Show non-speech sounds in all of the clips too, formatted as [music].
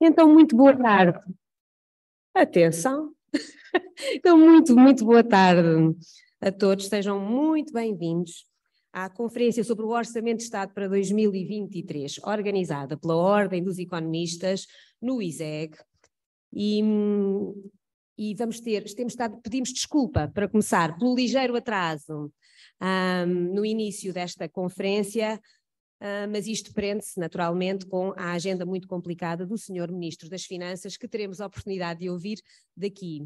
Então, muito boa tarde. Atenção. [laughs] Então, muito, muito boa tarde a todos. Sejam muito bem-vindos à Conferência sobre o Orçamento de Estado para 2023, organizada pela Ordem dos Economistas no ISEG. E, hum, e vamos ter, temos estado, pedimos desculpa para começar pelo ligeiro atraso um, no início desta conferência, uh, mas isto prende-se naturalmente com a agenda muito complicada do Sr. Ministro das Finanças, que teremos a oportunidade de ouvir daqui,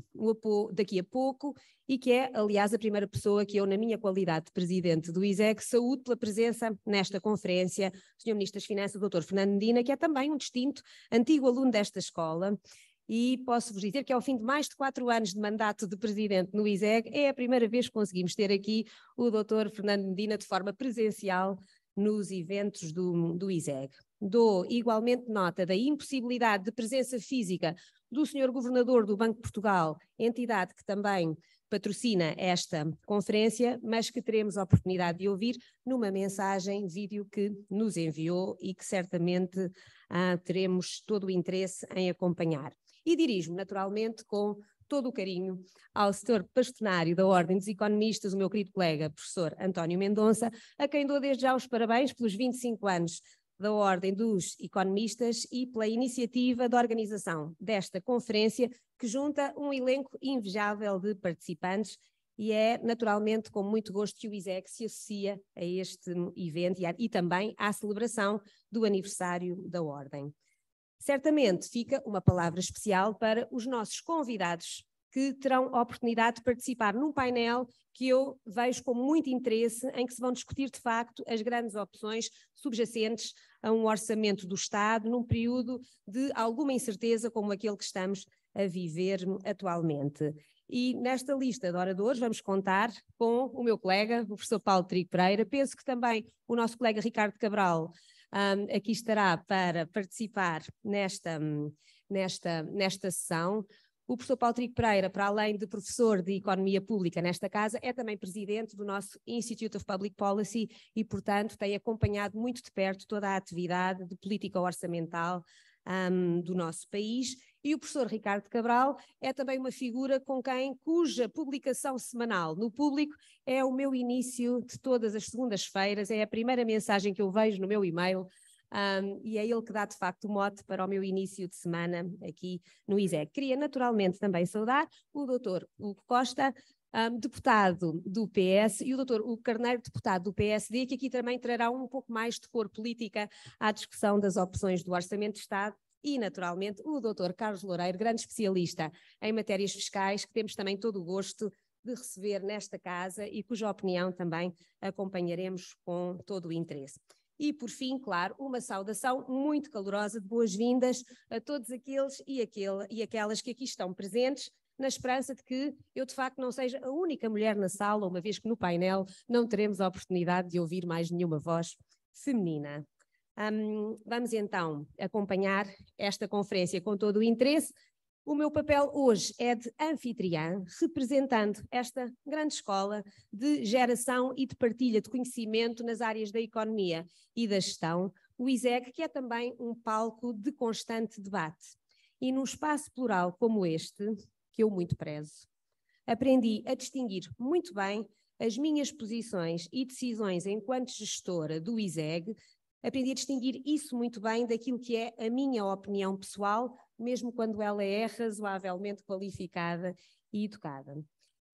daqui a pouco, e que é, aliás, a primeira pessoa que eu, na minha qualidade de Presidente do ISEC, saúdo pela presença nesta conferência, Sr. Ministro das Finanças, Dr. Fernando Medina, que é também um distinto antigo aluno desta escola e posso-vos dizer que ao fim de mais de quatro anos de mandato de presidente no ISEG, é a primeira vez que conseguimos ter aqui o doutor Fernando Medina de forma presencial nos eventos do, do ISEG. Dou igualmente nota da impossibilidade de presença física do Senhor Governador do Banco de Portugal, entidade que também patrocina esta conferência, mas que teremos a oportunidade de ouvir numa mensagem, vídeo que nos enviou e que certamente ah, teremos todo o interesse em acompanhar e dirijo-me naturalmente com todo o carinho ao setor pastonário da Ordem dos Economistas, o meu querido colega professor António Mendonça, a quem dou desde já os parabéns pelos 25 anos da Ordem dos Economistas e pela iniciativa da de organização desta conferência, que junta um elenco invejável de participantes e é naturalmente com muito gosto que o ISEC se associa a este evento e, a, e também à celebração do aniversário da Ordem. Certamente fica uma palavra especial para os nossos convidados que terão a oportunidade de participar num painel que eu vejo com muito interesse, em que se vão discutir de facto as grandes opções subjacentes a um orçamento do Estado num período de alguma incerteza como aquele que estamos a viver atualmente. E nesta lista de oradores vamos contar com o meu colega, o professor Paulo Trigo Pereira, penso que também o nosso colega Ricardo Cabral um, aqui estará para participar nesta, nesta, nesta sessão. O professor Paulo Trigo Pereira, para além de professor de Economia Pública nesta casa, é também presidente do nosso Institute of Public Policy e, portanto, tem acompanhado muito de perto toda a atividade de política orçamental um, do nosso país. E o professor Ricardo Cabral é também uma figura com quem, cuja publicação semanal no público é o meu início de todas as segundas-feiras, é a primeira mensagem que eu vejo no meu e-mail. Um, e é ele que dá de facto o mote para o meu início de semana aqui no ISEC. Queria naturalmente também saudar o doutor Hugo Costa, um, deputado do PS, e o doutor o Carneiro, deputado do PSD, que aqui também trará um pouco mais de cor política à discussão das opções do Orçamento de Estado e, naturalmente, o doutor Carlos Loureiro, grande especialista em matérias fiscais, que temos também todo o gosto de receber nesta casa e cuja opinião também acompanharemos com todo o interesse. E, por fim, claro, uma saudação muito calorosa de boas-vindas a todos aqueles e, aquele, e aquelas que aqui estão presentes, na esperança de que eu de facto não seja a única mulher na sala, uma vez que no painel não teremos a oportunidade de ouvir mais nenhuma voz feminina. Um, vamos então acompanhar esta conferência com todo o interesse. O meu papel hoje é de anfitriã, representando esta grande escola de geração e de partilha de conhecimento nas áreas da economia e da gestão, o ISEG, que é também um palco de constante debate. E num espaço plural como este, que eu muito prezo. Aprendi a distinguir muito bem as minhas posições e decisões enquanto gestora do ISEG, aprendi a distinguir isso muito bem daquilo que é a minha opinião pessoal, mesmo quando ela é razoavelmente qualificada e educada.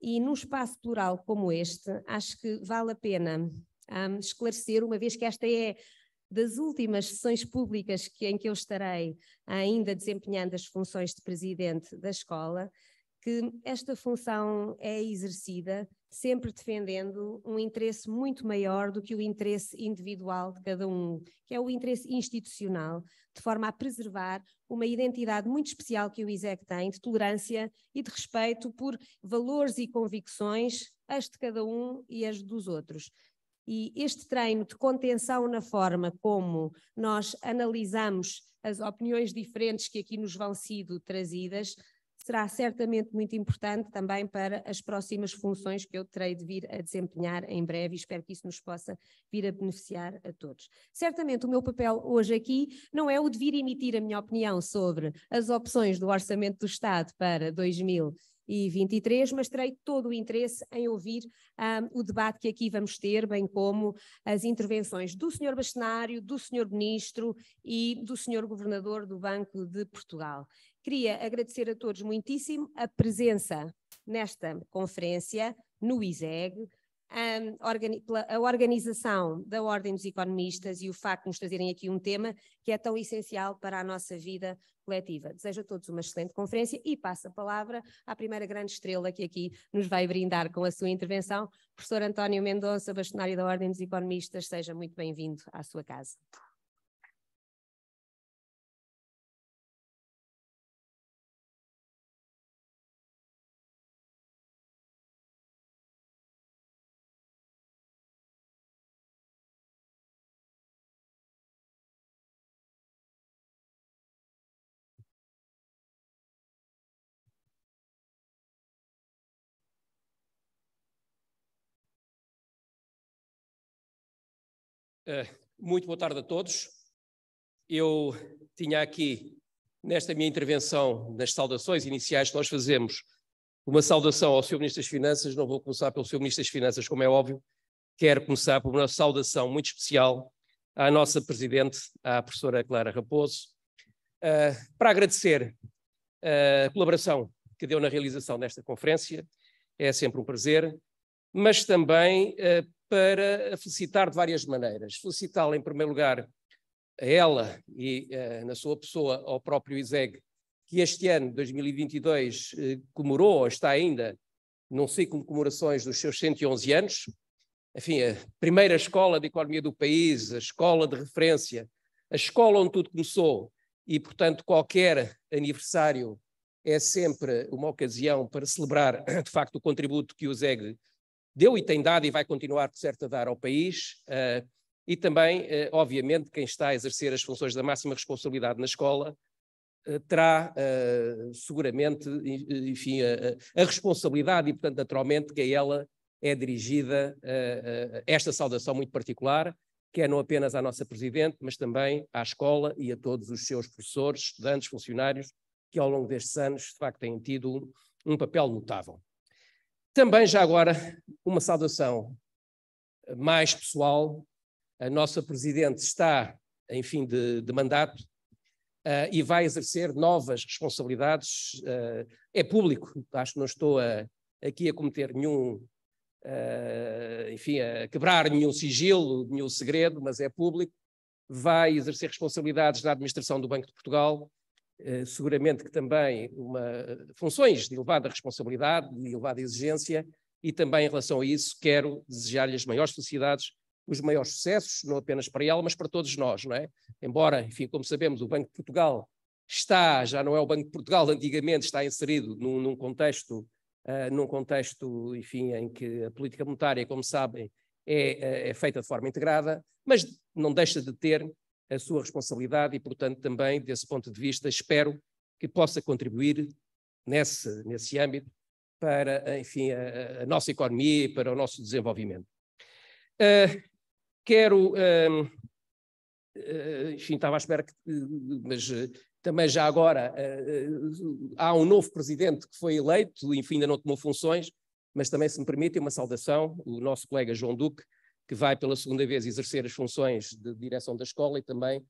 E num espaço plural como este, acho que vale a pena um, esclarecer, uma vez que esta é das últimas sessões públicas que, em que eu estarei ainda desempenhando as funções de presidente da escola, que esta função é exercida sempre defendendo um interesse muito maior do que o interesse individual de cada um, que é o interesse institucional, de forma a preservar uma identidade muito especial que o ISEC tem de tolerância e de respeito por valores e convicções, as de cada um e as dos outros. E este treino de contenção na forma como nós analisamos as opiniões diferentes que aqui nos vão sido trazidas será certamente muito importante também para as próximas funções que eu terei de vir a desempenhar em breve e espero que isso nos possa vir a beneficiar a todos. Certamente o meu papel hoje aqui não é o de vir emitir a minha opinião sobre as opções do Orçamento do Estado para 2023, mas terei todo o interesse em ouvir um, ah, o debate que aqui vamos ter, bem como as intervenções do Sr. Bastenário, do Sr. Ministro e do Sr. Governador do Banco de Portugal. Queria agradecer a todos muitíssimo a presença nesta conferência, no ISEG, hum, a organização da Ordem dos Economistas e o facto de nos trazerem aqui um tema que é tão essencial para a nossa vida coletiva. Desejo a todos uma excelente conferência e passo a palavra à primeira grande estrela que aqui nos vai brindar com a sua intervenção, professor António Mendonça, bastonário da Ordem dos Economistas. Seja muito bem-vindo à sua casa. Eh, muito boa tarde a todos. Eu tinha aqui, nesta minha intervenção, nas saudações iniciais que nós fazemos, uma saudação ao Sr. Ministro das Finanças. Não vou começar pelo Sr. Ministro das Finanças, como é óbvio. Quero começar por uma saudação muito especial à nossa Presidente, à professora Clara Raposo, uh, para agradecer eh, a colaboração que deu na realização desta conferência. É sempre um prazer, mas também uh, para felicitar de várias maneiras. Felicitá-la, em primeiro lugar, a ela e uh, na sua pessoa ao próprio ISEG, que este ano, 2022, uh, eh, comemorou, ou está ainda, não sei como comemorações dos seus 111 anos. Enfim, a primeira escola de economia do país, a escola de referência, a escola onde tudo começou, e, portanto, qualquer aniversário é sempre uma ocasião para celebrar, de facto, o contributo que o ISEG deu e tem dado e vai continuar, de certo, a dar ao país, uh, e também, uh, obviamente, quem está a exercer as funções da máxima responsabilidade na escola uh, terá seguramente, enfim, a, a, responsabilidade e, portanto, naturalmente, que a ela é dirigida esta saudação muito particular, que é não apenas à nossa Presidente, mas também à escola e a todos os seus professores, estudantes, funcionários, que ao longo destes anos, de facto, têm tido um papel notável. Também, já agora, uma saudação mais pessoal. A nossa presidente está em fim de, de mandato uh, e vai exercer novas responsabilidades. Uh, é público, acho que não estou a, aqui a cometer nenhum, uh, enfim, a quebrar nenhum sigilo, nenhum segredo, mas é público. Vai exercer responsabilidades na administração do Banco de Portugal eh, seguramente que também uma, eh, funções de elevada responsabilidade, de elevada exigência, e também em relação a isso quero desejar-lhe as maiores felicidades, os maiores sucessos, não apenas para ela, mas para todos nós, não é? Embora, enfim, como sabemos, o Banco de Portugal está, já não é o Banco de Portugal [laughs] antigamente, está inserido num, num contexto, uh, num contexto, enfim, em que a política monetária, como sabem, é, é feita de forma integrada, mas não deixa de ter a sua responsabilidade e, portanto, também desse ponto de vista, espero que possa contribuir nesse, nesse âmbito para, enfim, a, a nossa economia e para o nosso desenvolvimento. Uh, quero, uh, uh, enfim, estava à espera que, mas ah, também já agora há um novo presidente que foi eleito, enfim, ainda não tomou funções, mas também, se me permitem, uma saudação, o nosso colega João Duque, que vai pela segunda vez exercer as funções de direção da escola e também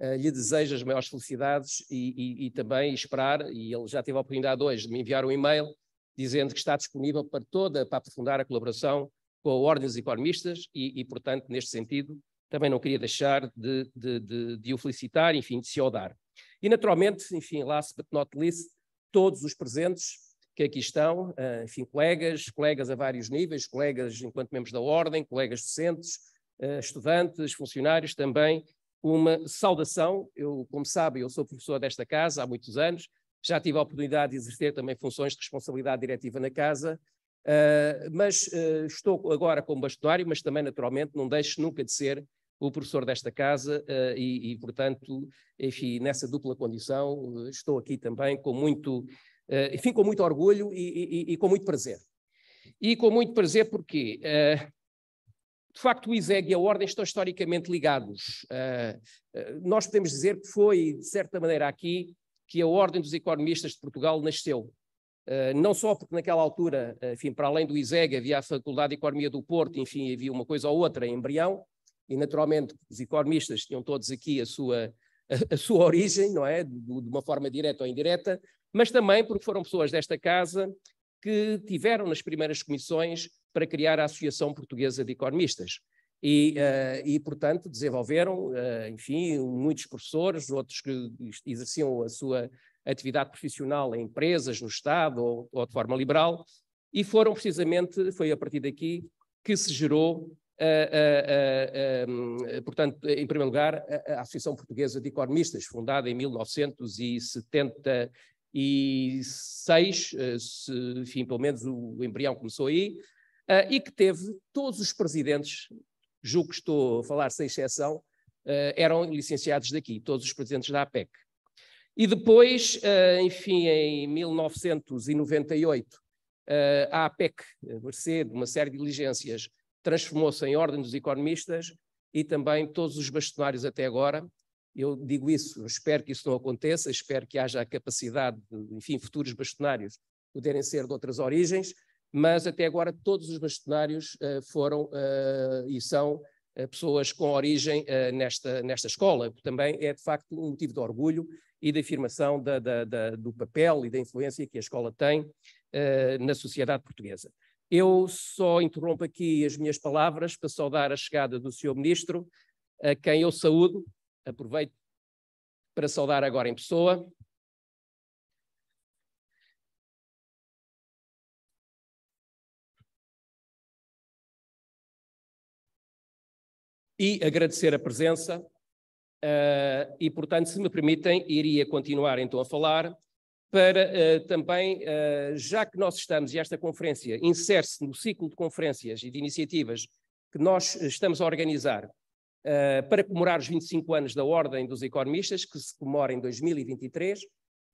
uh, lhe desejo as maiores felicidades e, e, e, também esperar, e ele já teve a oportunidade hoje de me enviar um e-mail dizendo que está disponível para toda, para aprofundar a colaboração com a Ordem dos Economistas e, e portanto, neste sentido, também não queria deixar de, de, de, de o felicitar, enfim, de se odar. E naturalmente, enfim, last but not least, todos os presentes, que aqui estão, eh, enfim, colegas, colegas a vários níveis, colegas enquanto membros da ordem, colegas docentes, eh, estudantes, funcionários, também uma saudação. Eu, como sabem, eu sou professor desta casa há muitos anos, já tive a oportunidade de exercer também funções de responsabilidade diretiva na casa, eh, mas estou agora como bastonário, mas também naturalmente não deixo nunca de ser o professor desta casa e, e portanto, enfim, nessa dupla condição estou aqui também com muito Uh, eh, enfim, com muito orgulho e, e, e, com muito prazer. E com muito prazer porque, uh, de facto, o ISEG e a Ordem estão historicamente ligados. Uh, nós podemos dizer que foi, de certa maneira, aqui que a Ordem dos Economistas de Portugal nasceu. não só porque naquela altura, enfim, para além do ISEG havia a Faculdade de Economia do Porto, enfim, havia uma coisa ou outra em embrião, e naturalmente os economistas tinham todos aqui a sua, a, a sua origem, não é? De, de uma forma direta ou indireta, mas também porque foram pessoas desta casa que tiveram nas primeiras comissões para criar a Associação Portuguesa de Economistas. E, uh, e portanto, desenvolveram, uh, enfim, muitos professores, outros que exerciam a sua atividade profissional em empresas, no Estado ou, ou de forma liberal, e foram precisamente, foi a partir daqui que se gerou, uh, portanto, em primeiro lugar, a, a Associação Portuguesa de Economistas, fundada em 1970 e seis, eh, enfim, pelo menos o embrião começou aí, eh, e que teve todos os presidentes, julgo que estou a falar sem exceção, eh, eram licenciados daqui, todos os presidentes da APEC. E depois, enfim, em 1998, a APEC, mercê de uma série de diligências, transformou-se em Ordem dos Economistas e também todos os bastonários até agora, eu digo isso, eu espero que isso não aconteça, espero que haja a capacidade de, enfim, futuros bastonários poderem ser de outras origens, mas até agora todos os bastonários uh, foram uh, e são uh, pessoas com origem nesta, nesta escola. Também é, de facto, um motivo de orgulho e de afirmação da, da, da, do papel e da influência que a escola tem na sociedade portuguesa. Eu só interrompo aqui as minhas palavras para saudar a chegada do Sr. Ministro, a quem eu saúdo Aproveito para saudar agora em pessoa. E agradecer a presença. Uh, e, portanto, se me permitem, iria continuar então a falar para uh, também, uh, já que nós estamos, e esta conferência insere-se no ciclo de conferências e de iniciativas que nós estamos a organizar eh, para comemorar os 25 anos da Ordem dos Economistas, que se comemora em 2023.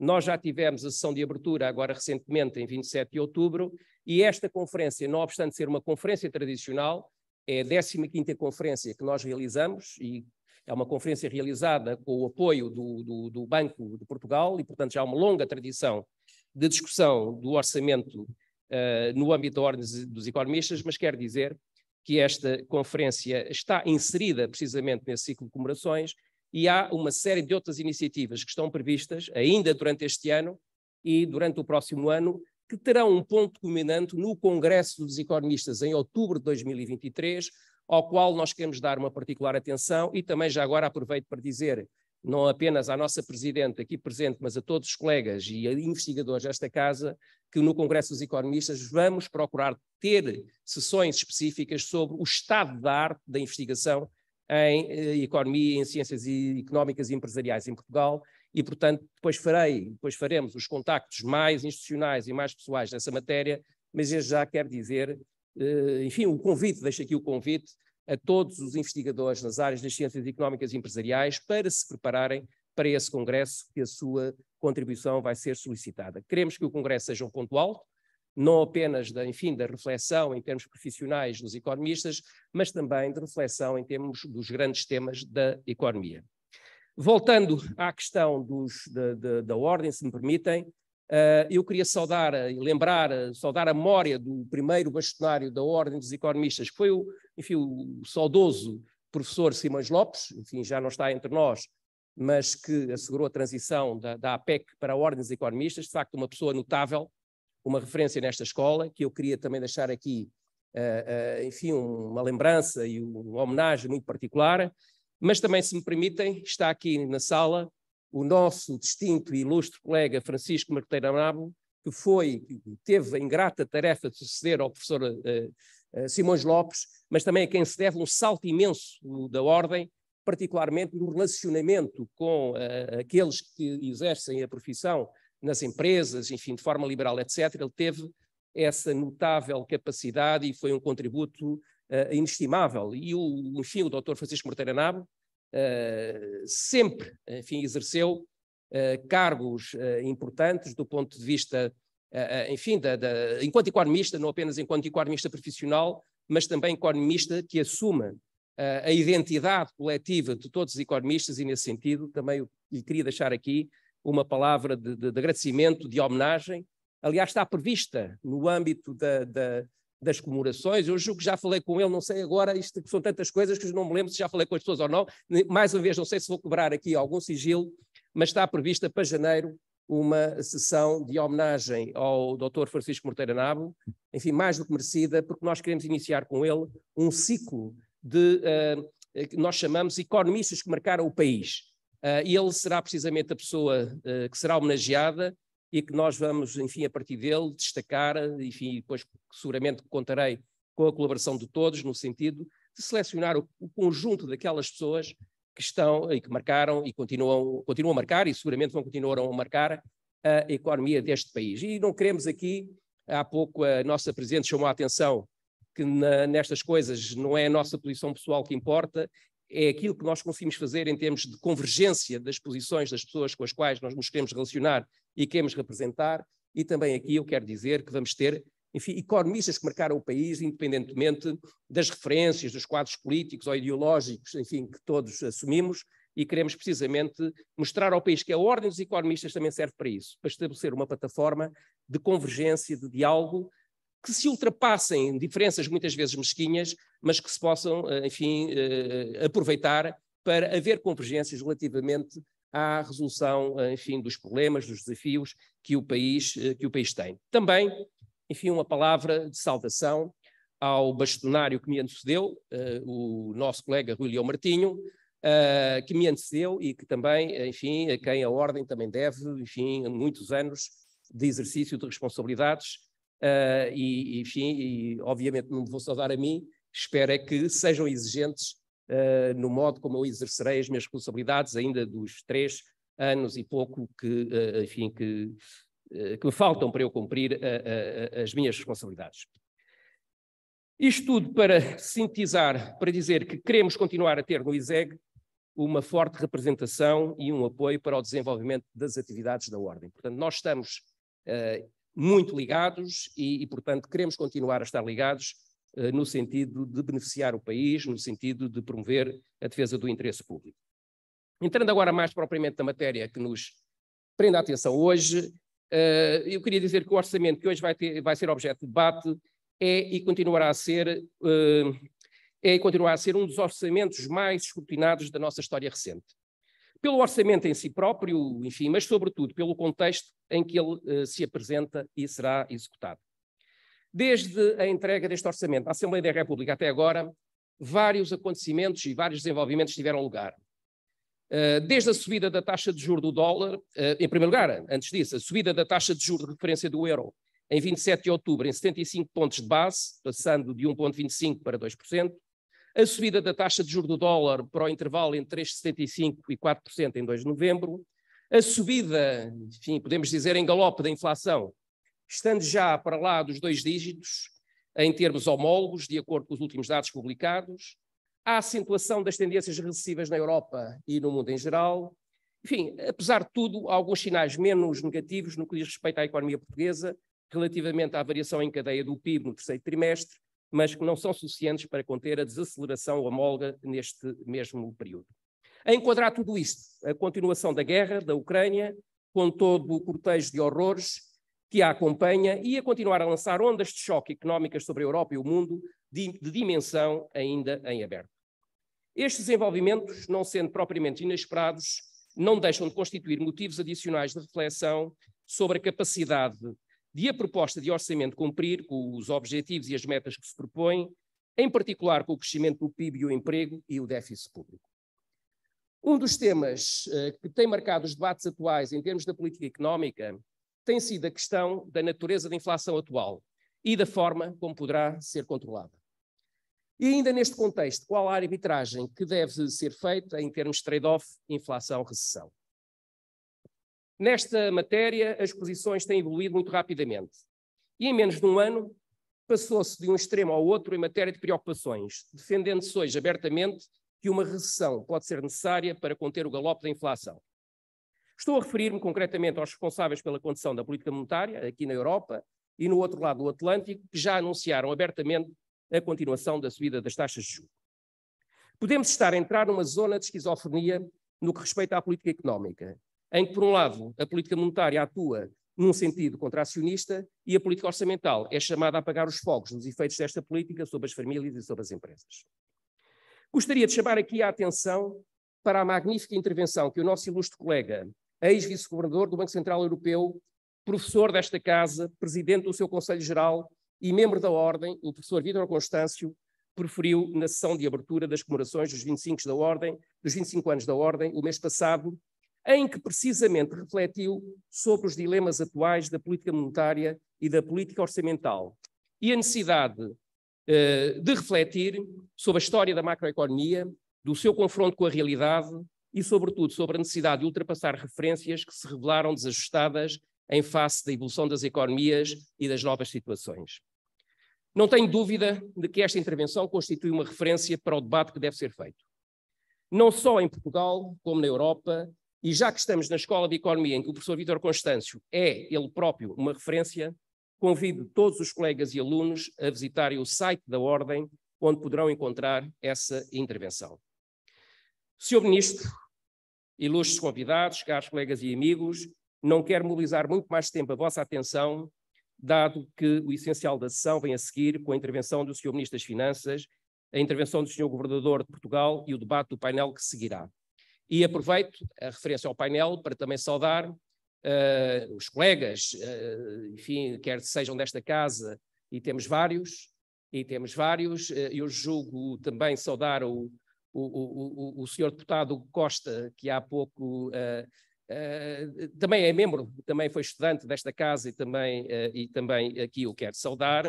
Nós já tivemos a sessão de abertura, agora recentemente, em 27 de outubro, e esta conferência, não obstante ser uma conferência tradicional, é a 15 conferência que nós realizamos e é uma conferência realizada com o apoio do, do, do, Banco de Portugal e, portanto, já há uma longa tradição de discussão do orçamento uh, no âmbito da ordem dos economistas, mas quero dizer que esta conferência está inserida precisamente nesse ciclo de comemorações e há uma série de outras iniciativas que estão previstas ainda durante este ano e durante o próximo ano, que terão um ponto culminante no Congresso dos Economistas em outubro de 2023, ao qual nós queremos dar uma particular atenção e também já agora aproveito para dizer não apenas à nossa Presidente aqui presente, mas a todos os colegas e investigadores desta Casa, que no Congresso dos Economistas vamos procurar ter sessões específicas sobre o estado da arte da investigação em eh, economia, em ciências económicas e empresariais em Portugal e, portanto, depois farei, depois faremos os contactos mais institucionais e mais pessoais nessa matéria, mas eu já quero dizer, eh, enfim, o convite, deixo aqui o convite a todos os investigadores nas áreas das ciências económicas e empresariais para se prepararem para esse congresso que a sua contribuição vai ser solicitada. Queremos que o congresso seja um ponto alto, não apenas da, enfim, da reflexão em termos profissionais dos economistas, mas também de reflexão em termos dos grandes temas da economia. Voltando à questão dos, da ordem, se me permitem, Uh, eu queria saudar ah, e lembrar, ah, saudar a memória do primeiro bastonário da Ordem dos Economistas, que foi o, enfim, o saudoso professor Simões Lopes, enfim, já não está entre nós, mas que assegurou a transição da, da APEC para a Ordem dos Economistas, de facto uma pessoa notável, uma referência nesta escola, que eu queria também deixar aqui, uh, uh, enfim, uma lembrança e uma homenagem muito particular, mas também, se me permitem, está aqui na sala o nosso distinto e ilustre colega Francisco Marteira Nabo, que foi, teve a ingrata tarefa de suceder ao professor uh, uh, Simões Lopes, mas também a quem se deve um salto imenso da ordem, particularmente no relacionamento com uh, aqueles que exercem a profissão nas empresas, enfim, de forma liberal, etc. Ele teve essa notável capacidade e foi um contributo inestimável. E, o, enfim, o Dr. Francisco Morteira Nabo eh, sempre, enfim, exerceu eh, cargos eh, importantes do ponto de vista, enfim, da, da, enquanto economista, não apenas enquanto economista profissional, mas também economista que assuma a identidade coletiva de todos os economistas e, nesse sentido, também lhe queria deixar aqui uma palavra de, de, de agradecimento, de homenagem. Aliás, está prevista no âmbito da, da das comemorações. Eu julgo que já falei com ele, não sei agora, isto são tantas coisas que não me lembro se já falei com as pessoas ou não. Mais uma vez, não sei se vou cobrar aqui algum sigilo, mas está prevista para janeiro uma sessão de homenagem ao Dr. Francisco Morteira Nabo, enfim, mais do que merecida, porque nós queremos iniciar com ele um ciclo de, uh, que nós chamamos economistas que marcaram o país. Uh, e ele será precisamente a pessoa uh, que será homenageada e que nós vamos, enfim, a partir dele destacar, enfim, depois seguramente contarei com a colaboração de todos no sentido de selecionar o, o conjunto daquelas pessoas que estão e que marcaram e continuam, continuam a marcar e seguramente vão continuar a marcar a economia deste país. E não queremos aqui, há pouco a nossa Presidente chamou a atenção que na, nestas coisas não é a nossa posição pessoal que importa, é aquilo que nós conseguimos fazer em termos de convergência das posições das pessoas com as quais nós nos queremos relacionar e queremos representar. E também aqui eu quero dizer que vamos ter, enfim, economistas que marcaram o país, independentemente das referências, dos quadros políticos ou ideológicos, enfim, que todos assumimos, e queremos precisamente mostrar ao país que a Ordem dos Economistas também serve para isso, para estabelecer uma plataforma de convergência, de diálogo, que se ultrapassem diferenças muitas vezes mesquinhas, mas que se possam, eh, enfim, eh, aproveitar para haver convergências relativamente à resolução, eh, enfim, dos problemas, dos desafios que o país, eh, que o país tem. Também, enfim, uma palavra de saudação ao bastonário que me antecedeu, eh, o nosso colega Rui Leão Martinho, que me antecedeu e que também, enfim, a quem a Ordem também deve, enfim, muitos anos de exercício de responsabilidades e, enfim, e obviamente não me vou saudar a mim, espero é que sejam exigentes uh, no modo como eu exercerei as minhas responsabilidades ainda dos três anos e pouco que, uh, enfim, que, uh, que me faltam para eu cumprir as minhas responsabilidades. Isto tudo para sintetizar, para dizer que queremos continuar a ter no ISEG uma forte representação e um apoio para o desenvolvimento das atividades da Ordem. Portanto, nós estamos muito ligados e, e, portanto, queremos continuar a estar ligados eh, no sentido de beneficiar o país, no sentido de promover a defesa do interesse público. Entrando agora mais propriamente na matéria que nos prende a atenção hoje, eh, eu queria dizer que o orçamento que hoje vai, ter, vai ser objeto de debate é e continuará a ser eh, é e continuará a ser um dos orçamentos mais escrutinados da nossa história recente. Pelo orçamento em si próprio, enfim, mas sobretudo pelo contexto em que ele se apresenta e será executado. Desde a entrega deste orçamento à Assembleia da República até agora, vários acontecimentos e vários desenvolvimentos tiveram lugar. Ah, desde a subida da taxa de juros do dólar, ah, em primeiro lugar, antes disso, a subida da taxa de juros de referência do euro em 27 de outubro em 75 pontos de base, passando de 1,25% para 2%, a subida da taxa de juros do dólar para o intervalo entre 3,75% e 4% em 2 de novembro, a subida, enfim, podemos dizer em galope da inflação, estando já para lá dos dois dígitos, em termos homólogos, de acordo com os últimos dados publicados, a acentuação das tendências recessivas na Europa e no mundo em geral. Enfim, apesar de tudo, há alguns sinais menos negativos no que diz respeito à economia portuguesa, relativamente à variação em cadeia do PIB no terceiro trimestre, mas que não são suficientes para conter a desaceleração homóloga neste mesmo período. A enquadrar tudo isto, a continuação da guerra da Ucrânia, com todo o cortejo de horrores que a acompanha e a continuar a lançar ondas de choque económicas sobre a Europa e o mundo de, de dimensão ainda em aberto. Estes desenvolvimentos, não sendo propriamente inesperados, não deixam de constituir motivos adicionais de reflexão sobre a capacidade de a proposta de orçamento cumprir com os objetivos e as metas que se propõem, em particular com o crescimento do PIB e o emprego e o déficit público. Um dos temas uh, que tem marcado os debates atuais em termos da política económica tem sido a questão da natureza da inflação atual e da forma como poderá ser controlada. E ainda neste contexto, qual a arbitragem que deve ser feita em termos de trade-off inflação-recessão? Nesta matéria, as posições têm evoluído muito rapidamente. E em menos de um ano, passou-se de um extremo ao outro em matéria de preocupações, defendendo-se hoje abertamente que uma recessão pode ser necessária para conter o galope da inflação. Estou a referir-me concretamente aos responsáveis pela condução da política monetária aqui na Europa e no outro lado do Atlântico, que já anunciaram abertamente a continuação da subida das taxas de juros. Podemos estar a entrar numa zona de esquizofrenia no que respeita à política económica, em que, por um lado, a política monetária atua num sentido contracionista e a política orçamental é chamada a apagar os fogos dos efeitos desta política sobre as famílias e sobre as empresas. Gostaria de chamar aqui a atenção para a magnífica intervenção que o nosso ilustre colega ex-vice-governador do Banco Central Europeu, professor desta casa, presidente do seu Conselho Geral e membro da Ordem, o professor Vítor Constâncio, preferiu na sessão de abertura das comemorações dos 25 da Ordem, dos 25 anos da Ordem, o mês passado, em que precisamente refletiu sobre os dilemas atuais da política monetária e da política orçamental e a necessidade uh, de refletir sobre a história da macroeconomia, do seu confronto com a realidade e, sobretudo, sobre a necessidade de ultrapassar referências que se revelaram desajustadas em face da evolução das economias e das novas situações. Não tenho dúvida de que esta intervenção constitui uma referência para o debate que deve ser feito. Não só em Portugal, como na Europa, e já que estamos na Escola de Economia, em que o professor Vítor Constâncio é, ele próprio, uma referência, convido todos os colegas e alunos a visitarem o site da Ordem, onde poderão encontrar essa intervenção. Senhor Ministro, Ilustres convidados, caros colegas e amigos, não quero mobilizar muito mais tempo a vossa atenção, dado que o essencial da sessão vem a seguir com a intervenção do Sr. Ministro das Finanças, a intervenção do Sr. Governador de Portugal e o debate do painel que seguirá. E aproveito a referência ao painel para também saudar uh, os colegas, uh, enfim, quer sejam desta casa, e temos vários, e temos vários. Uh, eu julgo também saudar o o, o, o senhor deputado Costa, que há pouco uh, uh, também é membro, também foi estudante desta casa e também, uh, e também aqui o quero saudar.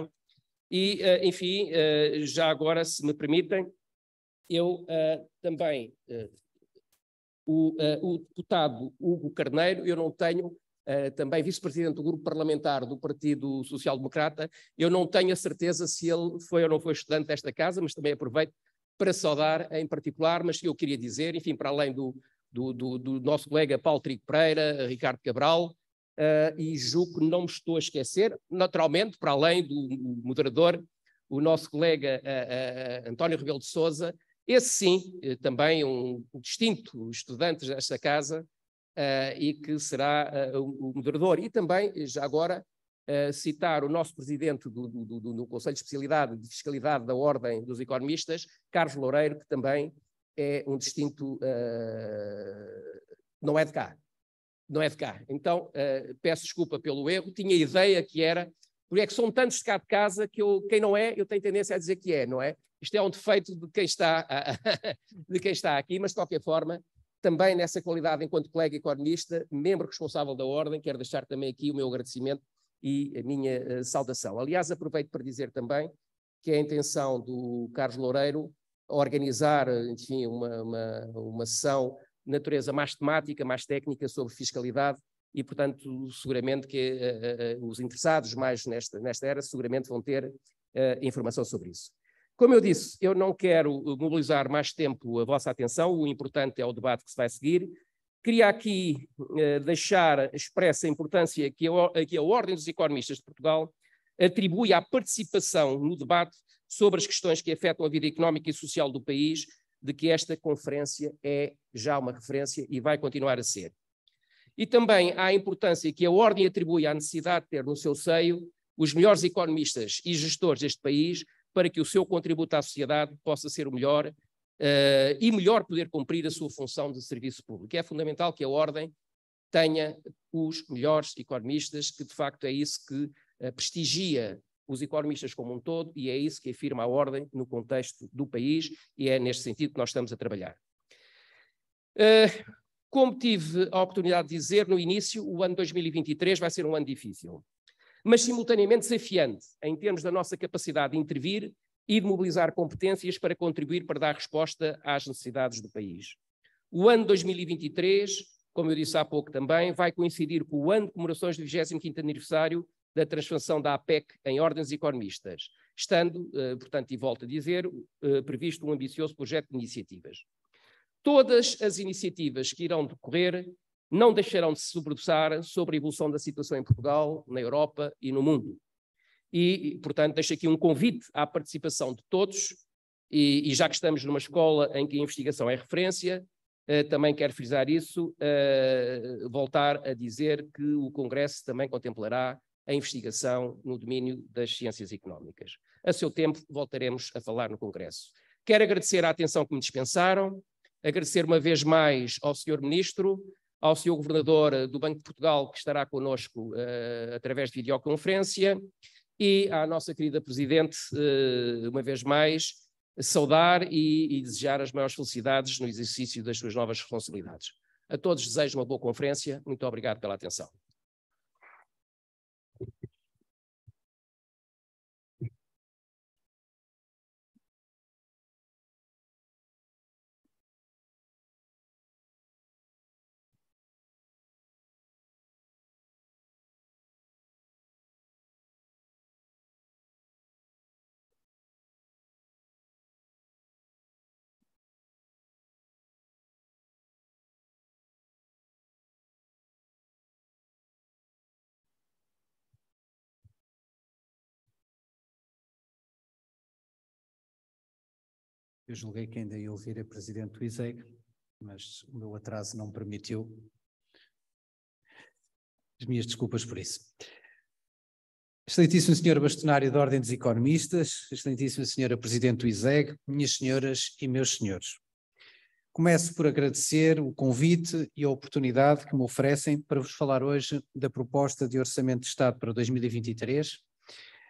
E, enfim, já agora, se me permitem, eu também, o, o, deputado Hugo Carneiro, eu não tenho. também vice-presidente do grupo parlamentar do Partido Social Democrata, eu não tenho a certeza se ele foi ou não foi estudante desta casa, mas também aproveito para saudar em particular, mas que eu queria dizer, enfim, para além do, do, do, do nosso colega Paulo Trigo Pereira, Ricardo Cabral, uh, e julgo que não me estou a esquecer, naturalmente, para além do moderador, o nosso colega uh, uh, António Rebelo de Souza, esse sim, também um distinto estudante desta casa, e que será o moderador. E também, já agora, uh, citar o nosso presidente do, do, do, do, Conselho de Especialidade de Fiscalidade da Ordem dos Economistas, Carlos Loureiro, que também é um distinto. Uh, não é de cá. Não é de cá. Então, uh, peço desculpa pelo erro, tinha ideia que era. Porque é que são tantos de cá de casa que eu, quem não é, eu tenho tendência a dizer que é, não é? Isto é um defeito de quem está, a, ah, [laughs] de quem está aqui, mas de qualquer forma, também nessa qualidade enquanto colega economista, membro responsável da Ordem, quero deixar também aqui o meu agradecimento e a minha eh, saudação. Aliás, aproveito para dizer também que a intenção do Carlos Loureiro organizar, eh, enfim, uma, uma, uma sessão de natureza mais temática, mais técnica sobre fiscalidade e, portanto, seguramente que uh, uh, os interessados mais nesta, nesta era seguramente vão ter uh, informação sobre isso. Como eu disse, eu não quero mobilizar mais tempo a vossa atenção, o importante é o debate que se vai seguir. Queria aqui eh, deixar expressa a importância que a, que a Ordem dos Economistas de Portugal atribui à participação no debate sobre as questões que afetam a vida económica e social do país, de que esta conferência é já uma referência e vai continuar a ser. E também à importância que a Ordem atribui à necessidade de ter no seu seio os melhores economistas e gestores deste país para que o seu contributo à sociedade possa ser o melhor uh, e melhor poder cumprir a sua função de serviço público. É fundamental que a Ordem tenha os melhores economistas, que de facto é isso que uh, prestigia os economistas como um todo e é isso que afirma a Ordem no contexto do país e é neste sentido que nós estamos a trabalhar. Uh, como tive a oportunidade de dizer no início, o ano 2023 vai ser um ano difícil, mas simultaneamente desafiante em termos da nossa capacidade de intervir e de mobilizar competências para contribuir para dar resposta às necessidades do país. O ano 2023, como eu disse há pouco também, vai coincidir com o ano de comemorações do 25 aniversário da transformação da APEC em ordens economistas, estando, eh, portanto, e volto a dizer, eh, previsto um ambicioso projeto de iniciativas. Todas as iniciativas que irão decorrer não deixarão de se sobressar sobre a evolução da situação em Portugal, na Europa e no mundo. E, portanto, deixo aqui um convite à participação de todos. E, e já que estamos numa escola em que a investigação é referência, eh, também quero frisar isso, eh, voltar a dizer que o Congresso também contemplará a investigação no domínio das ciências económicas. A seu tempo, voltaremos a falar no Congresso. Quero agradecer a atenção que me dispensaram, agradecer uma vez mais ao Sr. Ministro, ao Sr. Governador do Banco de Portugal, que estará conosco uh, eh, através de videoconferência, e à nossa querida Presidente, eh, uma vez mais, saudar e, e desejar as maiores felicidades no exercício das suas novas responsabilidades. A todos desejo uma boa conferência. Muito obrigado pela atenção. Eu julguei que ainda ia ouvir a presidente do ISEG, mas o meu atraso não permitiu. As minhas desculpas por isso. Excelentíssimo Senhor Bastonário da Ordem dos Economistas, Excelentíssima Senhora Presidente do ISEG, minhas senhoras e meus senhores. Começo por agradecer o convite e a oportunidade que me oferecem para vos falar hoje da proposta de Orçamento de Estado para 2023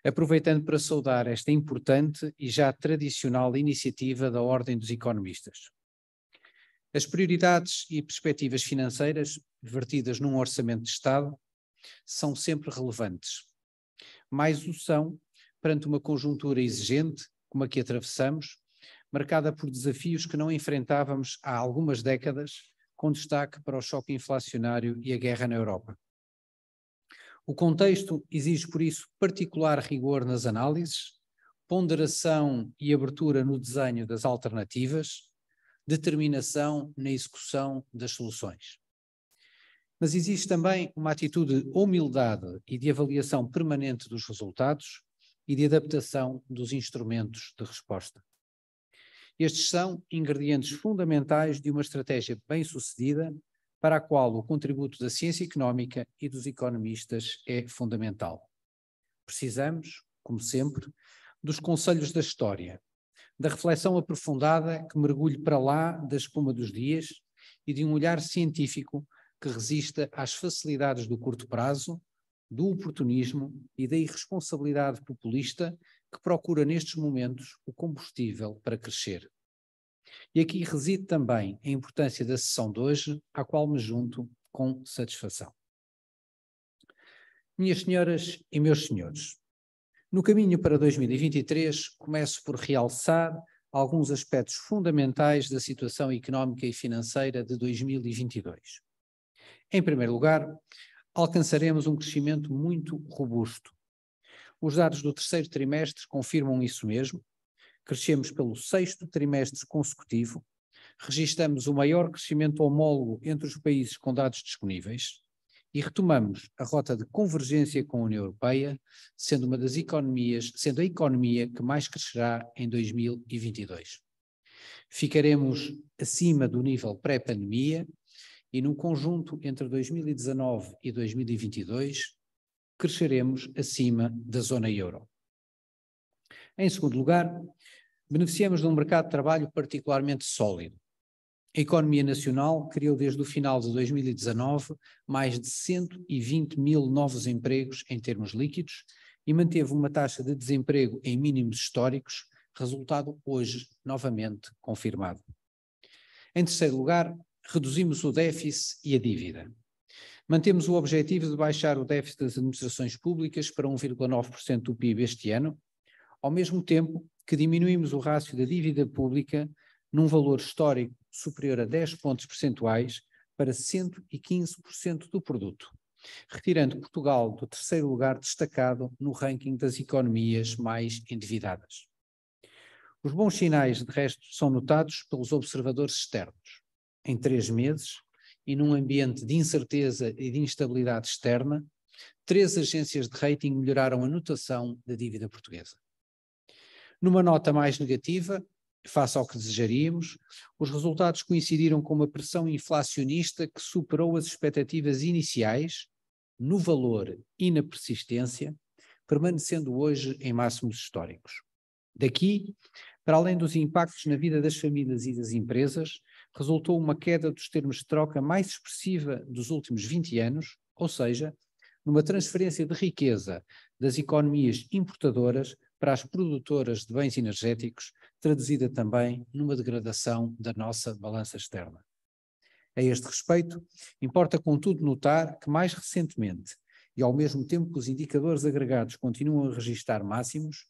aproveitando para saudar esta importante e já tradicional iniciativa da Ordem dos Economistas. As prioridades e perspectivas financeiras vertidas num orçamento de Estado são sempre relevantes, mais o são perante uma conjuntura exigente como a que atravessamos, marcada por desafios que não enfrentávamos há algumas décadas, com destaque para o choque inflacionário e a guerra na Europa. O contexto exige, por isso, particular rigor nas análises, ponderação e abertura no desenho das alternativas, determinação na execução das soluções. Mas existe também uma atitude de humildade e de avaliação permanente dos resultados e de adaptação dos instrumentos de resposta. Estes são ingredientes fundamentais de uma estratégia bem-sucedida para a qual o contributo da ciência económica e dos economistas é fundamental. Precisamos, como sempre, dos conselhos da história, da reflexão aprofundada que mergulhe para lá da espuma dos dias e de um olhar científico que resista às facilidades do curto prazo, do oportunismo e da irresponsabilidade populista que procura nestes momentos o combustível para crescer. E aqui reside também a importância da sessão de hoje, à qual me junto com satisfação. Minhas senhoras e meus senhores, no caminho para 2023, começo por realçar alguns aspectos fundamentais da situação económica e financeira de 2022. Em primeiro lugar, alcançaremos um crescimento muito robusto. Os dados do terceiro trimestre confirmam isso mesmo, Crescemos pelo sexto trimestre consecutivo, registamos o maior crescimento homólogo entre os países com dados disponíveis e retomamos a rota de convergência com a União Europeia, sendo uma das economias, sendo a economia que mais crescerá em 2022. Ficaremos acima do nível pré-pandemia e no conjunto entre 2019 e 2022 cresceremos acima da zona euro. Em segundo lugar, Beneficiamos de um mercado de trabalho particularmente sólido. A economia nacional criou desde o final de 2019 mais de 120 mil novos empregos em termos líquidos e manteve uma taxa de desemprego em mínimos históricos, resultado hoje novamente confirmado. Em terceiro lugar, reduzimos o déficit e a dívida. Mantemos o objetivo de baixar o déficit das administrações públicas para 1,9% do PIB este ano, ao mesmo tempo que diminuímos o rácio da dívida pública num valor histórico superior a 10 pontos percentuais para 115% do produto, retirando Portugal do terceiro lugar destacado no ranking das economias mais endividadas. Os bons sinais, de resto, são notados pelos observadores externos. Em três meses, e num ambiente de incerteza e de instabilidade externa, três agências de rating melhoraram a notação da dívida portuguesa. Numa nota mais negativa, face ao que desejaríamos, os resultados coincidiram com uma pressão inflacionista que superou as expectativas iniciais, no valor e na persistência, permanecendo hoje em máximos históricos. Daqui, para além dos impactos na vida das famílias e das empresas, resultou uma queda dos termos de troca mais expressiva dos últimos 20 anos, ou seja, numa transferência de riqueza das economias importadoras para as produtoras de bens energéticos, traduzida também numa degradação da nossa balança externa. A este respeito, importa contudo notar que mais recentemente, e ao mesmo tempo que os indicadores agregados continuam a registrar máximos,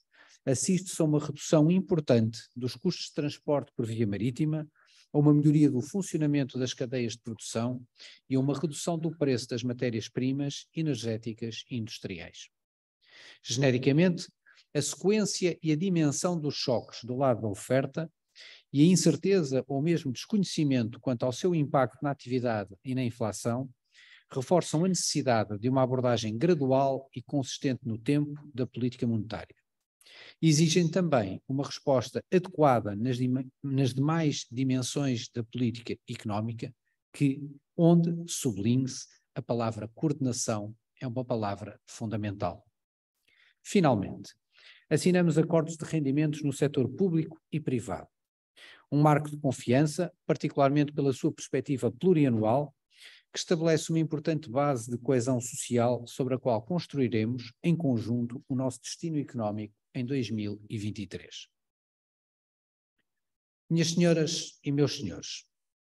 assiste-se a uma redução importante dos custos de transporte por via marítima, a uma melhoria do funcionamento das cadeias de produção e a uma redução do preço das matérias-primas energéticas e industriais. Genericamente, a sequência e a dimensão dos choques do lado da oferta e a incerteza ou mesmo desconhecimento quanto ao seu impacto na atividade e na inflação reforçam a necessidade de uma abordagem gradual e consistente no tempo da política monetária. Exigem também uma resposta adequada nas, nas demais dimensões da política económica, que, onde sublinhe-se a palavra coordenação, é uma palavra fundamental. Finalmente, assinamos acordos de rendimentos no setor público e privado. Um marco de confiança, particularmente pela sua perspectiva plurianual, que estabelece uma importante base de coesão social sobre a qual construiremos, em conjunto, o nosso destino económico em 2023. Minhas senhoras e meus senhores,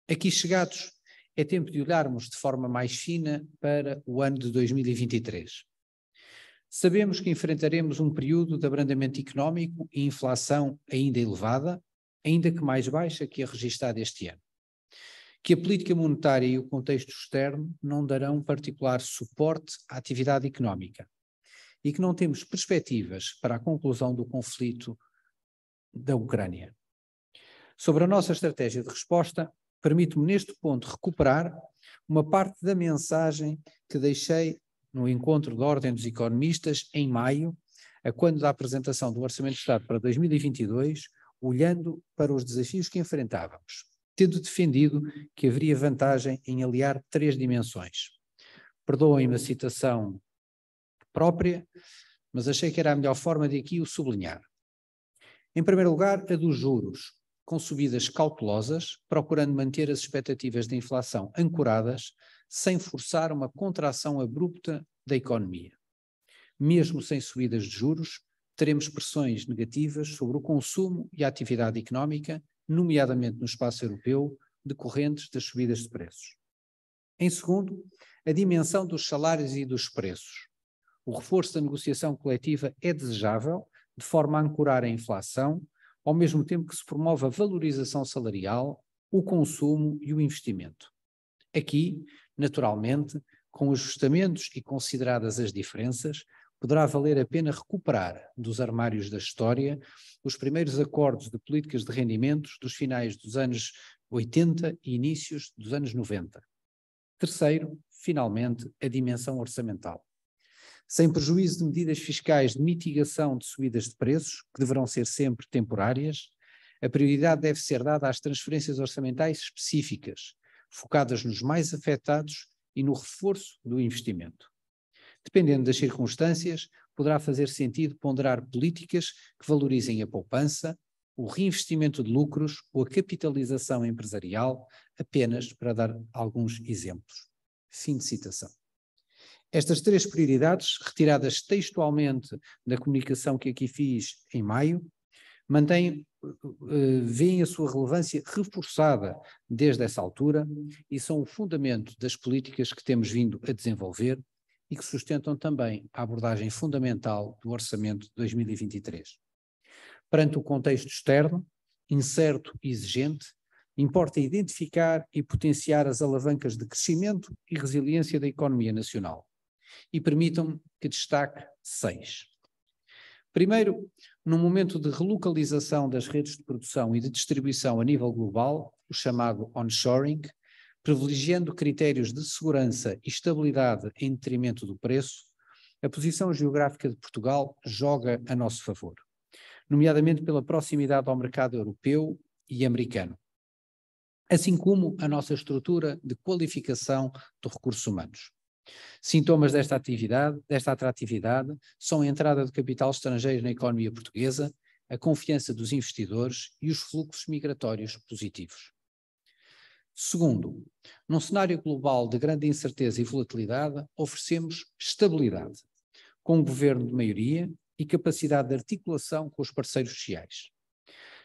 aqui chegados, é tempo de olharmos de forma mais fina para o ano de 2023 Sabemos que enfrentaremos um período de abrandamento económico e inflação ainda elevada, ainda que mais baixa que a registrada este ano. Que a política monetária e o contexto externo não darão particular suporte à atividade económica e que não temos perspectivas para a conclusão do conflito da Ucrânia. Sobre a nossa estratégia de resposta, permito-me neste ponto recuperar uma parte da mensagem que deixei no encontro da Ordem dos Economistas, em maio, a quando da apresentação do Orçamento de Estado para 2022, olhando para os desafios que enfrentávamos, tendo defendido que haveria vantagem em aliar três dimensões. Perdoem-me a citação própria, mas achei que era a melhor forma de aqui o sublinhar. Em primeiro lugar, a dos juros, com subidas cautelosas, procurando manter as expectativas de inflação ancoradas sem forçar uma contração abrupta da economia. Mesmo sem subidas de juros, teremos pressões negativas sobre o consumo e a atividade económica, nomeadamente no espaço europeu, decorrentes das subidas de preços. Em segundo, a dimensão dos salários e dos preços. O reforço da negociação coletiva é desejável, de forma a ancorar a inflação, ao mesmo tempo que se promove a valorização salarial, o consumo e o investimento. Aqui, Naturalmente, com ajustamentos e consideradas as diferenças, poderá valer a pena recuperar dos armários da história os primeiros acordos de políticas de rendimentos dos finais dos anos 80 e inícios dos anos 90. Terceiro, finalmente, a dimensão orçamental. Sem prejuízo de medidas fiscais de mitigação de subidas de preços, que deverão ser sempre temporárias, a prioridade deve ser dada às transferências orçamentais específicas, focadas nos mais afetados e no reforço do investimento. Dependendo das circunstâncias, poderá fazer sentido ponderar políticas que valorizem a poupança, o reinvestimento de lucros ou a capitalização empresarial, apenas para dar alguns exemplos. Fim de citação. Estas três prioridades, retiradas textualmente da comunicação que aqui fiz em maio, mantém, eh, veem a sua relevância reforçada desde essa altura e são o fundamento das políticas que temos vindo a desenvolver e que sustentam também a abordagem fundamental do Orçamento de 2023. Perante o contexto externo, incerto e exigente, importa identificar e potenciar as alavancas de crescimento e resiliência da economia nacional. E permitam-me que destaque seis. Primeiro, no momento de relocalização das redes de produção e de distribuição a nível global, o chamado onshoring, privilegiando critérios de segurança e estabilidade em detrimento do preço, a posição geográfica de Portugal joga a nosso favor, nomeadamente pela proximidade ao mercado europeu e americano, assim como a nossa estrutura de qualificação de recursos humanos. Sintomas desta atividade, desta atratividade, são a entrada de capital estrangeiro na economia portuguesa, a confiança dos investidores e os fluxos migratórios positivos. Segundo, num cenário global de grande incerteza e volatilidade, oferecemos estabilidade, com um governo de maioria e capacidade de articulação com os parceiros sociais.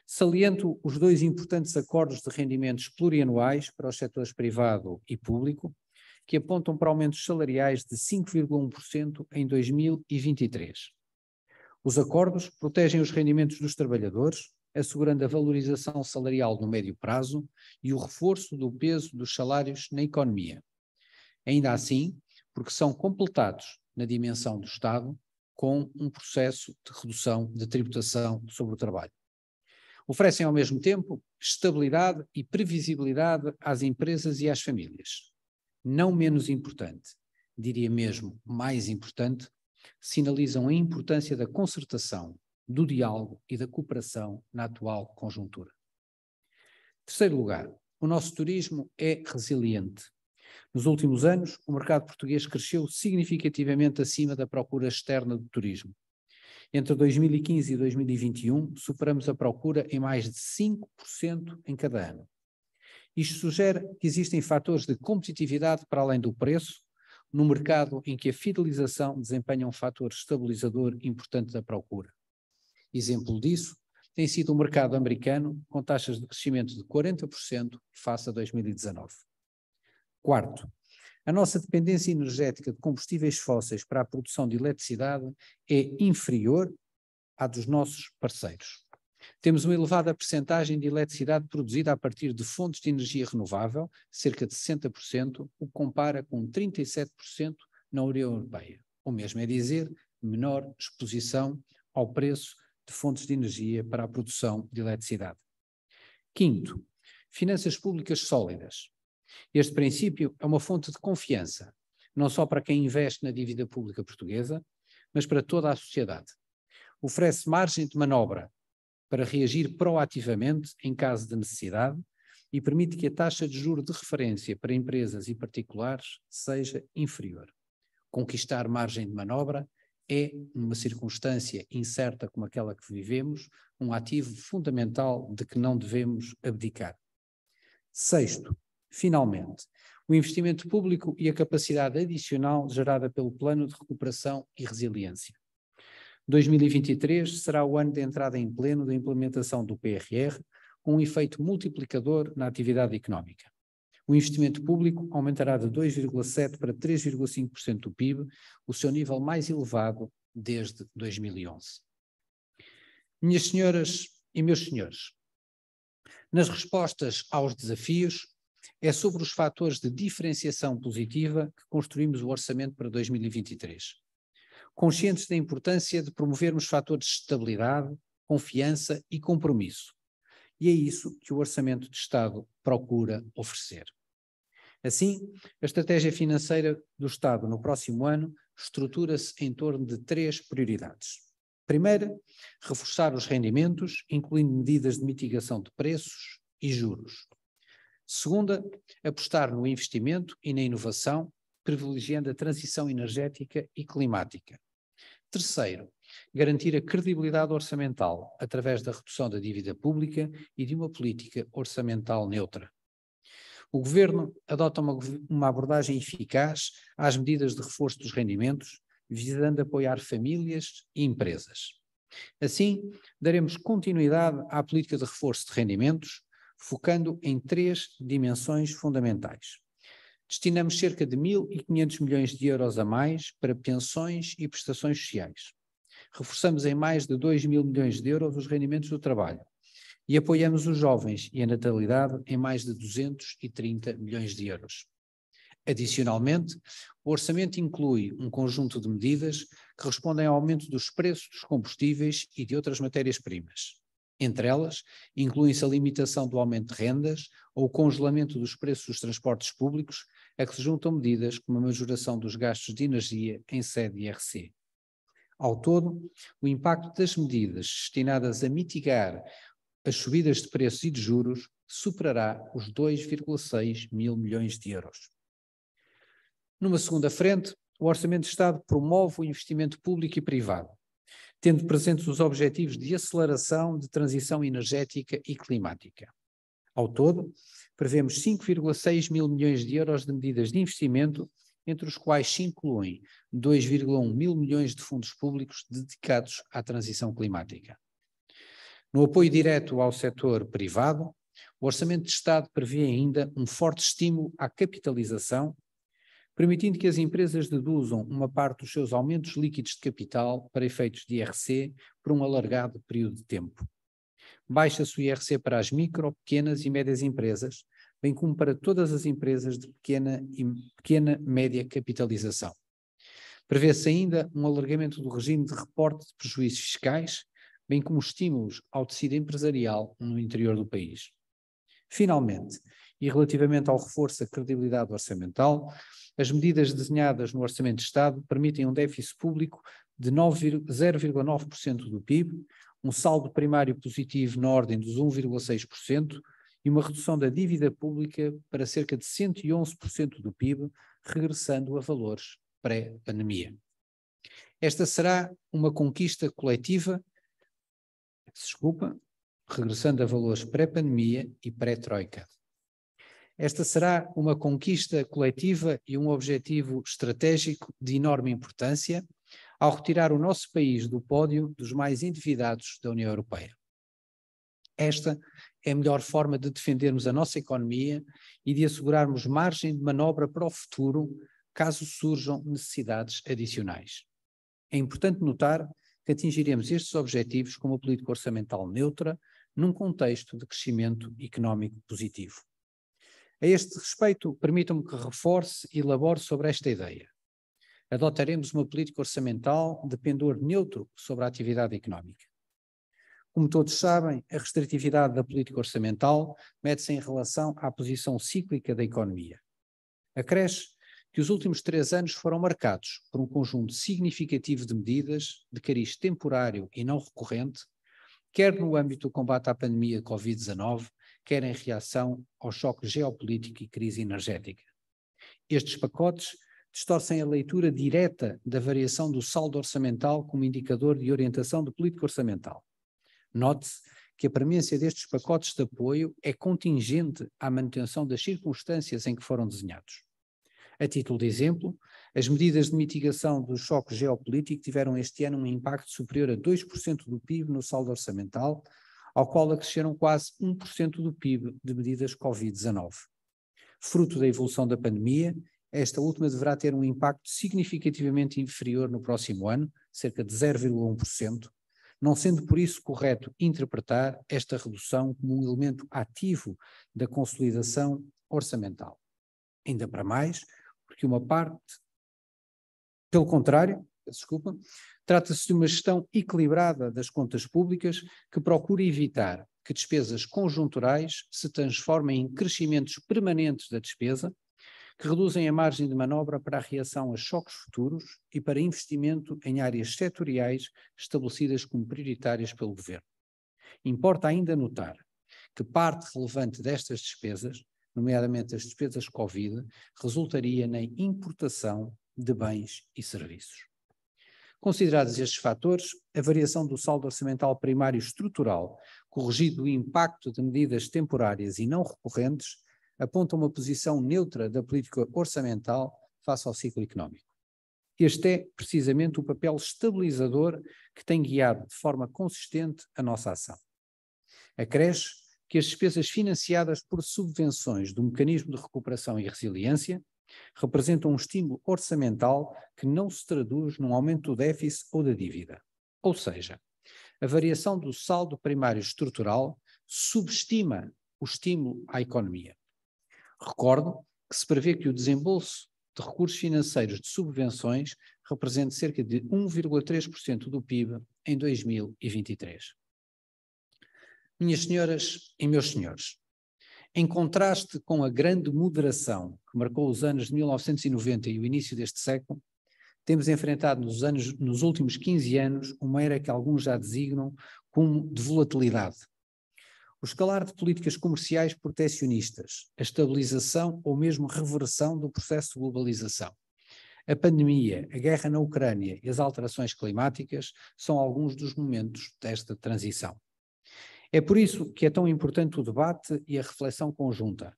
Saliento os dois importantes acordos de rendimentos plurianuais para os setores privado e público, que apontam para aumentos salariais de 5,1% em 2023. Os acordos protegem os rendimentos dos trabalhadores, assegurando a valorização salarial no médio prazo e o reforço do peso dos salários na economia. Ainda assim, porque são completados na dimensão do Estado com um processo de redução de tributação sobre o trabalho. Oferecem ao mesmo tempo estabilidade e previsibilidade às empresas e às famílias não menos importante, diria mesmo mais importante, sinalizam a importância da concertação, do diálogo e da cooperação na atual conjuntura. Terceiro lugar, o nosso turismo é resiliente. Nos últimos anos, o mercado português cresceu significativamente acima da procura externa do turismo. Entre 2015 e 2021, superamos a procura em mais de 5% em cada ano. Isto sugere que existem fatores de competitividade para além do preço, no mercado em que a fidelização desempenha um fator estabilizador importante da procura. Exemplo disso tem sido o mercado americano, com taxas de crescimento de 40% face a 2019. Quarto, a nossa dependência energética de combustíveis fósseis para a produção de eletricidade é inferior à dos nossos parceiros. Temos uma elevada percentagem de eletricidade produzida a partir de fontes de energia renovável, cerca de 60%, o que compara com 37% na União Europeia. Ou mesmo é dizer, menor exposição ao preço de fontes de energia para a produção de eletricidade. Quinto, finanças públicas sólidas. Este princípio é uma fonte de confiança, não só para quem investe na dívida pública portuguesa, mas para toda a sociedade. Oferece margem de manobra para reagir proativamente em caso de necessidade e permite que a taxa de juro de referência para empresas e particulares seja inferior. Conquistar margem de manobra é, numa circunstância incerta como aquela que vivemos, um ativo fundamental de que não devemos abdicar. Sexto, finalmente, o investimento público e a capacidade adicional gerada pelo Plano de Recuperação e Resiliência. 2023 será o ano de entrada em pleno da implementação do PRR, com um efeito multiplicador na atividade económica. O investimento público aumentará de 2,7% para 3,5% do PIB, o seu nível mais elevado desde 2011. Minhas senhoras e meus senhores, nas respostas aos desafios, é sobre os fatores de diferenciação positiva que construímos o orçamento para 2023 conscientes da importância de promovermos fatores de estabilidade, confiança e compromisso. E é isso que o Orçamento de Estado procura oferecer. Assim, a estratégia financeira do Estado no próximo ano estrutura-se em torno de três prioridades. Primeira, reforçar os rendimentos, incluindo medidas de mitigação de preços e juros. Segunda, apostar no investimento e na inovação, privilegiando a transição energética e climática. Terceiro, garantir a credibilidade orçamental através da redução da dívida pública e de uma política orçamental neutra. O Governo adota uma, uma, abordagem eficaz às medidas de reforço dos rendimentos, visando apoiar famílias e empresas. Assim, daremos continuidade à política de reforço de rendimentos, focando em três dimensões fundamentais destinamos cerca de 1.500 milhões de euros a mais para pensões e prestações sociais. Reforçamos em mais de 2 mil milhões de euros os rendimentos do trabalho e apoiamos os jovens e a natalidade em mais de 230 milhões de euros. Adicionalmente, o orçamento inclui um conjunto de medidas que respondem ao aumento dos preços dos combustíveis e de outras matérias-primas. Entre elas, incluem-se a limitação do aumento de rendas ou o congelamento dos preços dos transportes públicos a é que se juntam medidas como a majoração dos gastos de energia em sede IRC. Ao todo, o impacto das medidas destinadas a mitigar as subidas de preços e de juros superará os 2,6 mil milhões de euros. Numa segunda frente, o Orçamento de Estado promove o investimento público e privado, tendo presentes os objetivos de aceleração de transição energética e climática. Ao todo, Prevemos 5,6 mil milhões de euros de medidas de investimento, entre os quais se incluem 2,1 mil milhões de fundos públicos dedicados à transição climática. No apoio direto ao setor privado, o Orçamento de Estado prevê ainda um forte estímulo à capitalização, permitindo que as empresas deduzam uma parte dos seus aumentos líquidos de capital para efeitos de IRC por um alargado período de tempo baixa-se o IRC para as micro, pequenas e médias empresas, bem como para todas as empresas de pequena e pequena média capitalização. Prevê-se ainda um alargamento do regime de reporte de prejuízos fiscais, bem como estímulos ao tecido empresarial no interior do país. Finalmente, e relativamente ao reforço da credibilidade orçamental, as medidas desenhadas no Orçamento de Estado permitem um déficit público de 0,9% do PIB, um saldo primário positivo na ordem dos 1,6% e uma redução da dívida pública para cerca de 111% do PIB, regressando a valores pré-pandemia. Esta será uma conquista coletiva, desculpa, regressando a valores pré-pandemia e pré-troika. Esta será uma conquista coletiva e um objetivo estratégico de enorme importância, ao retirar o nosso país do pódio dos mais endividados da União Europeia. Esta é a melhor forma de defendermos a nossa economia e de assegurarmos margem de manobra para o futuro, caso surjam necessidades adicionais. É importante notar que atingiremos estes objetivos com uma política orçamental neutra, num contexto de crescimento económico positivo. A este respeito, permitam-me que reforce e elabore sobre esta ideia adotaremos uma política orçamental de pendor neutro sobre a atividade económica. Como todos sabem, a restritividade da política orçamental mede-se em relação à posição cíclica da economia. Acresce que os últimos três anos foram marcados por um conjunto significativo de medidas de cariz temporário e não recorrente, quer no âmbito do combate à pandemia Covid-19, quer em reação ao choque geopolítico e crise energética. Estes pacotes distorcem a leitura direta da variação do saldo orçamental como indicador de orientação de política orçamental. Note-se que a premência destes pacotes de apoio é contingente à manutenção das circunstâncias em que foram desenhados. A título de exemplo, as medidas de mitigação do choque geopolítico tiveram este ano um impacto superior a 2% do PIB no saldo orçamental, ao qual acresceram quase 1% do PIB de medidas Covid-19. Fruto da evolução da pandemia esta última deverá ter um impacto significativamente inferior no próximo ano, cerca de 0,1%, não sendo por isso correto interpretar esta redução como um elemento ativo da consolidação orçamental. Ainda para mais, porque uma parte, pelo contrário, desculpa, trata-se de uma gestão equilibrada das contas públicas que procura evitar que despesas conjunturais se transformem em crescimentos permanentes da despesa, que reduzem a margem de manobra para a reação a choques futuros e para investimento em áreas setoriais estabelecidas como prioritárias pelo Governo. Importa ainda notar que parte relevante destas despesas, nomeadamente as despesas Covid, resultaria na importação de bens e serviços. Considerados estes fatores, a variação do saldo orçamental primário estrutural, corrigido o impacto de medidas temporárias e não recorrentes, aponta uma posição neutra da política orçamental face ao ciclo económico. Este é precisamente o papel estabilizador que tem guiado de forma consistente a nossa ação. Acresce que as despesas financiadas por subvenções do Mecanismo de Recuperação e Resiliência representam um estímulo orçamental que não se traduz num aumento do déficit ou da dívida. Ou seja, a variação do saldo primário estrutural subestima o estímulo à economia. Recordo que se prevê que o desembolso de recursos financeiros de subvenções represente cerca de 1,3% do PIB em 2023. Minhas senhoras e meus senhores, em contraste com a grande moderação que marcou os anos de 1990 e o início deste século, temos enfrentado nos, anos, nos últimos 15 anos uma era que alguns já designam como de volatilidade, o escalar de políticas comerciais proteccionistas, a estabilização ou mesmo reversão do processo de globalização. A pandemia, a guerra na Ucrânia e as alterações climáticas são alguns dos momentos desta transição. É por isso que é tão importante o debate e a reflexão conjunta.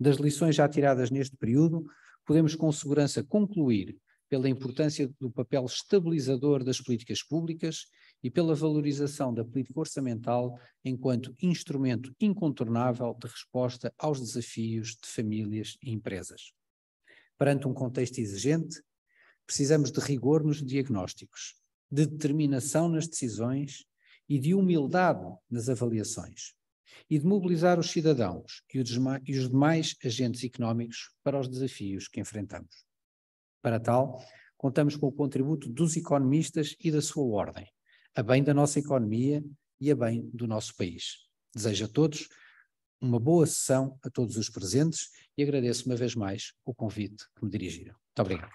Das lições já tiradas neste período, podemos com segurança concluir pela importância do papel estabilizador das políticas públicas e pela valorização da política orçamental enquanto instrumento incontornável de resposta aos desafios de famílias e empresas. Perante um contexto exigente, precisamos de rigor nos diagnósticos, de determinação nas decisões e de humildade nas avaliações, e de mobilizar os cidadãos e os demais agentes económicos para os desafios que enfrentamos. Para tal, contamos com o contributo dos economistas e da sua ordem, a bem da nossa economia e a bem do nosso país. Desejo a todos uma boa sessão, a todos os presentes, e agradeço uma vez mais o convite que me dirigiram. Muito obrigado.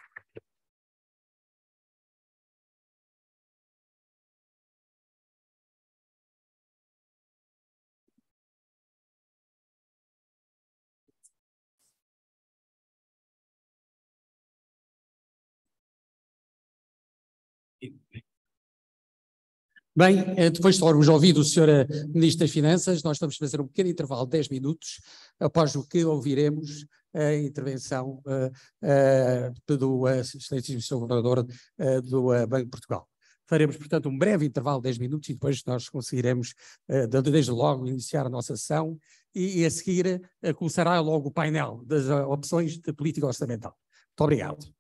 Bem, eh, depois de termos ouvido o Sr. Eh, ministro das Finanças, nós vamos fazer um pequeno intervalo de 10 minutos, após o que ouviremos a intervenção uh, uh, do Excelentíssimo uh, Governador do Banco de Portugal. Faremos, portanto, um breve intervalo de 10 minutos e depois nós conseguiremos, desde logo, iniciar a nossa sessão e, e a seguir começará logo o painel das opções de política orçamental. Muito obrigado.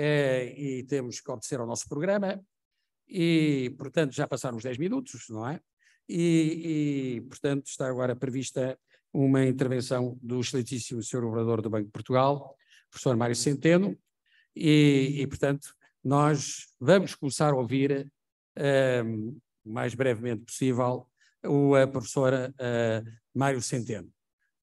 É, e temos que obedecer ao nosso programa, e, portanto, já passaram os 10 minutos, não é? E, e, portanto, está agora prevista uma intervenção do excelentíssimo senhor governador do Banco de Portugal, professor Mário Centeno, e, e portanto, nós vamos começar a ouvir, uh, mais brevemente possível, o, a professora uh, Mário Centeno,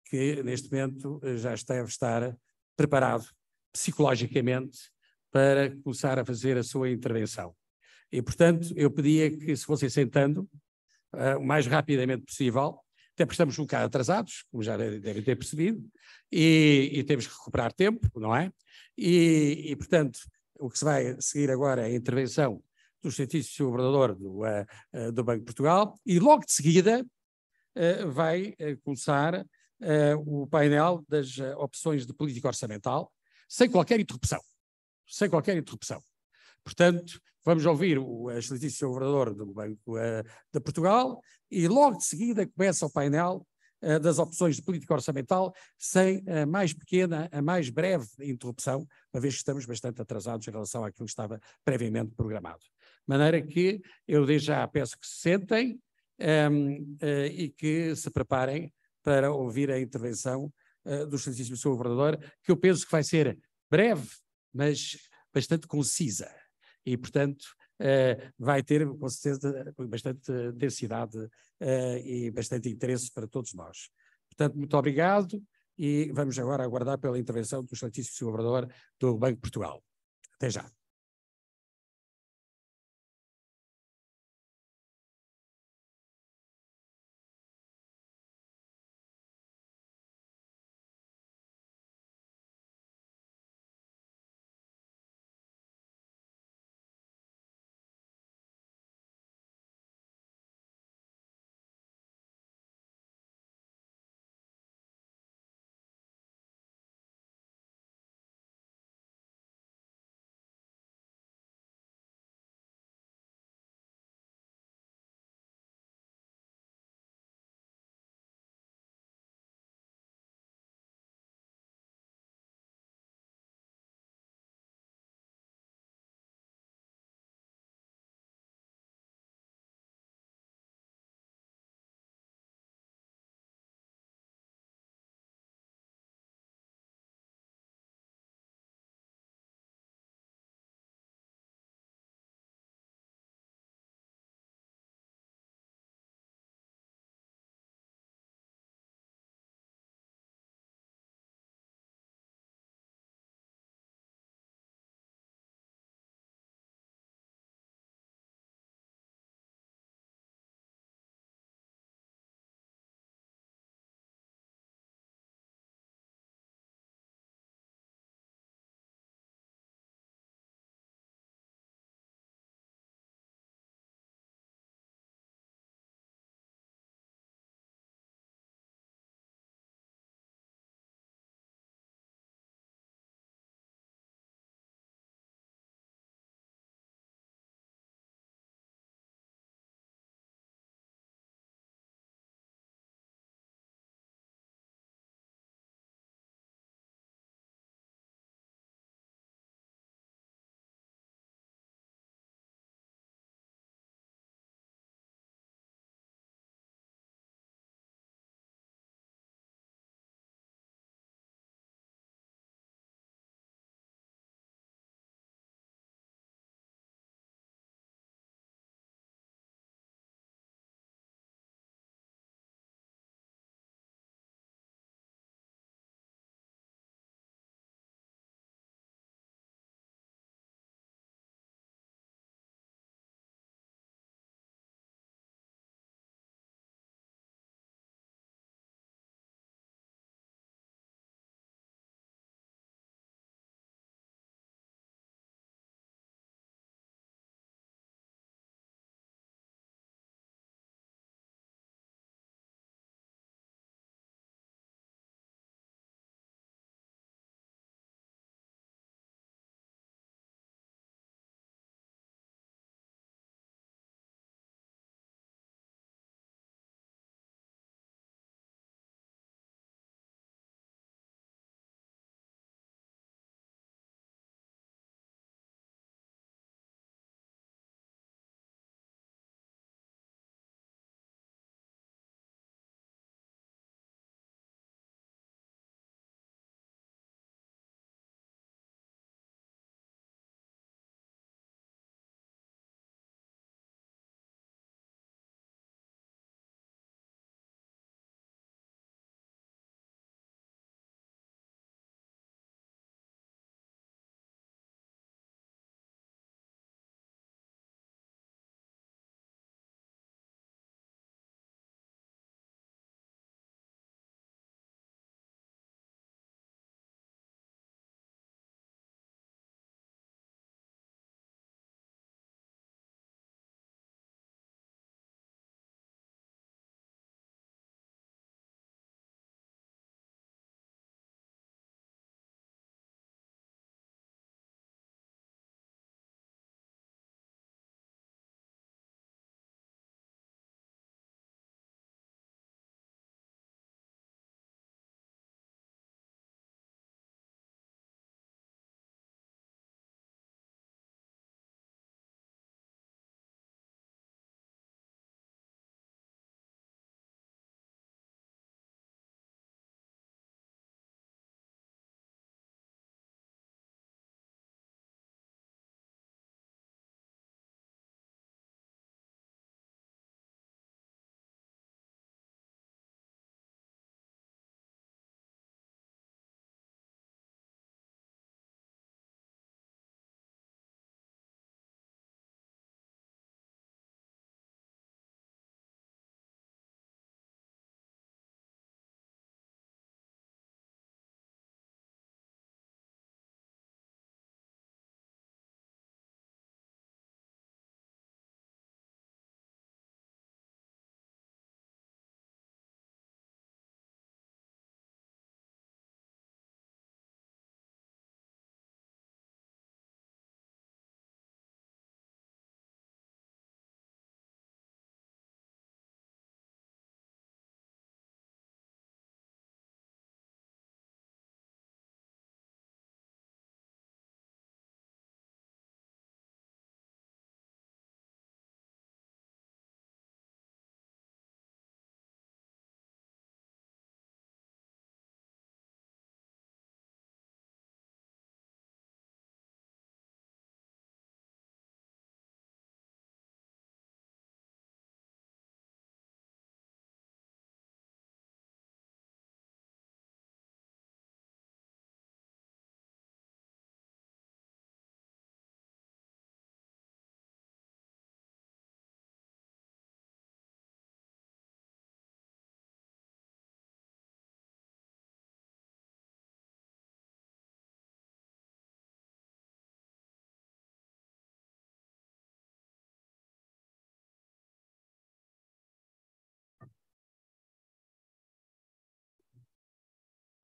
que neste momento já deve estar preparado psicologicamente para começar a fazer a sua intervenção. E, portanto, eu pedia que se fossem sentando uh, o mais rapidamente possível, até porque estamos um bocado atrasados, como já devem ter percebido, e, e temos que recuperar tempo, não é? E, e, portanto, o que se vai seguir agora é a intervenção do Estatístico Governador do, uh, do Banco de Portugal, e logo de seguida uh, vai começar o painel das opções de política orçamental, sem qualquer interrupção sem qualquer interrupção. Portanto, vamos ouvir o excelentíssimo governador do Banco eh, de Portugal e logo de seguida começa o painel eh, das opções de política orçamental sem a mais pequena, a mais breve interrupção, uma vez que estamos bastante atrasados em relação àquilo que estava previamente programado. De maneira que eu desde já peço que se sentem um, ehm, uh, eh, e que se preparem para ouvir a intervenção uh, do Excelentíssimo Sr. Governador, que eu penso que vai ser breve mas bastante concisa. E, portanto, eh, vai ter, com certeza, bastante densidade eh, e bastante interesse para todos nós. Portanto, muito obrigado e vamos agora aguardar pela intervenção do Excelentíssimo Senhor Obrador do Banco de Portugal. Até já.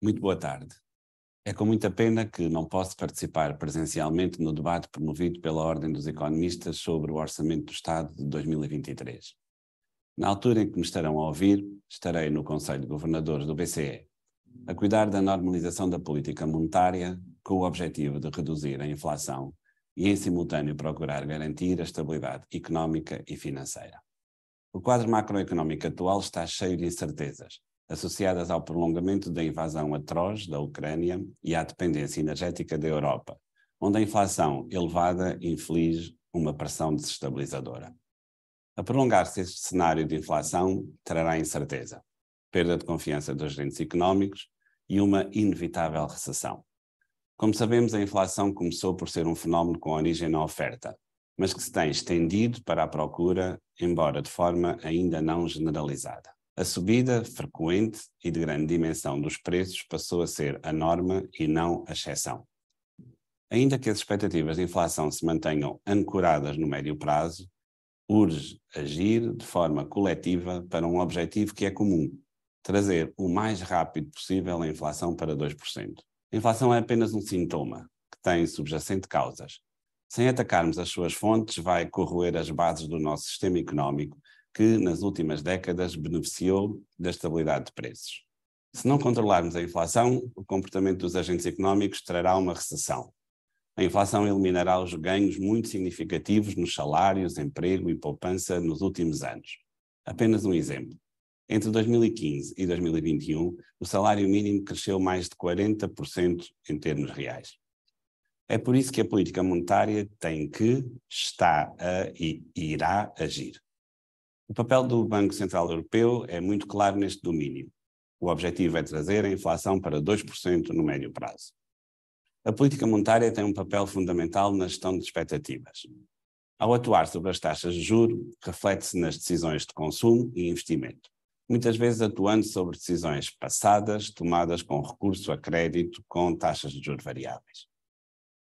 Muito boa tarde. É com muita pena que não posso participar presencialmente no debate promovido pela Ordem dos Economistas sobre o Orçamento do Estado de 2023. Na altura em que me estarão a ouvir, estarei no Conselho de Governadores do BCE, a cuidar da normalização da política monetária com o objetivo de reduzir a inflação e, em simultâneo, procurar garantir a estabilidade económica e financeira. O quadro macroeconómico atual está cheio de incertezas associadas ao prolongamento da invasão atroz da Ucrânia e à dependência energética da Europa, onde a inflação elevada inflige uma pressão desestabilizadora. A prolongar-se este cenário de inflação trará incerteza, perda de confiança dos agentes económicos e uma inevitável recessão. Como sabemos, a inflação começou por ser um fenómeno com origem na oferta, mas que se tem estendido para a procura, embora de forma ainda não generalizada. A subida frequente e de grande dimensão dos preços passou a ser a norma e não a exceção. Ainda que as expectativas de inflação se mantenham ancoradas no médio prazo, urge agir de forma coletiva para um objetivo que é comum: trazer o mais rápido possível a inflação para 2%. A inflação é apenas um sintoma que tem subjacente causas. Sem atacarmos as suas fontes, vai corroer as bases do nosso sistema económico que nas últimas décadas beneficiou da estabilidade de preços. Se não controlarmos a inflação, o comportamento dos agentes económicos trará uma recessão. A inflação eliminará os ganhos muito significativos nos salários, emprego e poupança nos últimos anos. Apenas um exemplo. Entre 2015 e 2021, o salário mínimo cresceu mais de 40% em termos reais. É por isso que a política monetária tem que, está a, e irá agir. O papel do Banco Central Europeu é muito claro neste domínio. O objetivo é trazer a inflação para 2% no médio prazo. A política monetária tem um papel fundamental na gestão de expectativas. Ao atuar sobre as taxas de juro, reflete-se nas decisões de consumo e investimento, muitas vezes atuando sobre decisões passadas tomadas com recurso a crédito com taxas de juros variáveis.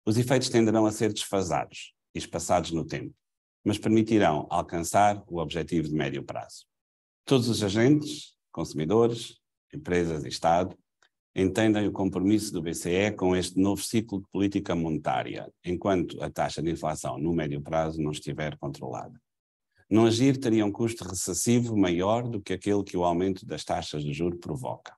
Os efeitos tenderão a ser desfasados e espaçados no tempo, mas permitirão alcançar o objetivo de médio prazo. Todos os agentes, consumidores, empresas e Estado entendem o compromisso do BCE com este novo ciclo de política monetária, enquanto a taxa de inflação no médio prazo não estiver controlada. Não agir teria um custo recessivo maior do que aquele que o aumento das taxas de juro provoca.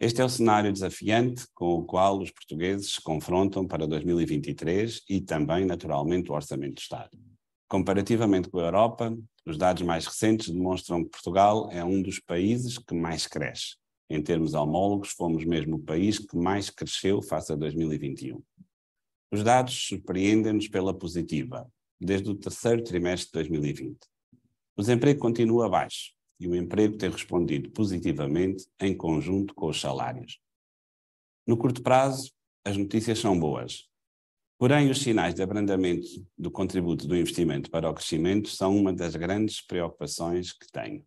Este é o cenário desafiante com o qual os portugueses se confrontam para 2023 e também, naturalmente, o Orçamento do Estado. Comparativamente com a Europa, os dados mais recentes demonstram que Portugal é um dos países que mais cresce. Em termos homólogos, fomos mesmo o país que mais cresceu face a 2021. Os dados surpreendem-nos pela positiva, desde o terceiro trimestre de 2020. O desemprego continua baixo e o emprego tem respondido positivamente em conjunto com os salários. No curto prazo, as notícias são boas, Porém, os sinais de abrandamento do contributo do investimento para o crescimento são uma das grandes preocupações que tenho.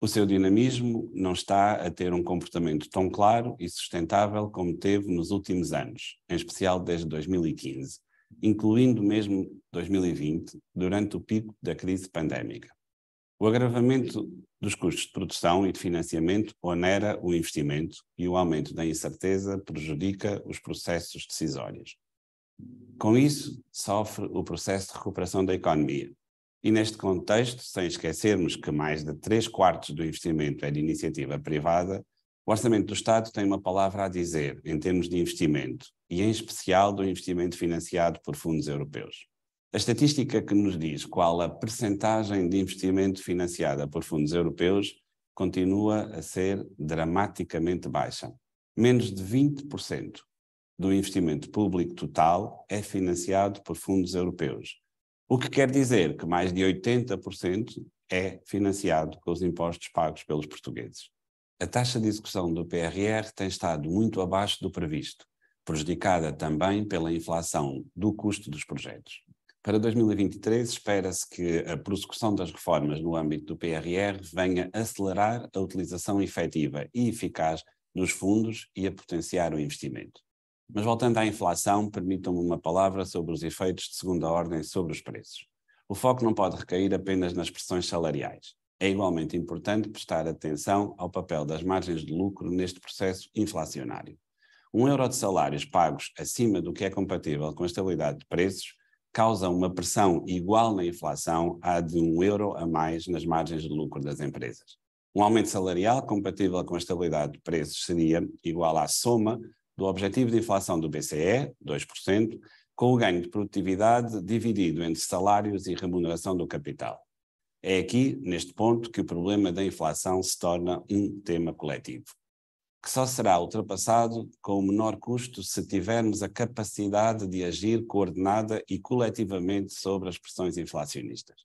O seu dinamismo não está a ter um comportamento tão claro e sustentável como teve nos últimos anos, em especial desde 2015, incluindo mesmo 2020, durante o pico da crise pandémica. O agravamento dos custos de produção e de financiamento onera o investimento e o aumento da incerteza prejudica os processos decisórios. Com isso, sofre o processo de recuperação da economia. E neste contexto, sem esquecermos que mais de 3 quartos do investimento é de iniciativa privada, o Orçamento do Estado tem uma palavra a dizer em termos de investimento, e em especial do investimento financiado por fundos europeus. A estatística que nos diz qual a percentagem de investimento financiada por fundos europeus continua a ser dramaticamente baixa. Menos de 20% do investimento público total é financiado por fundos europeus. O que quer dizer que mais de 80% é financiado com os impostos pagos pelos portugueses. A taxa de execução do PRR tem estado muito abaixo do previsto, prejudicada também pela inflação do custo dos projetos. Para 2023, espera-se que a prossecução das reformas no âmbito do PRR venha acelerar a utilização efetiva e eficaz dos fundos e a potenciar o investimento. Mas voltando à inflação, permitam-me uma palavra sobre os efeitos de segunda ordem sobre os preços. O foco não pode recair apenas nas pressões salariais. É igualmente importante prestar atenção ao papel das margens de lucro neste processo inflacionário. Um euro de salários pagos acima do que é compatível com a estabilidade de preços causa uma pressão igual na inflação à de um euro a mais nas margens de lucro das empresas. Um aumento salarial compatível com a estabilidade de preços seria igual à soma do objetivo de inflação do BCE, 2%, com o ganho de produtividade dividido entre salários e remuneração do capital. É aqui, neste ponto, que o problema da inflação se torna um tema coletivo, que só será ultrapassado com o menor custo se tivermos a capacidade de agir coordenada e coletivamente sobre as pressões inflacionistas.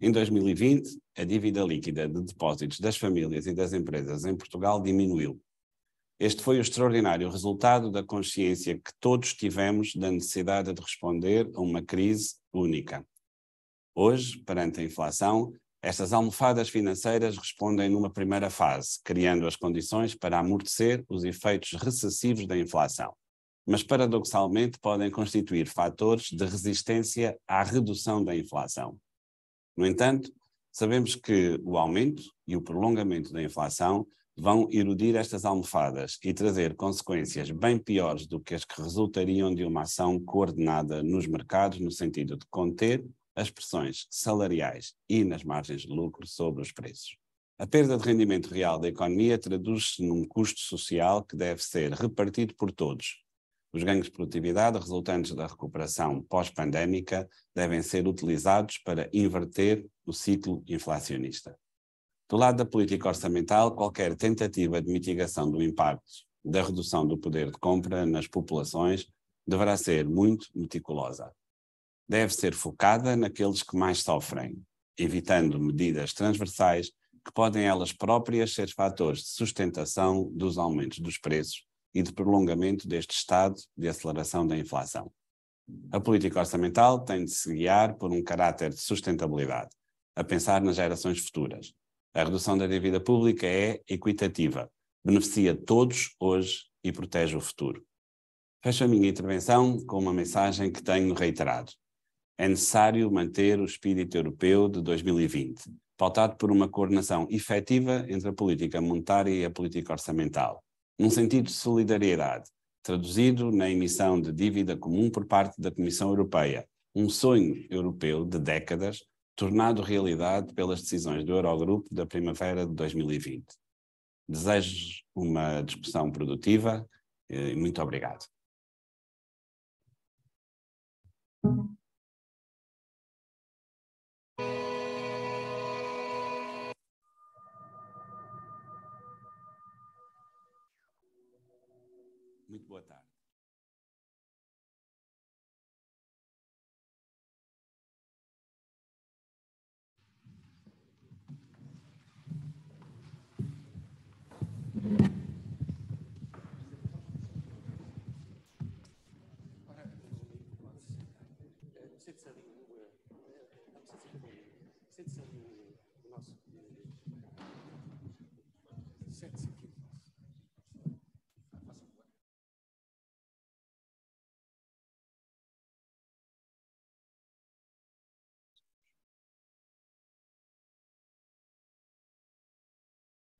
Em 2020, a dívida líquida de depósitos das famílias e das empresas em Portugal diminuiu, este foi o extraordinário resultado da consciência que todos tivemos da necessidade de responder a uma crise única. Hoje, perante a inflação, estas almofadas financeiras respondem numa primeira fase, criando as condições para amortecer os efeitos recessivos da inflação. Mas, paradoxalmente, podem constituir fatores de resistência à redução da inflação. No entanto, sabemos que o aumento e o prolongamento da inflação vão erudir estas almofadas e trazer consequências bem piores do que as que resultariam de uma ação coordenada nos mercados no sentido de conter as pressões salariais e nas margens de lucro sobre os preços. A perda de rendimento real da economia traduz-se num custo social que deve ser repartido por todos. Os ganhos de produtividade resultantes da recuperação pós-pandémica devem ser utilizados para inverter o ciclo inflacionista. Do lado da política orçamental, qualquer tentativa de mitigação do impacto da redução do poder de compra nas populações deverá ser muito meticulosa. Deve ser focada naqueles que mais sofrem, evitando medidas transversais que podem elas próprias ser fatores de sustentação dos aumentos dos preços e de prolongamento deste estado de aceleração da inflação. A política orçamental tem de se guiar por um caráter de sustentabilidade, a pensar nas gerações futuras, a redução da dívida pública é equitativa, beneficia todos hoje e protege o futuro. Fecho a minha intervenção com uma mensagem que tenho reiterado. É necessário manter o espírito europeu de 2020, pautado por uma coordenação efetiva entre a política monetária e a política orçamental, num sentido de solidariedade, traduzido na emissão de dívida comum por parte da Comissão Europeia, um sonho europeu de décadas tornado realidade pelas decisões do Eurogrupo da primavera de 2020. Desejo uma discussão produtiva eh, e muito obrigado.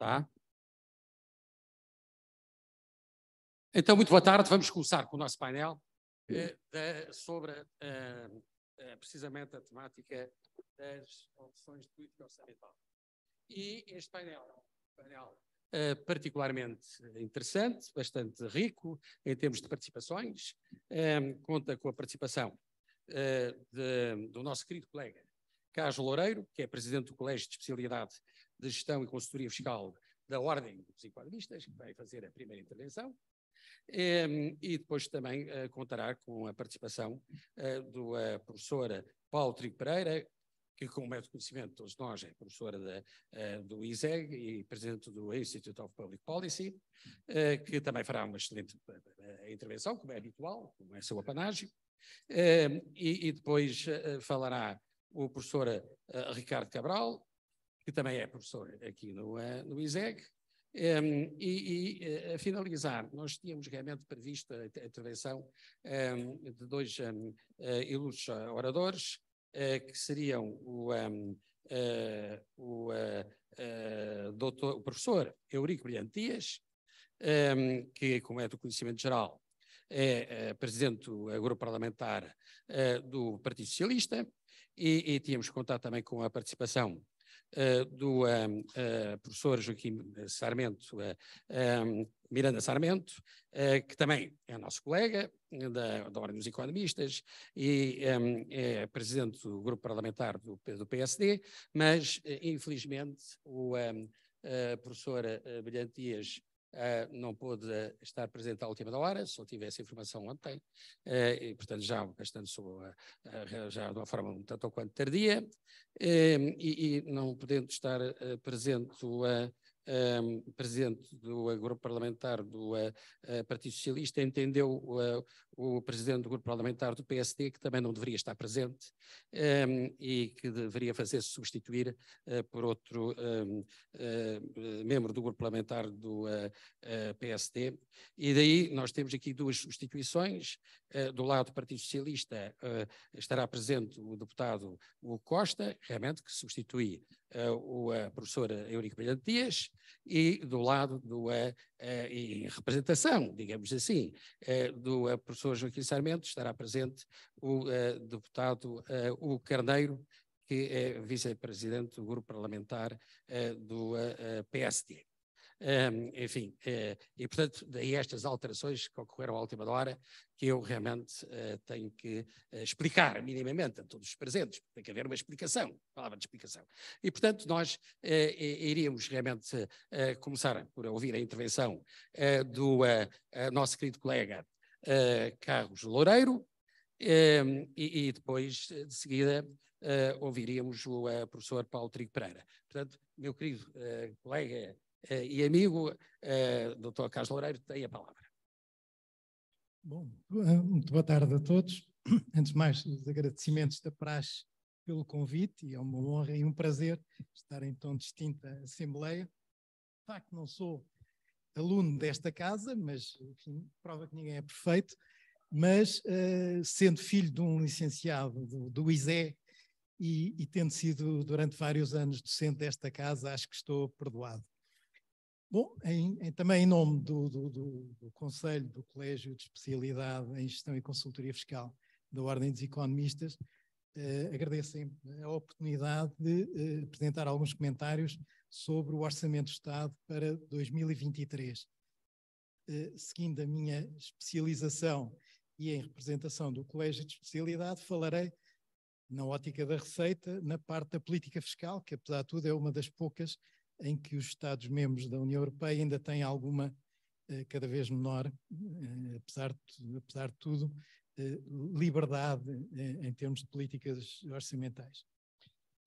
Tá? Então, muito boa tarde. Vamos começar com o nosso painel eh, sobre eh, eh, precisamente a temática das opções de política orçamental. E este painel, painel eh, particularmente interessante, bastante rico em termos de participações, eh, conta com a participação eh, de, do nosso querido colega Carlos Loureiro, que é presidente do Colégio de Especialidade de Gestão e Consultoria Fiscal da Ordem dos Enquadristas, que vai fazer a primeira intervenção, ehm, e depois também eh, contará com a participação eh, do eh, professor Paulo Trigo Pereira, que como é de conhecimento de todos nós, é professora da, do ISEG e presidente do Institute of Public Policy, que também fará uma excelente intervenção, como é habitual, como é seu apanágio, ehm, e, e depois falará o professor Ricardo Cabral, que também é professor aqui no, eh, no ISEG. Um, ehm, e, e, eh, a finalizar, nós tínhamos realmente previsto a intervenção um, ehm, de dois um, ehm, uh, eh, ilustres oradores, uh, que seriam o, um, uh, o, doutor, o professor Eurico Brilhante Dias, que, como é do conhecimento geral, é presidente do grupo parlamentar do Partido Socialista, e, e tínhamos contado também com a participação uh, do uh, professor Joaquim Sarmento, um, eh, ehm, Miranda Sarmento, que também é nosso colega da, da Ordem dos Economistas e um, ehm, é presidente do grupo parlamentar do, do PSD, mas infelizmente o professor Brilhante Dias Uh, não pôde uh, estar presente à última hora, só tive essa informação ontem, uh, e, portanto, já bastante sou, já de uma forma um tanto ou quanto tardia, e, e, não podendo estar presente um, ehm, presidente do grupo parlamentar do uh, Partido Socialista, entendeu uh, o presidente do grupo parlamentar do PSD, que também não deveria estar presente um, ehm, e que deveria fazer-se substituir por outro um, ehm, membro do grupo parlamentar do PSD. E daí nós temos aqui duas substituições, eh, do lado do Partido Socialista eh, estará presente o deputado o Costa, realmente que substitui eh, o a professora Eurico Brilhante Dias, e do lado do, em representação, digamos assim, do professor Joaquim Sarmento estará presente o deputado o Carneiro, que é vice-presidente do grupo parlamentar do PSD. Um, enfim, uh, e portanto, daí estas alterações que ocorreram à última hora, que eu realmente uh, tenho que eh, explicar minimamente a todos os presentes, tem que haver uma explicação, palavra de explicação. E portanto, nós iríamos realmente começar por ouvir a intervenção do nosso querido colega Carlos Loureiro, ehm, e, e, depois, de seguida, uh, ouviríamos o uh, professor Paulo Trigo Pereira. Portanto, meu querido uh, colega é, e amigo, é, Dr. Carlos Loureiro, tem a palavra. Bom, eh, muito boa tarde a todos. [clears throat] Antes de mais, os agradecimentos da Praxe pelo convite e é uma honra e um prazer estar em tão distinta Assembleia. De facto, não sou aluno desta casa, mas enfim, prova que ninguém é perfeito, mas uh, sendo filho de um licenciado do, do ISE e, e, tendo sido durante vários anos docente desta casa, acho que estou perdoado. Bom, em, em, também em nome do, do, do, do, Conselho, do Colégio de Especialidade em Gestão e Consultoria Fiscal da Ordem dos Economistas, eh, agradeço a oportunidade de eh, apresentar alguns comentários sobre o Orçamento do Estado para 2023. Eh, seguindo a minha especialização e em representação do Colégio de Especialidade, falarei na ótica da receita, na parte da política fiscal, que apesar de tudo é uma das poucas em que os Estados-membros da União Europeia ainda têm alguma, eh, cada vez menor, eh, apesar de, apesar de tudo, eh, liberdade em termos de políticas orçamentais.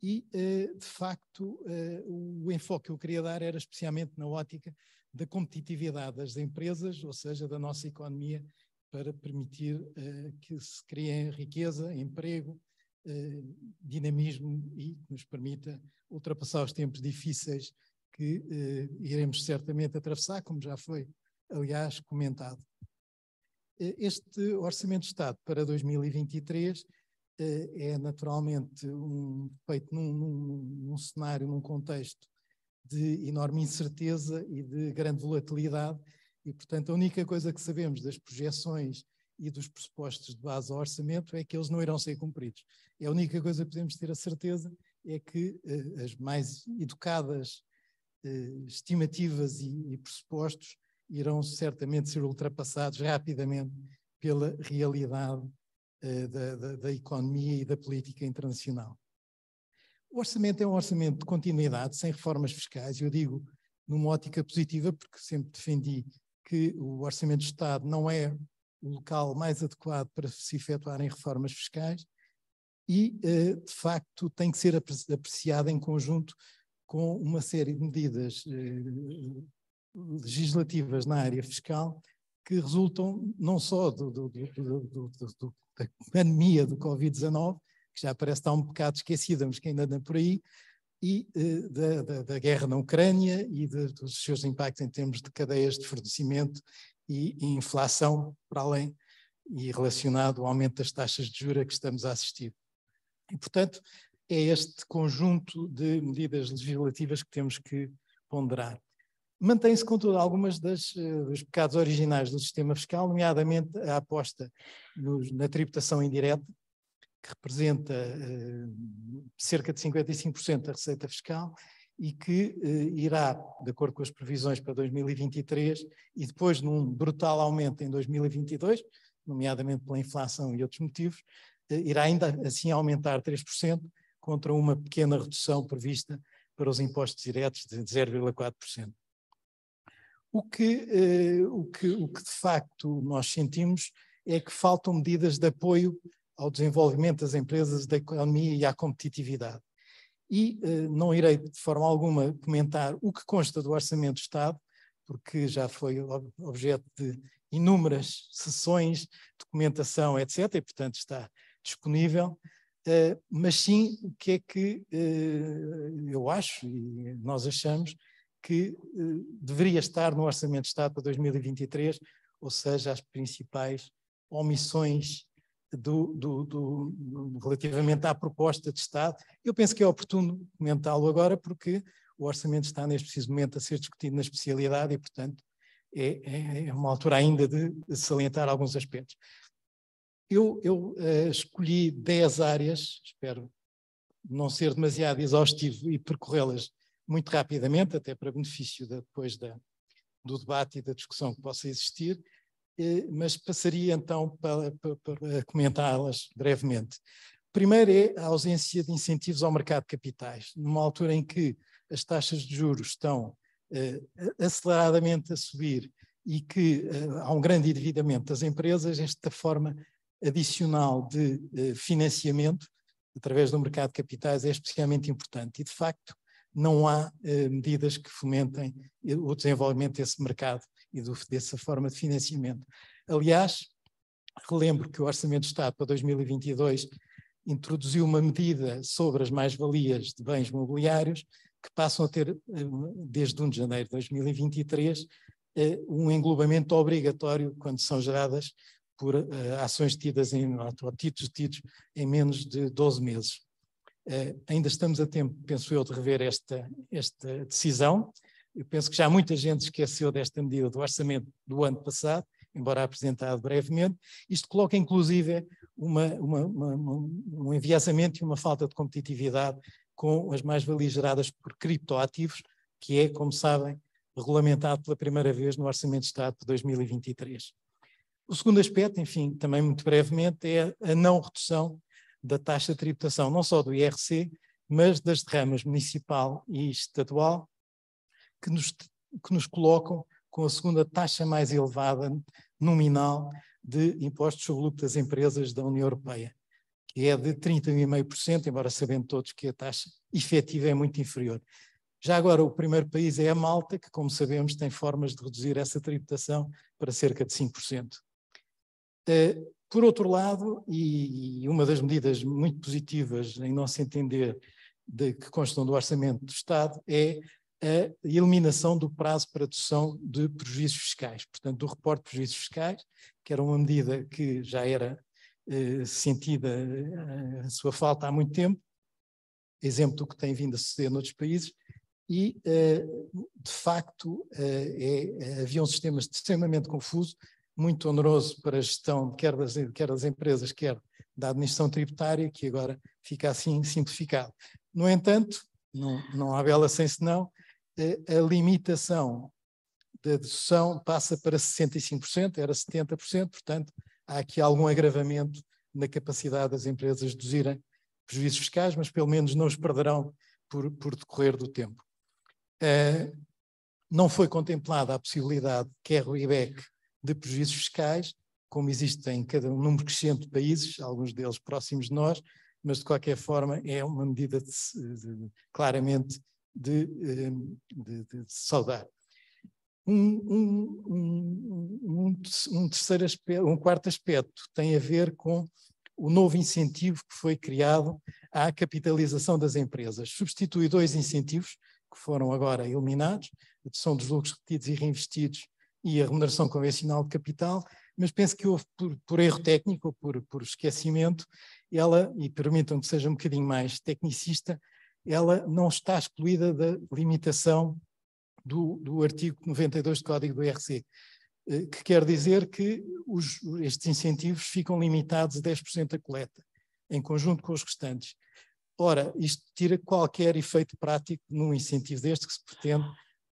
E, de facto, o enfoque que eu queria dar era especialmente na ótica da competitividade das empresas, ou seja, da nossa economia, para permitir que se criem riqueza, emprego eh, dinamismo e que nos permita ultrapassar os tempos difíceis que eh, iremos certamente atravessar, como já foi, aliás, comentado. Eh, este Orçamento de Estado para 2023 é naturalmente um, feito num, num, num, cenário, num contexto de enorme incerteza e de grande volatilidade, e portanto a única coisa que sabemos das projeções e dos pressupostos de base ao orçamento é que eles não irão ser cumpridos. É a única coisa que podemos ter a certeza é que eh, as mais educadas eh, estimativas e, e, pressupostos irão certamente ser ultrapassados rapidamente pela realidade eh, da, da, da economia e da política internacional. O orçamento é um orçamento de continuidade, sem reformas fiscais, eu digo numa ótica positiva, porque sempre defendi que o orçamento de Estado não é o local mais adequado para se efetuarem reformas fiscais e, eh, de facto, tem que ser apreciada em conjunto com uma série de medidas eh, legislativas na área fiscal que resultam não só do, do, do, da pandemia do Covid-19, que já parece estar um bocado esquecida, mas que ainda anda por aí, e eh, da, da, da, guerra na Ucrânia e de, dos seus impactos em termos de cadeias de fornecimento e, inflação para além e relacionado ao aumento das taxas de juros que estamos a assistir. E, portanto, é este conjunto de medidas legislativas que temos que ponderar. Mantém-se, contudo, algumas das, eh, dos pecados originais do sistema fiscal, nomeadamente a aposta na tributação indireta, que representa eh, cerca de 55% da receita fiscal, e que eh, irá, de acordo com as previsões para 2023, e depois num brutal aumento em 2022, nomeadamente pela inflação e outros motivos, eh, irá ainda assim aumentar 3%, contra uma pequena redução prevista para os impostos diretos de 0,4%. O que, eh, o, que, o que de facto nós sentimos é que faltam medidas de apoio ao desenvolvimento das empresas, da economia e à competitividade e eh, não irei de forma alguma comentar o que consta do Orçamento de Estado, porque já foi objeto de inúmeras sessões, documentação, etc., e portanto está disponível, eh, mas sim o que é que eh, eu acho e nós achamos que deveria estar no Orçamento de Estado para 2023, ou seja, as principais omissões do, do, do, relativamente à proposta de Estado. Eu penso que é oportuno comentá-lo agora, porque o orçamento está neste preciso momento a ser discutido na especialidade e, portanto, é, é, é uma altura ainda de salientar alguns aspectos. Eu, eu uh, escolhi 10 áreas, espero não ser demasiado exaustivo e percorrê-las muito rapidamente, até para benefício de, depois da, do debate e da discussão que possa existir, eh, mas passaria então para, para, para comentá-las brevemente. Primeiro é a ausência de incentivos ao mercado de capitais, numa altura em que as taxas de juros estão uh, aceleradamente a subir e que uh, há um grande endividamento das empresas, esta forma adicional de uh, financiamento através do mercado de capitais é especialmente importante e, de facto, não há medidas que fomentem o desenvolvimento desse mercado e do, dessa forma de financiamento. Aliás, relembro que o Orçamento de Estado para 2022 introduziu uma medida sobre as mais-valias de bens mobiliários que passam a ter, eh, desde 1 de janeiro de 2023, eh, um englobamento obrigatório quando são geradas por eh, ações tidas em ou títulos tidos em menos de 12 meses. Ainda estamos a tempo, penso eu, de rever esta, esta decisão eu penso que já muita gente esqueceu desta medida do orçamento do ano passado, embora apresentado brevemente. Isto coloca, inclusive, uma, uma, uma, um enviesamento e uma falta de competitividade com as mais-valias geradas por criptoativos, que é, como sabem, regulamentado pela primeira vez no Orçamento de Estado de 2023. O segundo aspecto, enfim, também muito brevemente, é a não redução da taxa de tributação, não só do IRC, mas das derramas municipal e estadual, que nos, que nos colocam com a segunda taxa mais elevada nominal de impostos sobre o lucro das empresas da União Europeia, que é de 31,5%, embora sabendo todos que a taxa efetiva é muito inferior. Já agora, o primeiro país é a Malta, que, como sabemos, tem formas de reduzir essa tributação para cerca de 5%. Eh, por outro lado, e uma das medidas muito positivas, em nosso entender, de, que constam do Orçamento do Estado, é a eliminação do prazo para dedução de prejuízos fiscais, portanto, do reporte de prejuízos fiscais, que era uma medida que já era eh, sentida eh, a sua falta há muito tempo, exemplo do que tem vindo a suceder noutros países, e, eh, de facto, eh, é, havia um sistema extremamente confuso, muito oneroso para a gestão, quer das, quer das empresas, quer da administração tributária, que agora fica assim simplificado. No entanto, não, não há bela sem senão, a limitação da dedução passa para 65%, era 70%, portanto, há aqui algum agravamento na capacidade das empresas de deduzirem prejuízos fiscais, mas pelo menos não os perderão por, por decorrer do tempo. Uh, não foi contemplada a possibilidade, quer o IBEC, de prejuízos fiscais, como existe em cada um número crescente de países, alguns deles próximos de nós, mas de qualquer forma é uma medida de, de, claramente Ehm, de, de, de saudar. Um, um, um, um, terceiro aspecto, um quarto aspecto tem a ver com o novo incentivo que foi criado à capitalização das empresas. Substitui dois incentivos que foram agora eliminados, a dedução dos lucros retidos e reinvestidos e a remuneração convencional de capital, mas penso que houve, por, por erro técnico ou por, por esquecimento, ela, e permitam que seja um bocadinho mais tecnicista, ela não está excluída da limitação do, do artigo 92 do Código do IRC, eh, que quer dizer que os, estes incentivos ficam limitados a 10% da coleta, em conjunto com os restantes. Ora, isto tira qualquer efeito prático num incentivo deste que se pretende,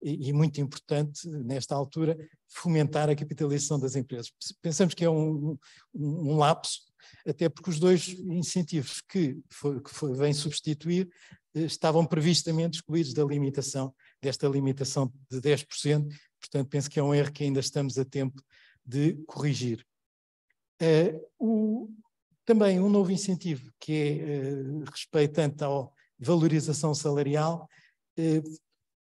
e, e muito importante nesta altura, fomentar a capitalização das empresas. Pensamos que é um, um, um lapso até porque os dois incentivos que, foi, que foi, vem substituir eh, estavam previstamente excluídos da limitação, desta limitação de 10%, portanto penso que é um erro que ainda estamos a tempo de corrigir. Uh, o, também um novo incentivo que é uh, respeitante à valorização salarial, uh,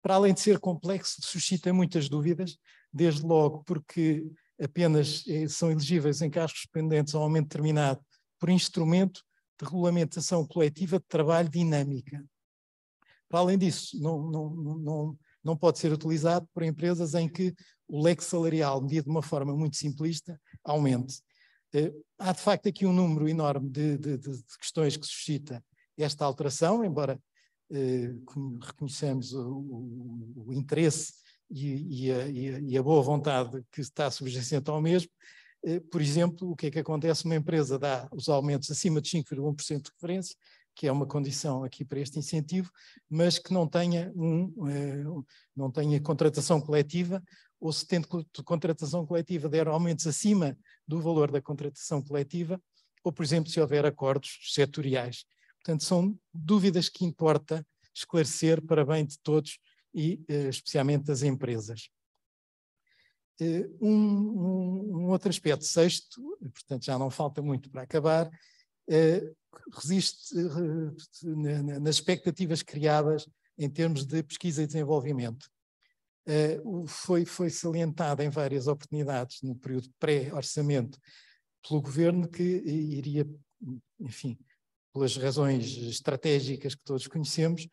para além de ser complexo, suscita muitas dúvidas, desde logo porque apenas eh, são elegíveis em casos pendentes ao aumento determinado por instrumento de regulamentação coletiva de trabalho dinâmica. Para além disso, não, não, não, não pode ser utilizado por empresas em que o leque salarial, medido de uma forma muito simplista, aumente. Eh, há de facto aqui um número enorme de, de, de questões que suscita esta alteração, embora eh, reconheçamos o, o, o interesse e, e, a, e, a, boa vontade que está subjacente ao mesmo, eh, por exemplo, o que é que acontece? Uma empresa dá os aumentos acima de 5,1% de referência, que é uma condição aqui para este incentivo, mas que não tenha, um, eh, não tenha contratação coletiva, ou se tendo contratação coletiva der aumentos acima do valor da contratação coletiva, ou, por exemplo, se houver acordos setoriais. Portanto, são dúvidas que importa esclarecer para bem de todos e eh, especialmente das empresas. Eh, um, um, um, outro aspecto, sexto, portanto já não falta muito para acabar, eh, resiste nas expectativas criadas em termos de pesquisa e desenvolvimento. Foi, foi salientado em várias oportunidades no período pré-orçamento pelo governo que iria, enfim, pelas razões estratégicas que todos conhecemos,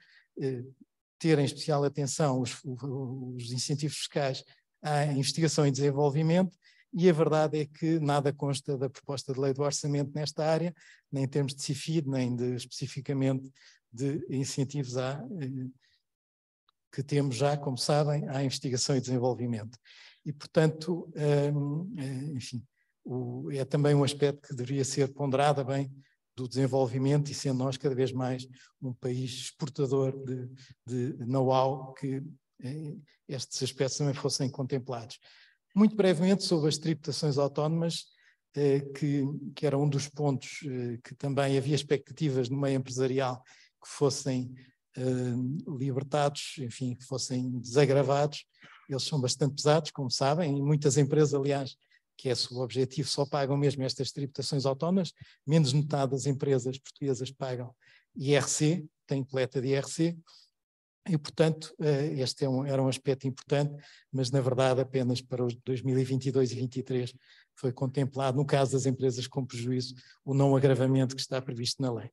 ter em especial atenção os, os incentivos fiscais à investigação e desenvolvimento, e a verdade é que nada consta da proposta de lei do orçamento nesta área, nem em termos de CIFID, nem de, especificamente de incentivos à, eh, que temos já, como sabem, à investigação e desenvolvimento. E, portanto, hum, eh, enfim, é também um aspecto que deveria ser ponderado bem do desenvolvimento e sendo nós cada vez mais um país exportador de, de know-how que eh, estes aspectos também fossem contemplados. Muito brevemente sobre as tributações autónomas, eh, que, que era um dos pontos eh, que também havia expectativas no meio empresarial que fossem eh, libertados, enfim, que fossem desagravados. Eles são bastante pesados, como sabem, e muitas empresas, aliás, que é o seu objetivo, só pagam mesmo estas tributações autónomas, menos metade das empresas portuguesas pagam IRC, têm coleta de IRC, e, portanto, eh, este é um, era um aspecto importante, mas, na verdade, apenas para os 2022 e 2023 foi contemplado, no caso das empresas com prejuízo, o não agravamento que está previsto na lei.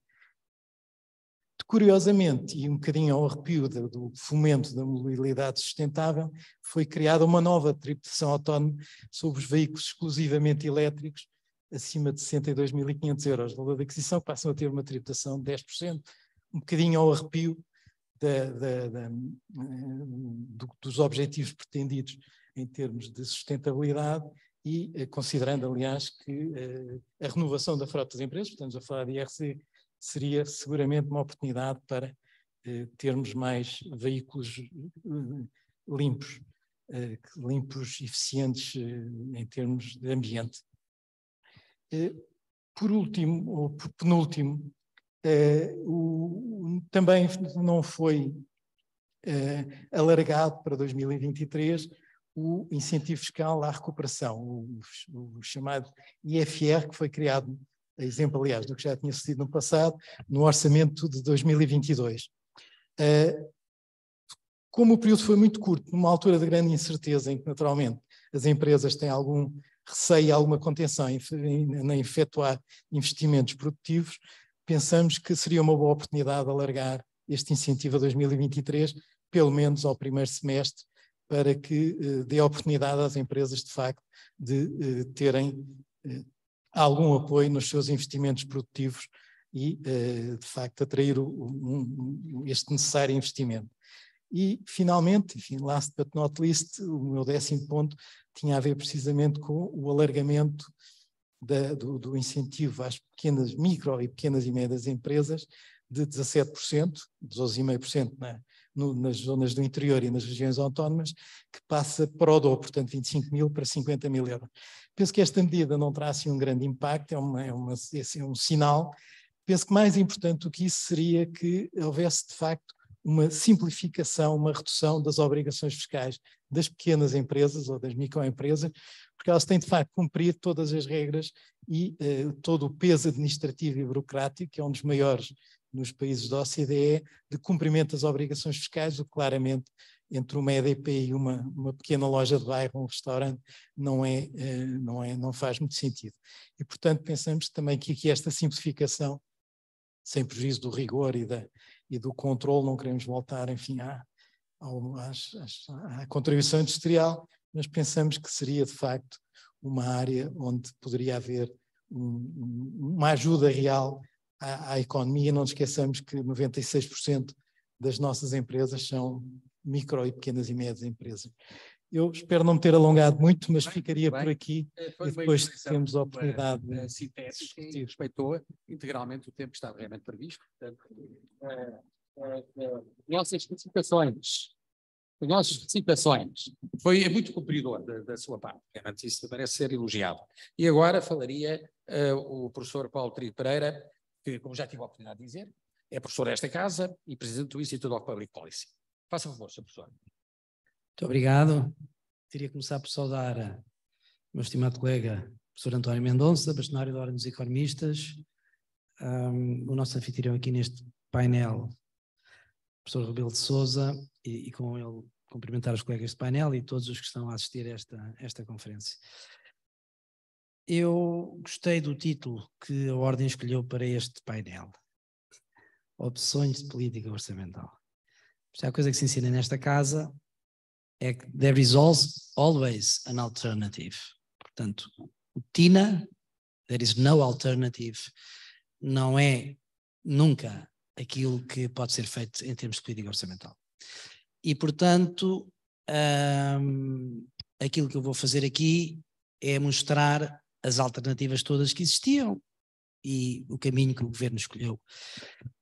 Curiosamente, e um bocadinho ao arrepio do, do fomento da mobilidade sustentável, foi criada uma nova tributação autónoma sobre os veículos exclusivamente elétricos, acima de 62.500 euros de valor de aquisição, que passam a ter uma tributação de 10%, um bocadinho ao arrepio da, da, da, eh, do, dos objetivos pretendidos em termos de sustentabilidade e eh, considerando, aliás, que eh, a renovação da frota das empresas, estamos a falar de IRC seria seguramente uma oportunidade para eh, termos mais veículos eh, limpos, eh, limpos, eficientes eh, em termos de ambiente. por último, ou por penúltimo, eh, o, também não foi eh, alargado para 2023 o incentivo fiscal à recuperação, o, o chamado IFR, que foi criado exemplo, aliás, do que já tinha sucedido no passado, no orçamento de 2022. Ah, como o período foi muito curto, numa altura de grande incerteza, em que naturalmente as empresas têm algum receio, alguma contenção em, em, em efetuar investimentos produtivos, pensamos que seria uma boa oportunidade alargar este incentivo a 2023, pelo menos ao primeiro semestre, para que eh, dê oportunidade às empresas, de facto, de eh, terem eh, algum apoio nos seus investimentos produtivos e, eh, de facto, atrair este necessário investimento. E, finalmente, enfim, last but not least, o meu décimo ponto tinha a ver precisamente com o alargamento da, do, do, incentivo às pequenas, micro e pequenas e médias empresas de 17%, 12,5% na, no, nas zonas do interior e nas regiões autónomas, que passa para o dobro, portanto 25 mil para 50 mil euros. Penso que esta medida não terá assim um grande impacto, é, uma, é, uma, é assim, um sinal. Penso que mais importante do que isso seria que houvesse de facto uma simplificação, uma redução das obrigações fiscais das pequenas empresas ou das microempresas, porque elas têm de facto cumprido todas as regras e eh, todo o peso administrativo e burocrático, que é um dos maiores nos países da OCDE de cumprimento das obrigações fiscais, o que claramente entre uma EDP e uma, uma pequena loja de bairro, um restaurante, não, é, eh, não, é, não faz muito sentido. E, portanto, pensamos também que aqui esta simplificação, sem prejuízo do rigor e, da, e do controle, não queremos voltar, enfim, à, à contribuição industrial, mas pensamos que seria, de facto, uma área onde poderia haver um, uma ajuda real à, à economia. Não esqueçamos que 96% das nossas empresas são micro e pequenas e médias empresas. Eu espero não me ter alongado muito, mas bem, ficaria bem. por aqui é, Foi e depois temos a oportunidade de discutir. Respeitou integralmente o tempo que estava realmente previsto. Portanto, é, é, é, nossas participações nossas participações. Foi muito cumpridor da, da, sua parte, realmente isso merece é ser elogiado. E agora falaria uh, o professor Paulo Tri Pereira, que, como já tive a oportunidade de dizer, é professor desta casa e presidente do Instituto of Public Policy. Faça favor, Sr. Professor. Muito obrigado. Queria começar por saudar o meu estimado colega, professor António Mendonça, bastonário da Ordem dos Economistas, um, o nosso anfitrião aqui neste painel, professor Rebelo de Souza, e, e, com ele cumprimentar os colegas de painel e todos os que estão a assistir a esta, esta conferência. Eu gostei do título que a Ordem escolheu para este painel: Opções de Política Orçamental. Se há é coisa que se ensina nesta casa é que there is always an alternative. Portanto, o TINA, there is no alternative, não é nunca aquilo que pode ser feito em termos de política orçamental. E, portanto, hum, aquilo que eu vou fazer aqui é mostrar as alternativas todas que existiam e o caminho que o governo escolheu.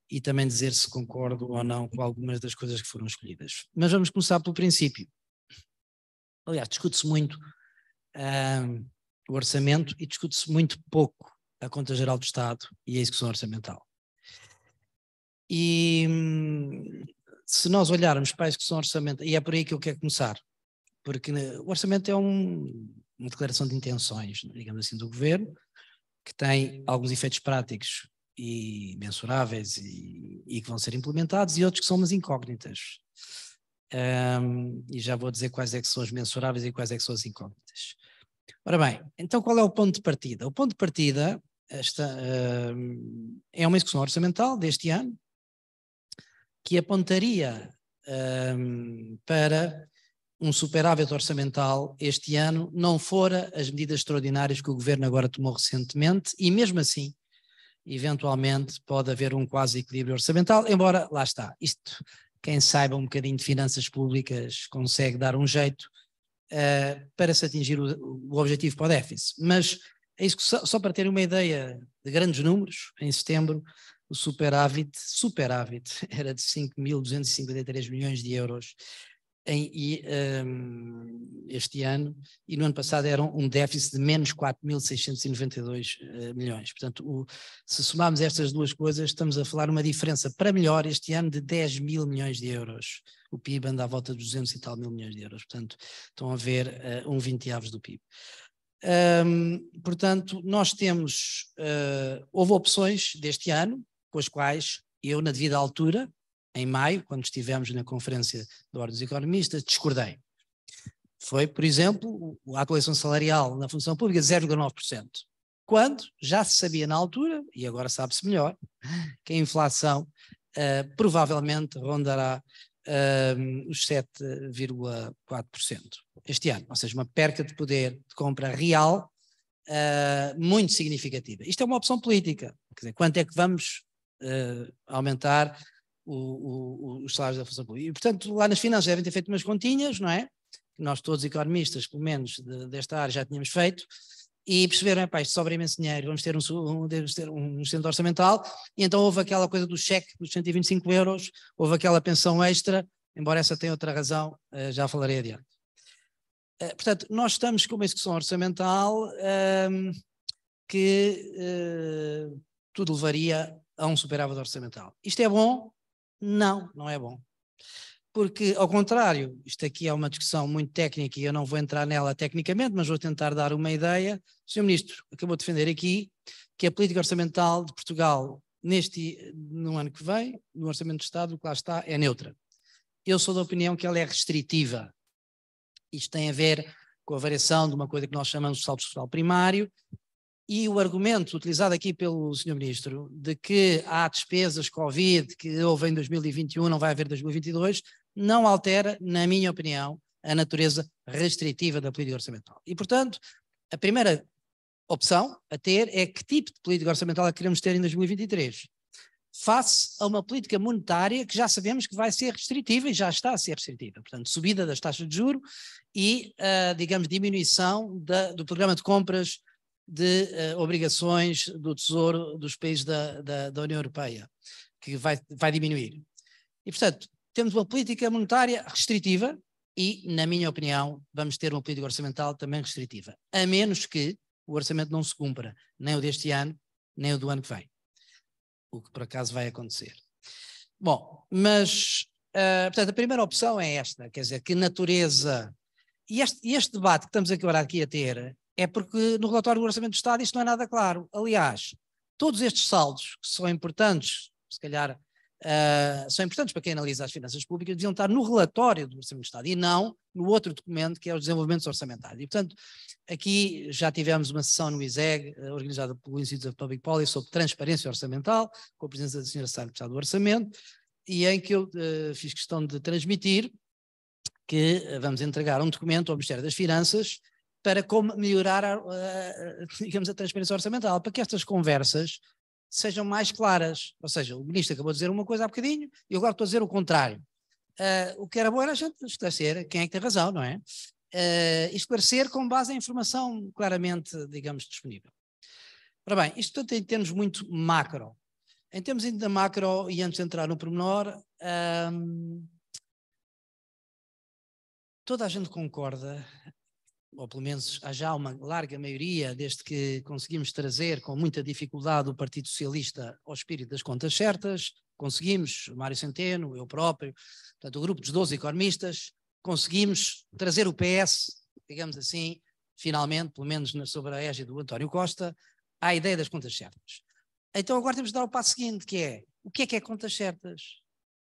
E também dizer se concordo ou não com algumas das coisas que foram escolhidas. Mas vamos começar pelo princípio. Aliás, discute-se muito ah, o orçamento e discute-se muito pouco a conta geral do Estado e a execução orçamental. E se nós olharmos para a execução orçamental, e é por aí que eu quero começar, porque né, o orçamento é um, uma declaração de intenções, digamos assim, do governo, que tem alguns efeitos práticos e mensuráveis e, e que vão ser implementados e outros que são umas incógnitas. Um, e já vou dizer quais é que são as mensuráveis e quais é que são as incógnitas. Ora bem, então qual é o ponto de partida? O ponto de partida esta, é uma execução orçamental deste ano que apontaria para um superávit orçamental este ano, não fora as medidas extraordinárias que o governo agora tomou recentemente, e mesmo assim, eventualmente, pode haver um quase equilíbrio orçamental, embora, lá está, isto, quem saiba um bocadinho de finanças públicas consegue dar um jeito uh, para se atingir o, o, objetivo para o déficit. Mas a é execução, só para terem uma ideia de grandes números, em setembro, o superávit, superávit [laughs] era de 5.253 milhões de euros em, e, um, ehm, este ano, e no ano passado eram um déficit de menos 4.692 uh, eh, milhões. Portanto, o, se somarmos estas duas coisas, estamos a falar uma diferença para melhor este ano de 10 mil milhões de euros. O PIB anda à volta de 200 e tal mil milhões de euros. Portanto, estão a ver uh, um avos do PIB. Um, ehm, portanto, nós temos, uh, houve opções deste ano, com as quais eu, na devida altura, em maio, quando estivemos na conferência da Ordem dos Economistas, discordei. Foi, por exemplo, a atualização salarial na função pública de 0,9%. Quando já se sabia na altura, e agora sabe-se melhor, que a inflação uh, provavelmente rondará uh, os 7,4% este ano. Ou seja, uma perca de poder de compra real uh, muito significativa. Isto é uma opção política. Quer dizer, quanto é que vamos eh, aumentar o, o, os salários da função pública. E, portanto, lá nas finanças devem ter feito umas continhas, não é? Que nós todos economistas, pelo menos de, desta área, já tínhamos feito, e perceberam, pá, isto sobra imenso dinheiro, vamos ter um, um, ter um centro orçamental, e então houve aquela coisa do cheque dos 125 euros, houve aquela pensão extra, embora essa tenha outra razão, eh, já falarei adiante. Eh, portanto, nós estamos com uma execução orçamental um, ehm, que uh, tudo levaria a um superávit orçamental. Isto é bom não, não é bom. Porque, ao contrário, isto aqui é uma discussão muito técnica e eu não vou entrar nela tecnicamente, mas vou tentar dar uma ideia. O Sr. Ministro acabou de defender aqui que a política orçamental de Portugal neste, no ano que vem, no Orçamento do Estado, o que lá está, é neutra. Eu sou da opinião que ela é restritiva. Isto tem a ver com a variação de uma coisa que nós chamamos de saldo social primário, e o argumento utilizado aqui pelo Sr. Ministro de que há despesas Covid que houve em 2021, não vai haver 2022, não altera, na minha opinião, a natureza restritiva da política orçamental. E, portanto, a primeira opção a ter é que tipo de política orçamental é que queremos ter em 2023, face a uma política monetária que já sabemos que vai ser restritiva e já está a ser restritiva. Portanto, subida das taxas de juro e, uh, digamos, diminuição da, do programa de compras de uh, obrigações do Tesouro dos países da, da, da, União Europeia, que vai, vai diminuir. E, portanto, temos uma política monetária restritiva e, na minha opinião, vamos ter uma política orçamental também restritiva, a menos que o orçamento não se cumpra, nem o deste ano, nem o do ano que vem, o que por acaso vai acontecer. Bom, mas, uh, portanto, a primeira opção é esta, quer dizer, que natureza... E este, este debate que estamos agora aqui a ter é porque no relatório do Orçamento do Estado isso não é nada claro. Aliás, todos estes saldos, que são importantes, se calhar uh, são importantes para quem analisa as finanças públicas, deviam estar no relatório do Orçamento do Estado e não no outro documento que é os desenvolvimentos orçamentários. E, portanto, aqui já tivemos uma sessão no ISEG, ah, organizada pelo Instituto of Public Policy, sobre transparência orçamental, com a presença da Sra. Secretária do Orçamento, e em que eu uh, fiz questão de transmitir que vamos entregar um documento ao Ministério das Finanças para como melhorar, a, a, digamos, a transparência orçamental, para que estas conversas sejam mais claras. Ou seja, o ministro acabou de dizer uma coisa há bocadinho e agora estou a dizer o contrário. Uh, o que era bom era a gente esclarecer quem é que tem razão, não é? Uh, esclarecer com base em informação claramente, digamos, disponível. Ora bem, isto tanto em termos muito macro. Em termos ainda macro, e antes de entrar no pormenor, um, ah, toda a gente concorda ou pelo menos há já uma larga maioria, desde que conseguimos trazer com muita dificuldade o Partido Socialista ao espírito das contas certas, conseguimos, Mário Centeno, eu próprio, portanto, o grupo dos 12 economistas, conseguimos trazer o PS, digamos assim, finalmente, pelo menos sobre a égide do António Costa, à ideia das contas certas. Então agora temos de dar o passo seguinte, que é, o que é que é contas certas?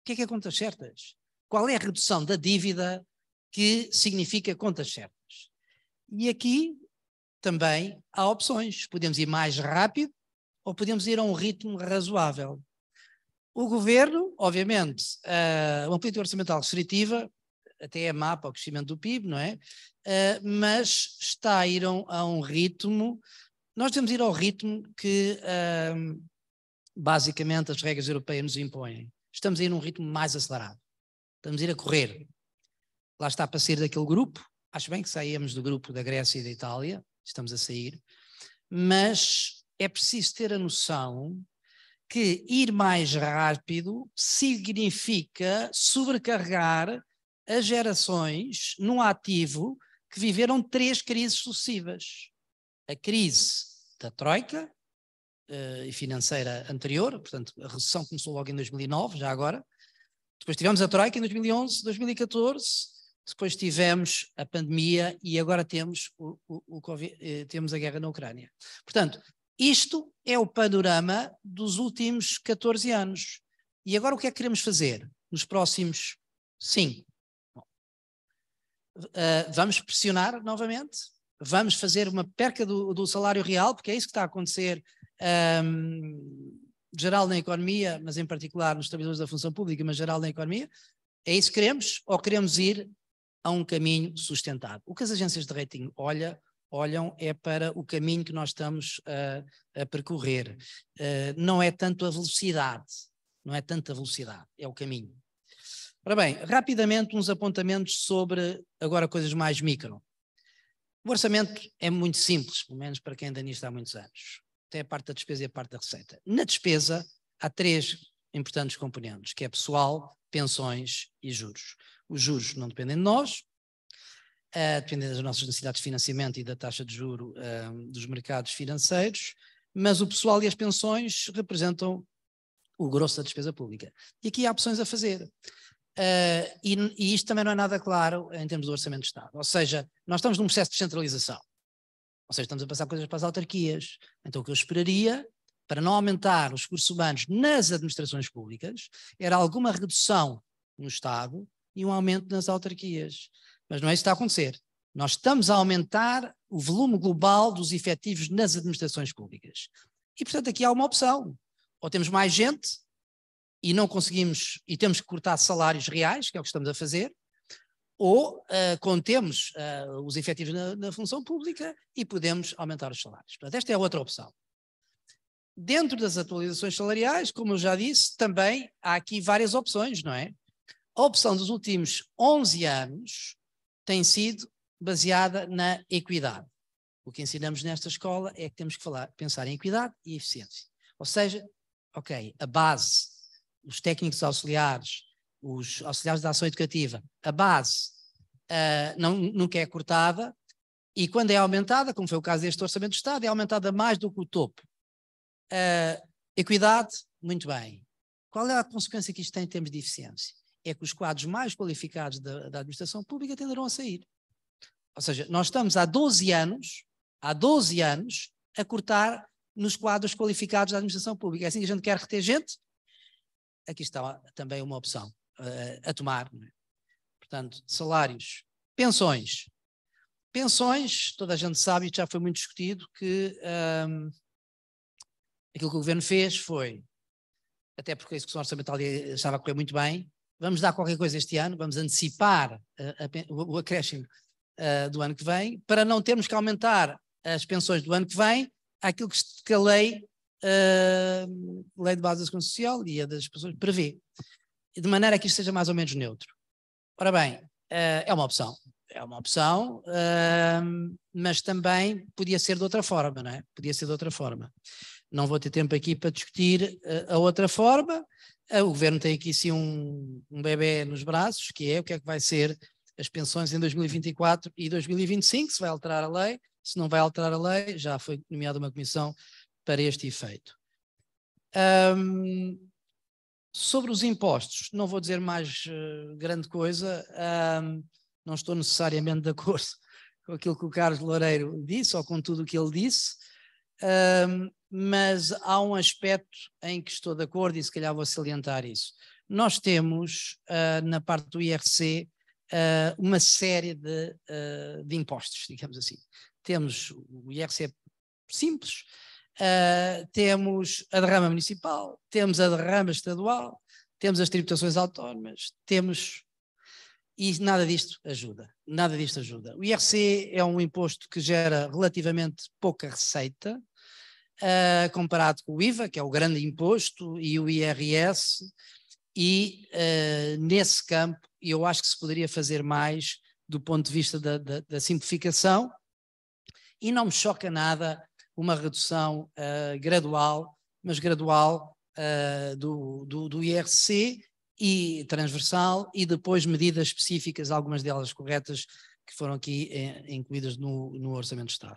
O que é que é contas certas? Qual é a redução da dívida que significa contas certas? E aqui também há opções. Podemos ir mais rápido ou podemos ir a um ritmo razoável. O governo, obviamente, ah, uma política orçamental restritiva até é má para o crescimento do PIB, não é? Ah, mas está a ir a um, ritmo. Nós temos de ir ao ritmo que ah, basicamente as regras europeias nos impõem. Estamos a ir a um ritmo mais acelerado. Estamos a ir a correr. Lá está para sair daquele grupo, acho bem que saímos do grupo da Grécia e da Itália, estamos a sair, mas é preciso ter a noção que ir mais rápido significa sobrecarregar as gerações num ativo que viveram três crises sucessivas. A crise da Troika eh, e financeira anterior, portanto, a recessão começou logo em 2009, já agora. Depois tivemos a Troika em 2011, 2014, depois tivemos a pandemia e agora temos, o, o, o COVID, eh, temos a guerra na Ucrânia. Portanto, isto é o panorama dos últimos 14 anos. E agora o que é que queremos fazer nos próximos 5? Uh, eh, vamos pressionar novamente? Vamos fazer uma perca do, do, salário real, porque é isso que está a acontecer um, ehm, geral na economia, mas em particular nos trabalhadores da função pública, mas geral na economia. É isso que queremos? Ou queremos ir a um caminho sustentado. O que as agências de rating olha, olham é para o caminho que nós estamos a, a percorrer. Uh, não é tanto a velocidade, não é tanto a velocidade, é o caminho. Ora bem, rapidamente uns apontamentos sobre agora coisas mais micro. O orçamento é muito simples, pelo menos para quem ainda nisto há muitos anos. Tem a parte da despesa e a parte da receita. Na despesa, há três importantes componentes, que é pessoal, pensões e juros. Os juros não dependem de nós, uh, dependem das nossas necessidades de financiamento e da taxa de juro uh, dos mercados financeiros, mas o pessoal e as pensões representam o grosso da despesa pública. E aqui há opções a fazer. Uh, e, e, isto também não é nada claro em termos do Orçamento de Estado. Ou seja, nós estamos num processo de descentralização. Ou seja, estamos a passar coisas para as autarquias. Então o que eu esperaria para não aumentar os recursos humanos nas administrações públicas, era alguma redução no Estado e um aumento nas autarquias. Mas não é isso que está a acontecer. Nós estamos a aumentar o volume global dos efetivos nas administrações públicas. E, portanto, aqui há uma opção. Ou temos mais gente e não conseguimos, e temos que cortar salários reais, que é o que estamos a fazer, ou uh, contemos uh, os efetivos na, na função pública e podemos aumentar os salários. Portanto, esta é a outra opção. Dentro das atualizações salariais, como eu já disse, também há aqui várias opções, não é? A opção dos últimos 11 anos tem sido baseada na equidade. O que ensinamos nesta escola é que temos que falar, pensar em equidade e eficiência. Ou seja, ok, a base, os técnicos auxiliares, os auxiliares da ação educativa, a base uh, não, nunca é cortada e quando é aumentada, como foi o caso deste Orçamento de Estado, é aumentada mais do que o topo. Uh, equidade, muito bem. Qual é a consequência que isto tem em termos de eficiência? É que os quadros mais qualificados da, da administração pública tenderão a sair. Ou seja, nós estamos há 12 anos, há 12 anos, a cortar nos quadros qualificados da administração pública. É assim que a gente quer reter gente? Aqui está também uma opção uh, a tomar. É? Portanto, salários, pensões. Pensões, toda a gente sabe, e já foi muito discutido, que ah, Aquilo que o governo fez foi, até porque a execução orçamental estava a correr muito bem, vamos dar qualquer coisa este ano, vamos antecipar eh, a, a, o acréscimo uh, do ano que vem, para não termos que aumentar as pensões do ano que vem àquilo que, que a lei, uh, lei de base da segurança social e a das pessoas prevê, de maneira que isto seja mais ou menos neutro. Ora bem, uh, é uma opção, é uma opção, mas também podia ser de outra forma, não é? Podia ser de outra forma. Não vou ter tempo aqui para discutir eh, a outra forma. Eh, o governo tem aqui sim um, um bebê nos braços, que é o que é que vai ser as pensões em 2024 e 2025, se vai alterar a lei, se não vai alterar a lei, já foi nomeada uma comissão para este efeito. Um, sobre os impostos, não vou dizer mais uh, grande coisa, um, não estou necessariamente de acordo [laughs] com aquilo que o Carlos Loureiro disse, ou com tudo o que ele disse, mas há um aspecto em que estou de acordo e se calhar vou salientar isso. Nós temos uh, na parte do IRC uh, ah, uma série de, uh, de, impostos, digamos assim. Temos o IRC é simples, temos a derrama municipal, temos a derrama estadual, temos as tributações autónomas, temos. E nada disto ajuda, nada disto ajuda. O IRC é um imposto que gera relativamente pouca receita, uh, comparado com o IVA, que é o grande imposto, e o IRS, e uh, nesse campo eu acho que se poderia fazer mais do ponto de vista da, da, da simplificação, e não me choca nada uma redução uh, gradual, mas gradual uh, do, do, do, IRC e transversal, e depois medidas específicas, algumas delas corretas, que foram aqui incluídas no, no Orçamento de Estado.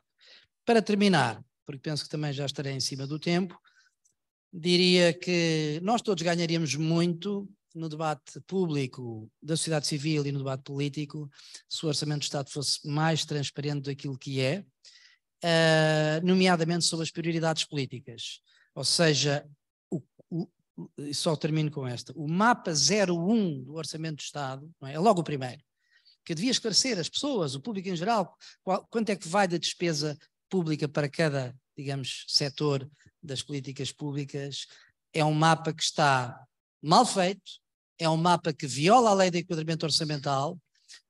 Para terminar, porque penso que também já estarei em cima do tempo, diria que nós todos ganharíamos muito no debate público da sociedade civil e no debate político se o Orçamento do Estado fosse mais transparente daquilo que é, uh, nomeadamente sobre as prioridades políticas. Ou seja, o, o, só termino com esta: o mapa 01 do Orçamento do Estado é? é logo o primeiro que devia esclarecer as pessoas, o público em geral, qual, quanto é que vai da despesa pública para cada, digamos, setor das políticas públicas, é um mapa que está mal feito, é um mapa que viola a lei de enquadramento orçamental,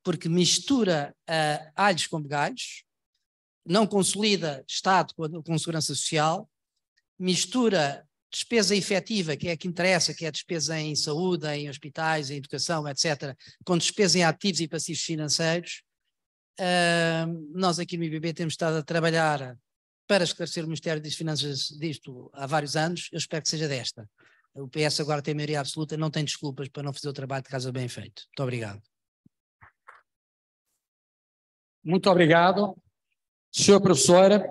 porque mistura uh, alhos com begalhos, não consolida Estado com, com segurança social, mistura despesa efetiva, que é a que interessa, que é a despesa em saúde, em hospitais, em educação, etc., com despesa em ativos e passivos financeiros, Uh, nós aqui no IBB temos estado a trabalhar para esclarecer o Ministério das Finanças disto há vários anos, eu espero que seja desta. O PS agora tem maioria absoluta, não tem desculpas para não fazer o trabalho de casa bem feito. Muito obrigado. Muito obrigado. Senhora professora,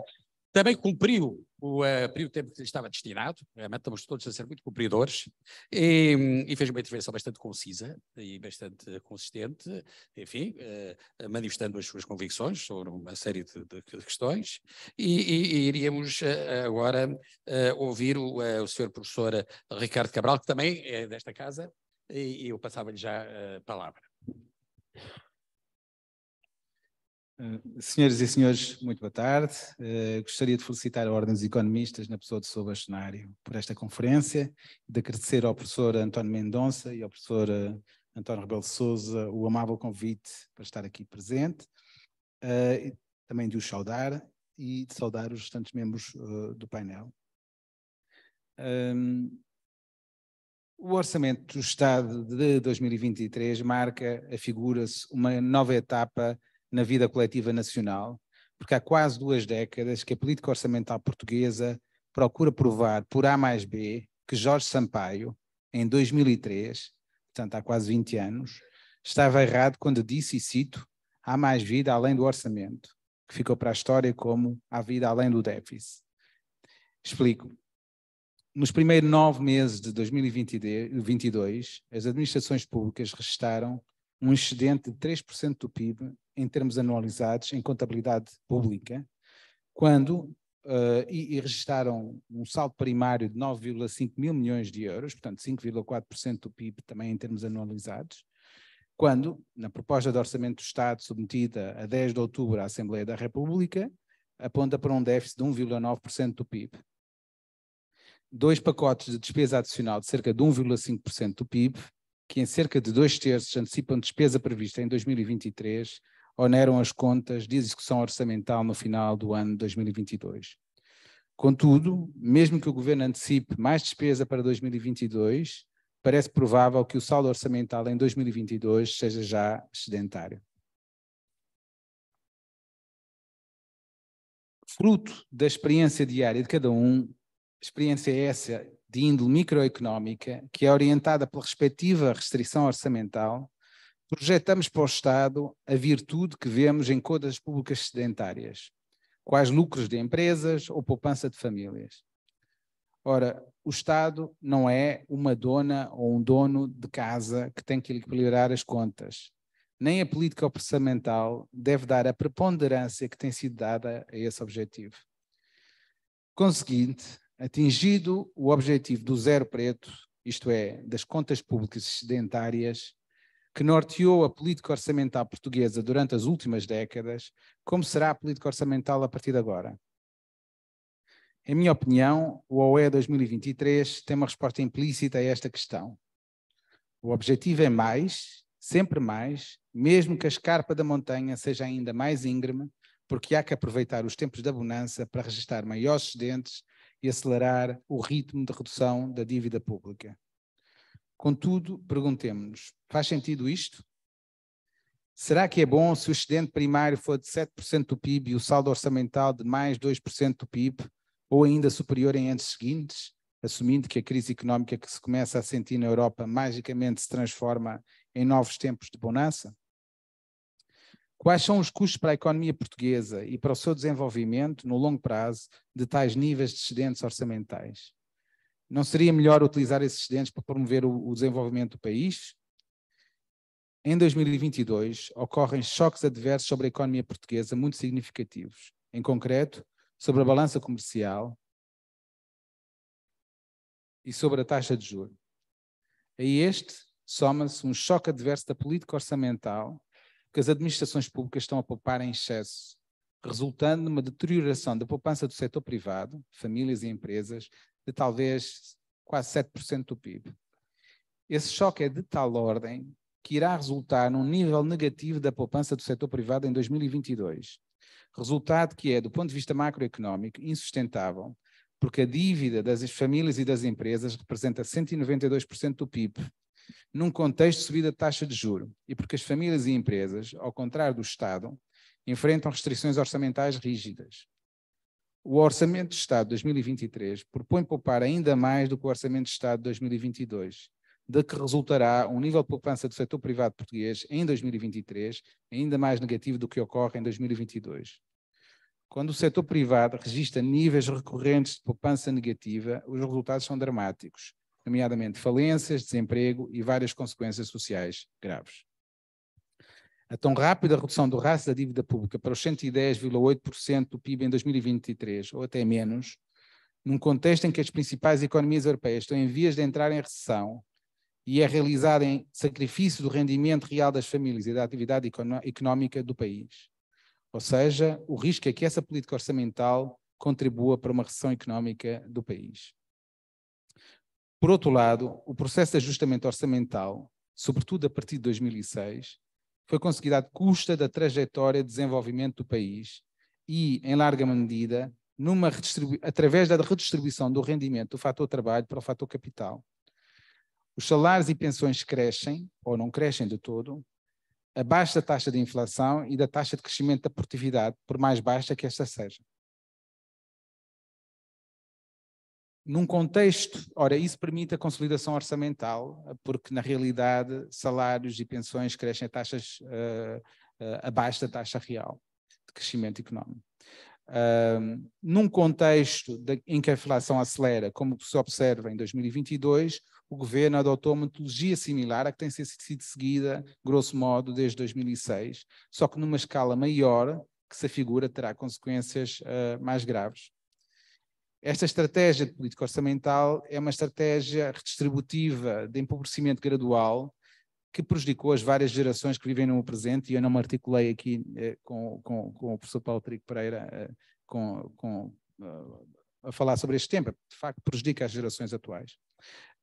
também cumpriu o eh, período tempo que lhe estava destinado, realmente estamos todos a ser muito cumpridores, e, e fez uma intervenção bastante concisa e bastante consistente, enfim, eh, manifestando as suas convicções sobre uma série de, de questões, e, e, e iríamos eh, agora ouvir o, o senhor professor Ricardo Cabral, que também é desta casa, e, eu passava-lhe já a palavra. Eh, Senhoras e senhores, muito boa tarde. Uh, gostaria de felicitar a Ordem dos Economistas, na pessoa de Sou Bastonário, por esta conferência, de agradecer ao professor António Mendonça e ao professor eh, António Rebelo Souza o amável convite para estar aqui presente, uh, também de os saudar e de saudar os restantes membros do painel. Um, ehm, o Orçamento do Estado de 2023 marca, afigura-se, uma nova etapa na vida coletiva nacional, porque há quase duas décadas que a política orçamental portuguesa procura provar por A mais B que Jorge Sampaio, em 2003, portanto há quase 20 anos, estava errado quando disse, e cito, há mais vida além do orçamento, que ficou para a história como há vida além do déficit. Explico. Nos primeiros nove meses de 2022, as administrações públicas registaram um excedente de 3% do PIB em termos anualizados em contabilidade pública, quando Uh, e, e registaram um saldo primário de 9,5 mil milhões de euros, portanto 5,4% do PIB também em termos anualizados, quando, na proposta de orçamento do Estado submetida a 10 de outubro à Assembleia da República, aponta para um déficit de 1,9% do PIB. Dois pacotes de despesa adicional de cerca de 1,5% do PIB, que em cerca de dois terços antecipam despesa prevista em 2023 oneram as contas de execução orçamental no final do ano 2022. Contudo, mesmo que o governo antecipe mais despesa para 2022, parece provável que o saldo orçamental em 2022 seja já sedentário. Fruto da experiência diária de cada um, experiência essa de índole microeconómica, que é orientada pela respectiva restrição orçamental, Projetamos para o Estado a virtude que vemos em contas públicas sedentárias, quais lucros de empresas ou poupança de famílias. Ora, o Estado não é uma dona ou um dono de casa que tem que equilibrar as contas. Nem a política orçamental deve dar a preponderância que tem sido dada a esse objetivo. Conseguinte, atingido o objetivo do zero preto, isto é, das contas públicas sedentárias, que norteou a política orçamental portuguesa durante as últimas décadas, como será a política orçamental a partir de agora? Em minha opinião, o OE 2023 tem uma resposta implícita a esta questão. O objetivo é mais, sempre mais, mesmo que a escarpa da montanha seja ainda mais íngreme, porque há que aproveitar os tempos da bonança para registrar maiores excedentes e acelerar o ritmo de redução da dívida pública. Contudo, perguntemos-nos: faz sentido isto? Será que é bom se o excedente primário for de 7% do PIB e o saldo orçamental de mais 2% do PIB, ou ainda superior em anos seguintes, assumindo que a crise económica que se começa a sentir na Europa magicamente se transforma em novos tempos de bonança? Quais são os custos para a economia portuguesa e para o seu desenvolvimento no longo prazo de tais níveis de excedentes orçamentais? Não seria melhor utilizar esses excedentes para promover o, o desenvolvimento do país? Em 2022, ocorrem choques adversos sobre a economia portuguesa muito significativos, em concreto, sobre a balança comercial e sobre a taxa de juros. A este soma-se um choque adverso da política orçamental que as administrações públicas estão a poupar em excesso, resultando numa deterioração da poupança do setor privado, famílias e empresas, de talvez quase 7% do PIB. Esse choque é de tal ordem que irá resultar num nível negativo da poupança do setor privado em 2022. Resultado que é, do ponto de vista macroeconómico, insustentável, porque a dívida das famílias e das empresas representa 192% do PIB, num contexto de subida de taxa de juro, e porque as famílias e empresas, ao contrário do Estado, enfrentam restrições orçamentais rígidas. O Orçamento de Estado de 2023 propõe poupar ainda mais do que o Orçamento de Estado de 2022, de que resultará um nível de poupança do setor privado português em 2023 ainda mais negativo do que ocorre em 2022. Quando o setor privado registra níveis recorrentes de poupança negativa, os resultados são dramáticos, nomeadamente falências, desemprego e várias consequências sociais graves. A tão rápida redução do rácio da dívida pública para os 110,8% do PIB em 2023, ou até menos, num contexto em que as principais economias europeias estão em vias de entrar em recessão e é realizada em sacrifício do rendimento real das famílias e da atividade económica do país. Ou seja, o risco é que essa política orçamental contribua para uma recessão económica do país. Por outro lado, o processo de ajustamento orçamental, sobretudo a partir de 2006, foi conseguida à custa da trajetória de desenvolvimento do país e, em larga medida, numa através da redistribuição do rendimento do fator trabalho para o fator capital. Os salários e pensões crescem, ou não crescem de todo, abaixo da taxa de inflação e da taxa de crescimento da produtividade, por mais baixa que esta seja. num contexto, ora, isso permite a consolidação orçamental, porque na realidade salários e pensões crescem a taxas uh, uh, abaixo da taxa real de crescimento económico. Uh, num contexto de, em que a inflação acelera, como se observa em 2022, o governo adotou uma metodologia similar à que tem sido seguida, grosso modo, desde 2006, só que numa escala maior, que se afigura terá consequências eh, mais graves esta estratégia de política orçamental é uma estratégia redistributiva de empobrecimento gradual que prejudicou as várias gerações que vivem no presente, e eu não me articulei aqui eh, com, com, com, o professor Paulo Trigo Pereira eh, com, com uh, a falar sobre este tema, de facto prejudica as gerações atuais.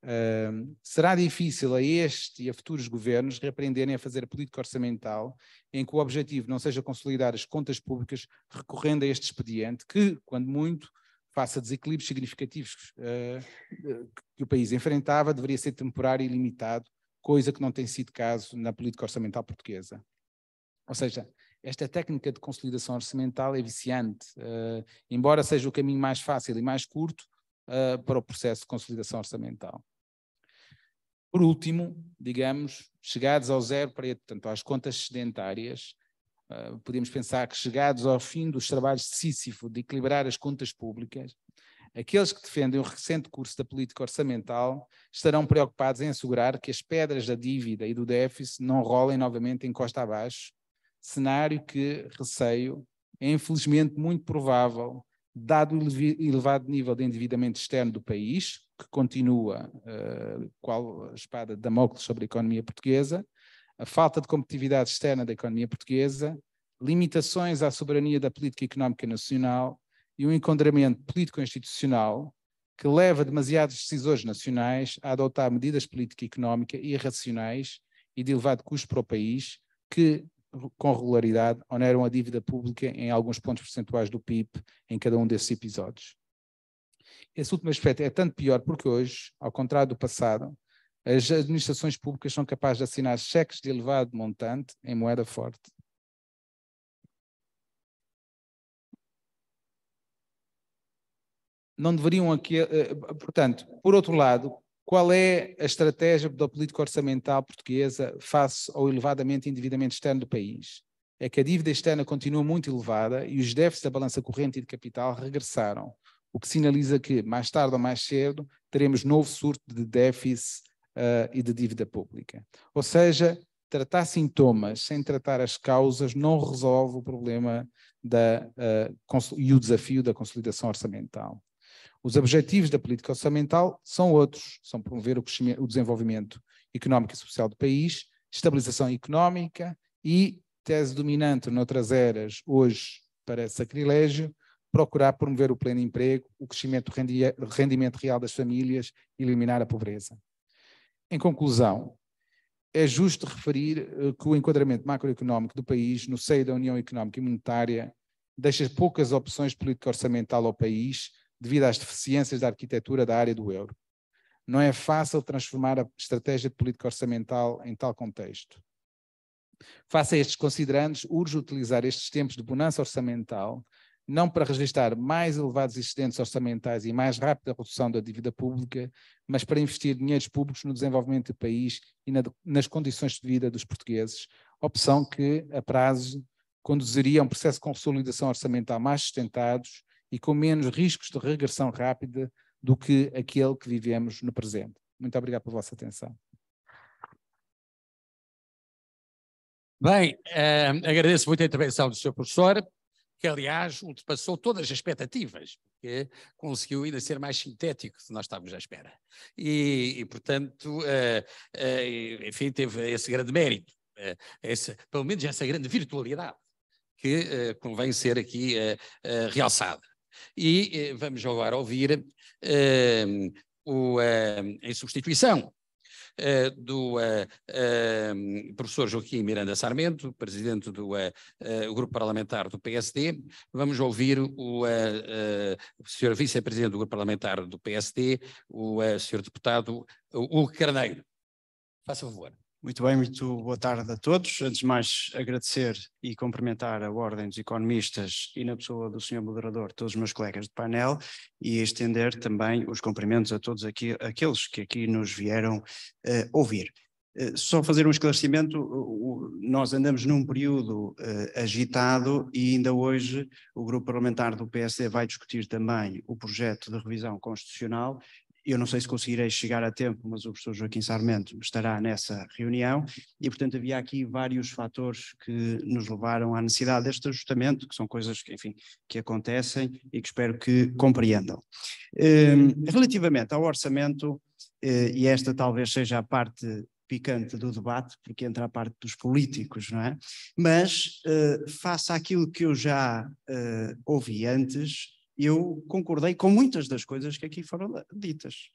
Uh, será difícil a este e a futuros governos reaprenderem a fazer a política orçamental em que o objetivo não seja consolidar as contas públicas recorrendo a este expediente, que, quando muito, face a desequilíbrios significativos uh, que o país enfrentava, deveria ser temporário e limitado, coisa que não tem sido caso na política orçamental portuguesa. Ou seja, esta técnica de consolidação orçamental é viciante, uh, embora seja o caminho mais fácil e mais curto uh, para o processo de consolidação orçamental. Por último, digamos, chegados ao zero portanto, às contas sedentárias, ah, podemos pensar que, chegados ao fim dos trabalhos de Sísifo de equilibrar as contas públicas, aqueles que defendem o recente curso da política orçamental estarão preocupados em assegurar que as pedras da dívida e do déficit não rolem novamente em costa abaixo, cenário que, receio, é infelizmente muito provável, dado o elevado nível de endividamento externo do país, que continua uh, qual a espada de Damocles sobre a economia portuguesa, a falta de competitividade externa da economia portuguesa, limitações à soberania da política económica nacional e um enquadramento político-institucional que leva demasiados decisores nacionais a adotar medidas política e económica irracionais e de elevado custo para o país, que, com regularidade, oneram a dívida pública em alguns pontos percentuais do PIB em cada um desses episódios. Esse último aspecto é tanto pior porque hoje, ao contrário do passado, as administrações públicas são capazes de assinar cheques de elevado montante em moeda forte. Não deveriam aqui. Eh, eh, portanto, por outro lado, qual é a estratégia da política orçamental portuguesa face ao elevadamente endividamento externo do país? É que a dívida externa continua muito elevada e os déficits da balança corrente e de capital regressaram, o que sinaliza que, mais tarde ou mais cedo, teremos novo surto de déficit uh, e de dívida pública. Ou seja, tratar sintomas sem tratar as causas não resolve o problema da, uh, e o desafio da consolidação orçamental. Os objetivos da política orçamental são outros, são promover o, o desenvolvimento económico e social do país, estabilização económica e, tese dominante noutras eras, hoje para sacrilégio, procurar promover o pleno emprego, o crescimento do rendimento real das famílias e eliminar a pobreza. Em conclusão, é justo referir eh, que o enquadramento macroeconómico do país no seio da União Económica e Monetária deixa poucas opções político-orçamental ao país devido às deficiências da arquitetura da área do euro. Não é fácil transformar a estratégia de política orçamental em tal contexto. Face a estes considerandos, urge utilizar estes tempos de bonança orçamental não para registrar mais elevados excedentes orçamentais e mais rápida redução da dívida pública, mas para investir dinheiros públicos no desenvolvimento do país e na, nas condições de vida dos portugueses, opção que, a prazo, conduziria a um processo de consolidação orçamental mais sustentados e com menos riscos de regressão rápida do que aquele que vivemos no presente. Muito obrigado pela vossa atenção. Bem, eh, agradeço muito a intervenção do Sr. Professor que aliás ultrapassou todas as expectativas, porque conseguiu ainda ser mais sintético do que nós estávamos à espera. E, e portanto, uh, uh, enfim, teve esse grande mérito, uh, esse, pelo menos essa grande virtualidade, que convém ser aqui realçada. E vamos agora ouvir o, em substituição eh, do eh, eh, professor Joaquim Miranda Sarmento, presidente do Grupo Parlamentar do PSD. Vamos ouvir o, senhor vice-presidente do Grupo Parlamentar do PSD, o senhor deputado Hugo Carneiro. Faça favor. Muito bem, muito boa tarde a todos. Antes de mais, agradecer e cumprimentar a Ordem dos Economistas e, na pessoa do Sr. Moderador, todos os meus colegas de painel e estender também os cumprimentos a todos aqui, aqueles que aqui nos vieram uh, ouvir. Eh, só fazer um esclarecimento: nós andamos num período eh, agitado e ainda hoje o grupo parlamentar do PSD vai discutir também o projeto de revisão constitucional eu não sei se conseguirei chegar a tempo, mas o professor Joaquim Sarmento estará nessa reunião e, portanto, havia aqui vários fatores que nos levaram à necessidade deste ajustamento, que são coisas que, enfim, que acontecem e que espero que compreendam. Hum, relativamente ao orçamento, eh, e esta talvez seja a parte picante do debate, porque entra a parte dos políticos, não é? Mas, eh, face àquilo que eu já eh, ouvi antes, eu concordei com muitas das coisas que aqui foram ditas.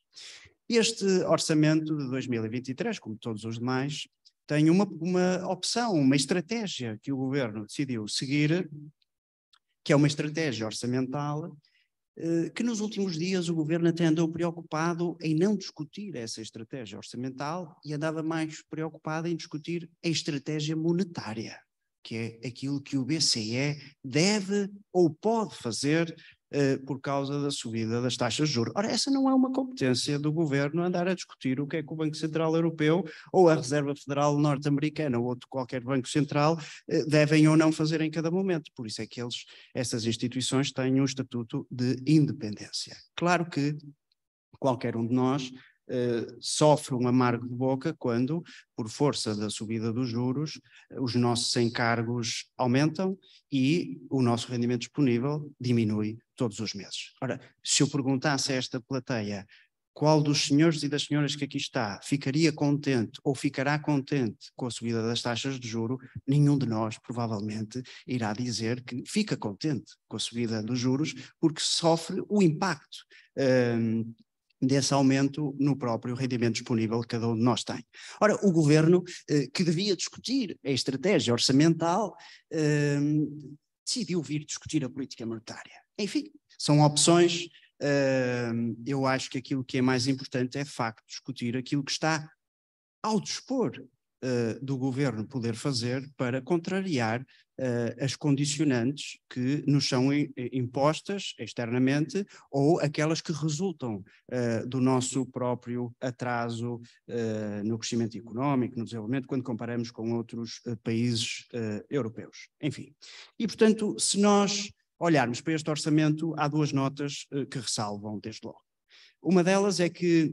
Este orçamento de 2023, como todos os demais, tem uma, uma opção, uma estratégia que o governo decidiu seguir, que é uma estratégia orçamental, eh, que nos últimos dias o governo até andou preocupado em não discutir essa estratégia orçamental e andava mais preocupado em discutir a estratégia monetária, que é aquilo que o BCE deve ou pode fazer eh, por causa da subida das taxas de juros. Ora, essa não é uma competência do governo andar a discutir o que é que o Banco Central Europeu ou a Reserva Federal Norte-Americana ou outro qualquer banco central eh, devem ou não fazer em cada momento. Por isso é que eles, essas instituições têm um estatuto de independência. Claro que qualquer um de nós eh, sofre um amargo de boca quando, por força da subida dos juros, os nossos encargos aumentam e o nosso rendimento disponível diminui todos os meses. Ora, se eu perguntasse a esta plateia qual dos senhores e das senhoras que aqui está ficaria contente ou ficará contente com a subida das taxas de juro, nenhum de nós provavelmente irá dizer que fica contente com a subida dos juros porque sofre o impacto ehm, desse aumento no próprio rendimento disponível que cada um de nós tem. Ora, o governo, eh, que devia discutir a estratégia orçamental, ehm, decidiu vir discutir a política monetária. Enfim, são opções. Ehm, eu acho que aquilo que é mais importante é, de facto, discutir aquilo que está ao dispor eh, do governo poder fazer para contrariar eh, as condicionantes que nos são eh, impostas externamente ou aquelas que resultam eh, do nosso próprio atraso no crescimento económico, no desenvolvimento, quando comparamos com outros países europeus. Enfim. E, portanto, se nós olharmos para este orçamento, há duas notas que ressalvam, desde logo. Uma delas é que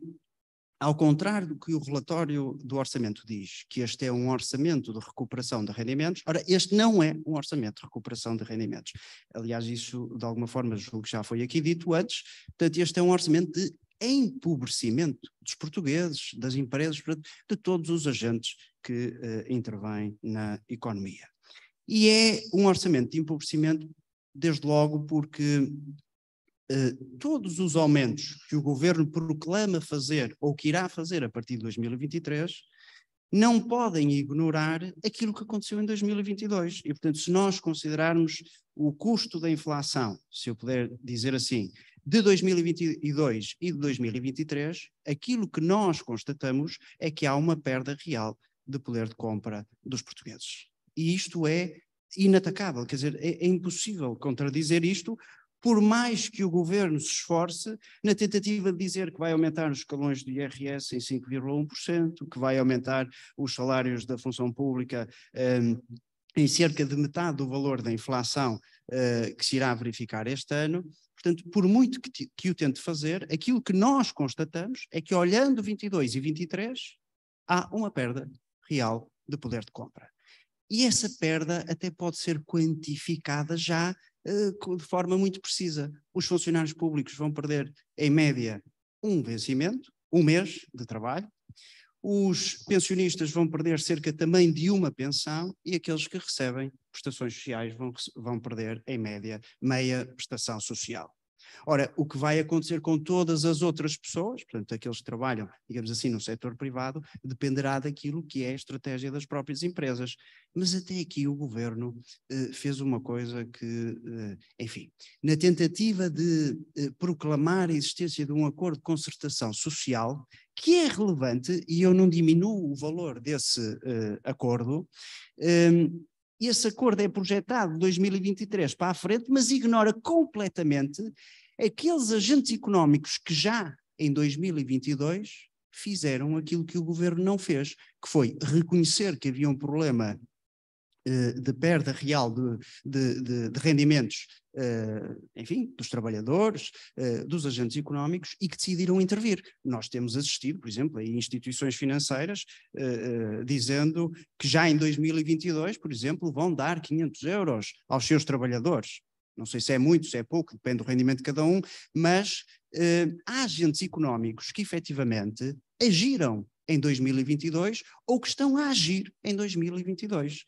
ao contrário do que o relatório do orçamento diz, que este é um orçamento de recuperação de rendimentos, ora, este não é um orçamento de recuperação de rendimentos. Aliás, isso de alguma forma julgo que já foi aqui dito antes, portanto, este é um orçamento de empobrecimento dos portugueses, das empresas, de todos os agentes que uh, intervêm na economia. E é um orçamento de empobrecimento, desde logo porque eh, todos os aumentos que o governo proclama fazer ou que irá fazer a partir de 2023 não podem ignorar aquilo que aconteceu em 2022. E, portanto, se nós considerarmos o custo da inflação, se eu puder dizer assim, de 2022 e de 2023, aquilo que nós constatamos é que há uma perda real de poder de compra dos portugueses. E isto é inatacável, quer dizer, é, é impossível contradizer isto, por mais que o governo se esforce na tentativa de dizer que vai aumentar os escalões do IRS em 5,1%, que vai aumentar os salários da função pública um, em cerca de metade do valor da inflação uh, que se irá verificar este ano. Portanto, por muito que, que o tente fazer, aquilo que nós constatamos é que, olhando 22 e 23, há uma perda real de poder de compra. E essa perda até pode ser quantificada já eh, de forma muito precisa. Os funcionários públicos vão perder, em média, um vencimento, um mês de trabalho. Os pensionistas vão perder cerca também de uma pensão e aqueles que recebem prestações sociais vão, vão perder, em média, meia prestação social. Ora, o que vai acontecer com todas as outras pessoas, portanto, aqueles que trabalham, digamos assim, no setor privado, dependerá daquilo que é a estratégia das próprias empresas. Mas até aqui o governo eh, fez uma coisa que, eh, enfim, na tentativa de eh, proclamar a existência de um acordo de concertação social, que é relevante, e eu não diminuo o valor desse eh, acordo, ehm, e esse acordo é projetado de 2023 para a frente, mas ignora completamente aqueles agentes económicos que já em 2022 fizeram aquilo que o governo não fez, que foi reconhecer que havia um problema eh, de perda real de, de, de, de rendimentos, eh, enfim, dos trabalhadores, eh, dos agentes económicos e que decidiram intervir. Nós temos assistido, por exemplo, a instituições financeiras dizendo que já em 2022, por exemplo, vão dar 500 euros aos seus trabalhadores. Não sei se é muito, se é pouco, depende do rendimento de cada um, mas há agentes económicos que efetivamente agiram em 2022 ou que estão a agir em 2022.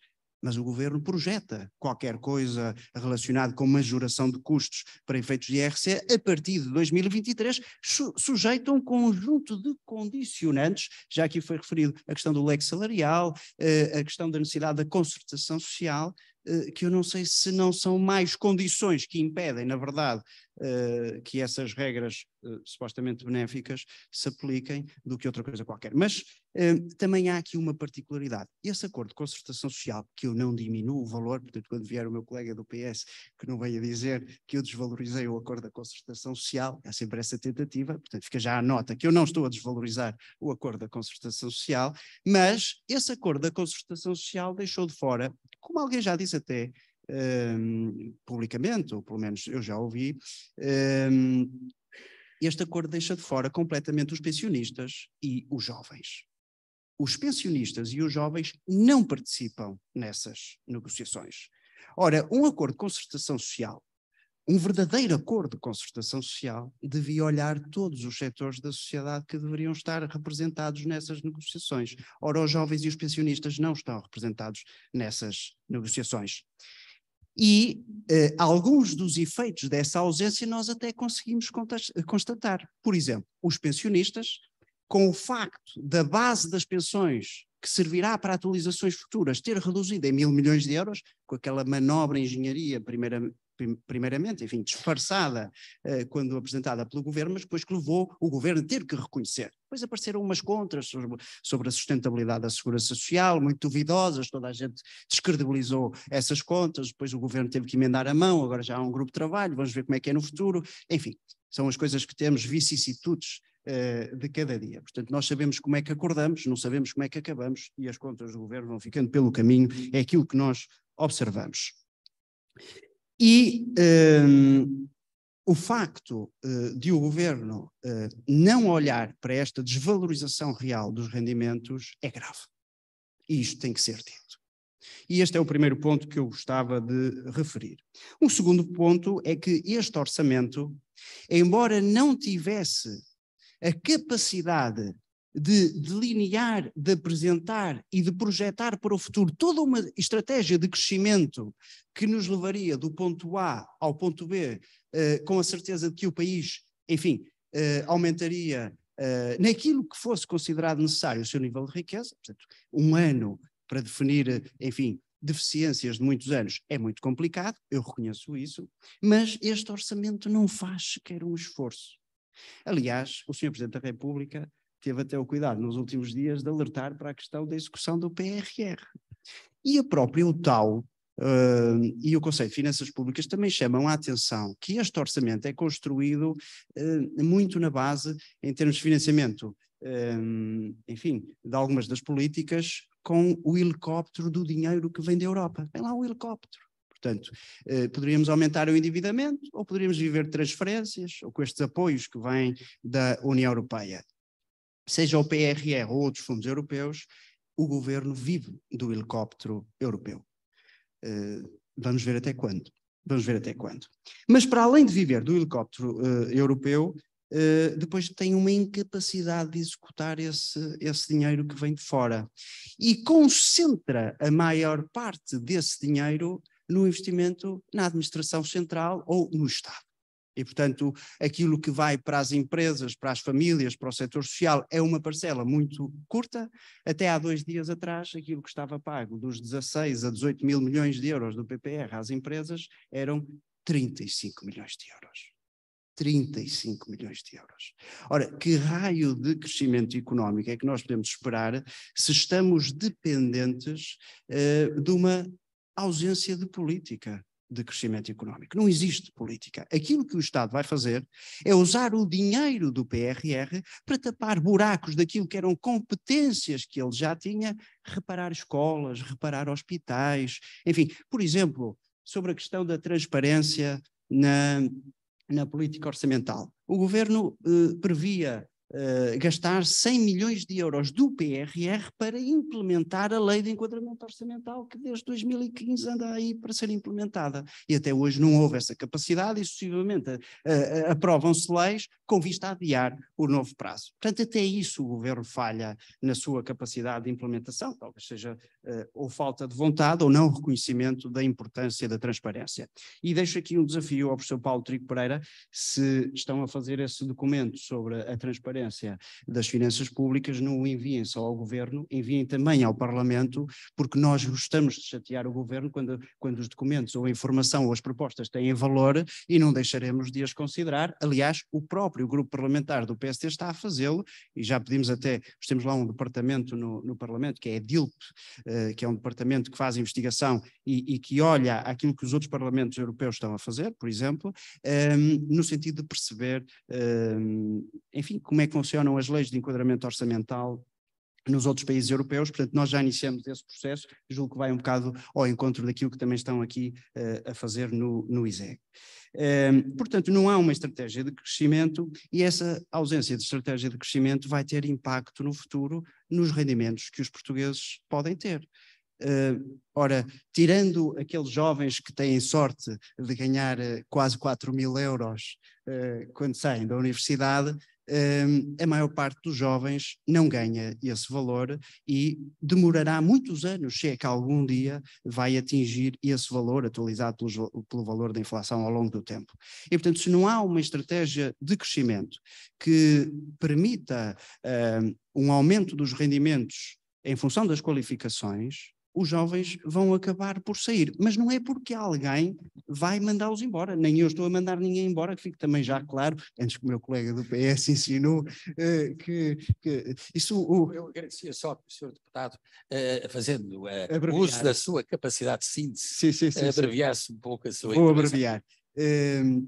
Mas o governo projeta qualquer coisa relacionada com majoração de custos para efeitos de IRC a partir de 2023, su sujeito a um conjunto de condicionantes, já aqui foi referido a questão do leque salarial, eh, a questão da necessidade da concertação social, eh, que eu não sei se não são mais condições que impedem, na verdade, eh, que essas regras supostamente benéficas se apliquem do que outra coisa qualquer. Mas Hum, também há aqui uma particularidade. Esse acordo de concertação social, que eu não diminuo o valor, portanto, quando vier o meu colega do PS, que não venha dizer que eu desvalorizei o acordo da concertação social, há sempre essa tentativa, portanto, fica já a nota que eu não estou a desvalorizar o acordo da concertação social, mas esse acordo da concertação social deixou de fora, como alguém já disse até, um, publicamente, ou pelo menos eu já ouvi, um, este acordo deixa de fora completamente os pensionistas e os jovens os pensionistas e os jovens não participam nessas negociações. Ora, um acordo de concertação social, um verdadeiro acordo de concertação social, devia olhar todos os setores da sociedade que deveriam estar representados nessas negociações. Ora, os jovens e os pensionistas não estão representados nessas negociações. E eh, alguns dos efeitos dessa ausência nós até conseguimos constatar. Por exemplo, os pensionistas com o facto da base das pensões que servirá para atualizações futuras ter reduzido em mil milhões de euros, com aquela manobra engenharia primeira, primeiramente, enfim, disfarçada eh, quando apresentada pelo governo, mas depois que levou o governo a ter que reconhecer. Depois apareceram umas contras sobre, sobre a sustentabilidade da segurança social, muito duvidosas, toda a gente descredibilizou essas contas, depois o governo teve que emendar a mão, agora já há um grupo de trabalho, vamos ver como é que é no futuro, enfim, são as coisas que temos, vicissitudes eh, de cada dia. Portanto, nós sabemos como é que acordamos, não sabemos como é que acabamos e as contas do governo vão ficando pelo caminho, é aquilo que nós observamos. E um, eh, o facto uh, de o governo uh, não olhar para esta desvalorização real dos rendimentos é grave. E isto tem que ser dito. E este é o primeiro ponto que eu gostava de referir. Um segundo ponto é que este orçamento, embora não tivesse a capacidade de delinear, de apresentar e de projetar para o futuro toda uma estratégia de crescimento que nos levaria do ponto A ao ponto B, uh, com a certeza de que o país, enfim, uh, aumentaria uh, naquilo que fosse considerado necessário o seu nível de riqueza, portanto, um ano para definir, enfim, deficiências de muitos anos é muito complicado, eu reconheço isso, mas este orçamento não faz sequer um esforço Aliás, o Sr. Presidente da República teve até o cuidado nos últimos dias de alertar para a questão da execução do PRR. E a própria UTAU uh, e o Conselho de Finanças Públicas também chamam a atenção que este orçamento é construído uh, muito na base, em termos de financiamento, hum, enfim, de algumas das políticas com o helicóptero do dinheiro que vem da Europa. Vem lá o helicóptero. Portanto, eh, poderíamos aumentar o endividamento ou poderíamos viver de transferências ou com estes apoios que vêm da União Europeia. Seja o PRR ou outros fundos europeus, o governo vive do helicóptero europeu. Eh, vamos ver até quando. Vamos ver até quando. Mas para além de viver do helicóptero eh, europeu, depois tem uma incapacidade de executar esse, esse dinheiro que vem de fora. E concentra a maior parte desse dinheiro no investimento na administração central ou no Estado. E, portanto, aquilo que vai para as empresas, para as famílias, para o setor social, é uma parcela muito curta. Até há dois dias atrás, aquilo que estava pago dos 16 a 18 mil milhões de euros do PPR às empresas eram 35 milhões de euros. 35 milhões de euros. Ora, que raio de crescimento económico é que nós podemos esperar se estamos dependentes uh, de uma ausência de política de crescimento económico. Não existe política. Aquilo que o Estado vai fazer é usar o dinheiro do PRR para tapar buracos daquilo que eram competências que ele já tinha, reparar escolas, reparar hospitais, enfim. Por exemplo, sobre a questão da transparência na, na política orçamental. O governo eh, previa eh, gastar 100 milhões de euros do PRR para implementar a lei de enquadramento orçamental que desde 2015 anda aí para ser implementada. E até hoje não houve essa capacidade e sucessivamente eh, eh, aprovam-se leis com vista a adiar o novo prazo. Portanto, até isso o governo falha na sua capacidade de implementação, talvez seja uh, ou falta de vontade ou não reconhecimento da importância da transparência. E deixo aqui um desafio ao professor Paulo Trigo Pereira, se estão a fazer esse documento sobre a transparência transparência das finanças públicas, não o enviem só ao Governo, enviem também ao Parlamento, porque nós gostamos de chatear o Governo quando, quando os documentos ou a informação ou as propostas têm valor e não deixaremos de as considerar. Aliás, o próprio grupo parlamentar do PST está a fazê-lo e já pedimos até, temos lá um departamento no, no Parlamento que é a DILP, uh, eh, que é um departamento que faz investigação e, e, que olha aquilo que os outros parlamentos europeus estão a fazer, por exemplo, um, ehm, no sentido de perceber, um, ehm, enfim, como é é que funcionam as leis de enquadramento orçamental nos outros países europeus, portanto nós já iniciamos esse processo, julgo que vai um bocado ao encontro daquilo que também estão aqui uh, a fazer no, no ISEG. Um, ehm, portanto, não há uma estratégia de crescimento e essa ausência de estratégia de crescimento vai ter impacto no futuro nos rendimentos que os portugueses podem ter. Uh, ora, tirando aqueles jovens que têm sorte de ganhar uh, quase 4 mil euros uh, quando saem da universidade, a maior parte dos jovens não ganha esse valor e demorará muitos anos, se é que algum dia vai atingir esse valor, atualizado pelo valor da inflação ao longo do tempo. E, portanto, se não há uma estratégia de crescimento que permita um aumento dos rendimentos em função das qualificações, os jovens vão acabar por sair. Mas não é porque alguém vai mandá-los embora, nem eu estou a mandar ninguém embora, que fique também já claro, antes que o meu colega do PS ensinou, uh, eh, que, que, isso. O... Eu agradecia só que o senhor deputado, uh, fazendo uh, uso da sua capacidade de síntese, abreviasse um pouco a sua Vou abreviar. Ehm,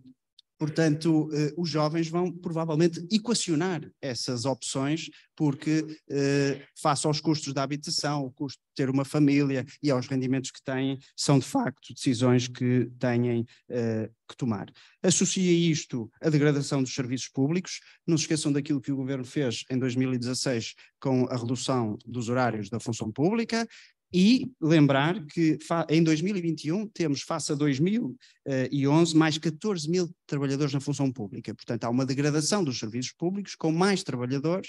Portanto, eh, os jovens vão provavelmente equacionar essas opções, porque eh, face aos custos da habitação, o custo de ter uma família e aos rendimentos que têm, são de facto decisões que têm eh, que tomar. Associa isto à degradação dos serviços públicos. Não se esqueçam daquilo que o governo fez em 2016 com a redução dos horários da função pública, e lembrar que em 2021 temos, face a 2011, eh, mais 14 mil trabalhadores na função pública. Portanto, há uma degradação dos serviços públicos com mais trabalhadores.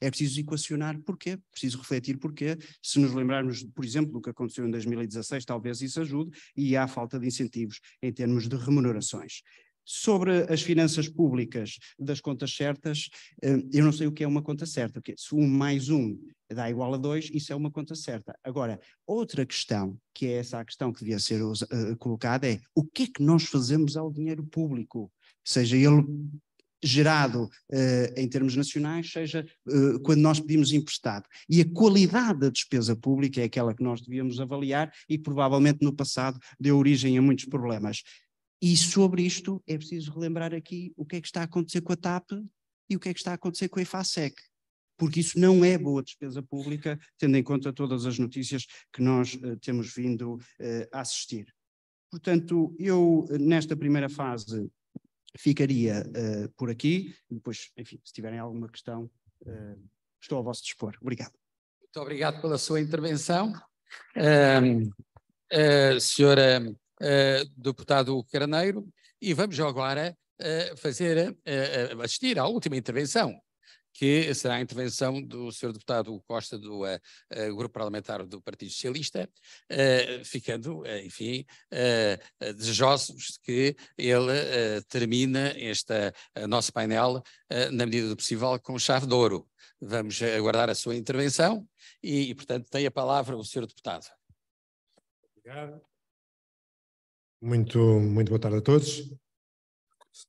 É preciso equacionar porquê, preciso refletir porquê. Se nos lembrarmos, por exemplo, do que aconteceu em 2016, talvez isso ajude, e há falta de incentivos em termos de remunerações. Sobre as finanças públicas das contas certas, eh, eu não sei o que é uma conta certa, porque se um mais um dá igual a dois, isso é uma conta certa. Agora, outra questão, que é essa a questão que devia ser eh, colocada, é o que é que nós fazemos ao dinheiro público? Seja ele gerado uh, em termos nacionais, seja uh, quando nós pedimos emprestado. E a qualidade da despesa pública é aquela que nós devíamos avaliar e provavelmente no passado deu origem a muitos problemas. E sobre isto é preciso relembrar aqui o que é que está a acontecer com a TAP e o que é que está a acontecer com a EFASEC, porque isso não é boa despesa pública, tendo em conta todas as notícias que nós uh, temos vindo uh, a assistir. Portanto, eu eh, nesta primeira fase ficaria uh, por aqui, depois, enfim, se tiverem alguma questão, estou a vosso dispor. Obrigado. Muito obrigado pela sua intervenção. Um, senhora eh, deputado Carneiro, e vamos agora uh, fazer, uh, assistir à última intervenção, que será a intervenção do Sr. Deputado Costa do uh, uh, Grupo Parlamentar do Partido Socialista, uh, ficando, enfim, desejosos que ele termine este nosso painel, na medida do possível, com chave de ouro. Vamos aguardar a sua intervenção e, e portanto, tem a palavra o Sr. Deputado. Obrigado. Muito, muito boa tarde a todos.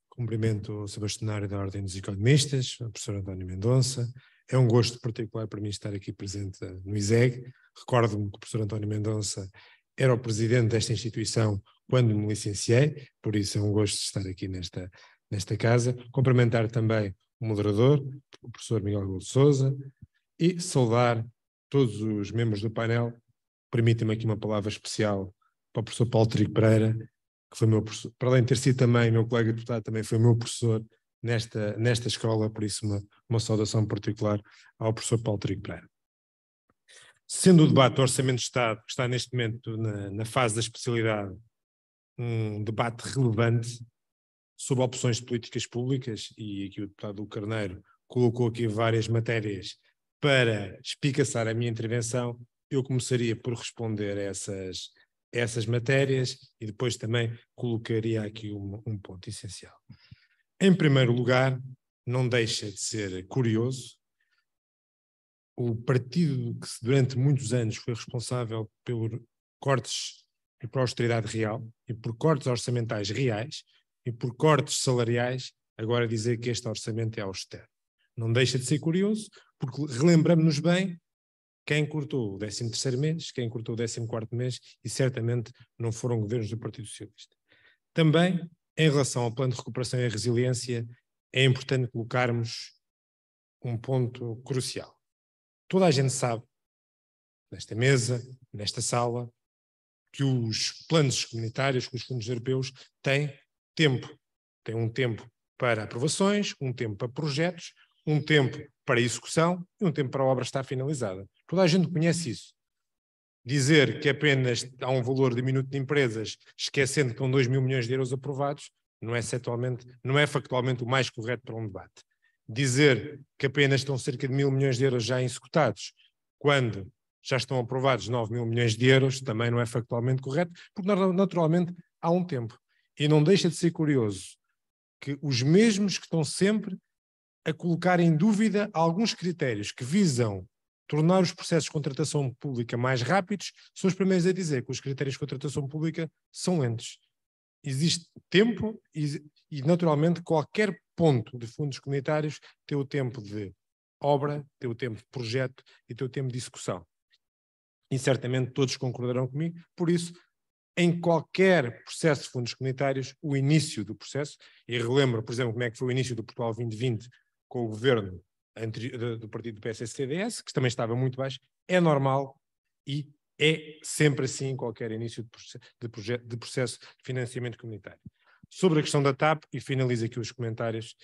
Cumprimento o Sebastianário da Ordem dos Economistas, o professor António Mendonça. É um gosto particular para mim estar aqui presente no ISEG. Recordo-me que o professor António Mendonça era o presidente desta instituição quando me licenciei, por isso é um gosto estar aqui nesta, nesta casa. Cumprimentar também o moderador, o professor Miguel de Souza, e saudar todos os membros do painel. permitam me aqui uma palavra especial para o professor Paulo Trigo Pereira, que foi meu professor, para além de ter sido também meu colega deputado, também foi meu professor nesta, nesta escola, por isso uma, uma saudação particular ao professor Paulo Trigo Pereira. Sendo o debate do Orçamento de Estado, que está neste momento na, na fase da especialidade, um debate relevante sobre opções de políticas públicas, e aqui o deputado Carneiro colocou aqui várias matérias para espicaçar a minha intervenção, eu começaria por responder a essas, essas matérias e depois também colocaria aqui um, um ponto essencial. Em primeiro lugar, não deixa de ser curioso o partido que durante muitos anos foi responsável por cortes e por austeridade real e por cortes orçamentais reais e por cortes salariais, agora dizer que este orçamento é austero. Não deixa de ser curioso, porque relembramos-nos bem quem cortou o 13 mês, quem cortou o 14 mês e certamente não foram governos do Partido Socialista. Também, em relação ao plano de recuperação e resiliência, é importante colocarmos um ponto crucial. Toda a gente sabe, nesta mesa, nesta sala, que os planos comunitários, que os fundos europeus têm tempo. Têm um tempo para aprovações, um tempo para projetos, um tempo para execução e um tempo para a obra estar finalizada. Toda a gente conhece isso. Dizer que apenas há um valor diminuto de empresas, esquecendo que são 2 mil milhões de euros aprovados, não é, setualmente, não é factualmente o mais correto para um debate. Dizer que apenas estão cerca de mil milhões de euros já executados, quando já estão aprovados 9 mil milhões de euros, também não é factualmente correto, porque naturalmente há um tempo. E não deixa de ser curioso que os mesmos que estão sempre a colocar em dúvida alguns critérios que visam tornar os processos de contratação pública mais rápidos, são os primeiros a dizer que os critérios de contratação pública são lentos. Existe tempo e, e naturalmente, qualquer ponto de fundos comunitários tem o tempo de obra, tem o tempo de projeto e tem o tempo de execução. E certamente todos concordarão comigo, por isso, em qualquer processo de fundos comunitários, o início do processo, e relembro, por exemplo, como é que foi o início do Portugal 2020 com o governo do, partido do PSS-CDS, que também estava muito baixo, é normal e é sempre assim qualquer início de, de processo de financiamento comunitário. Sobre a questão da TAP, e finalizo aqui os comentários,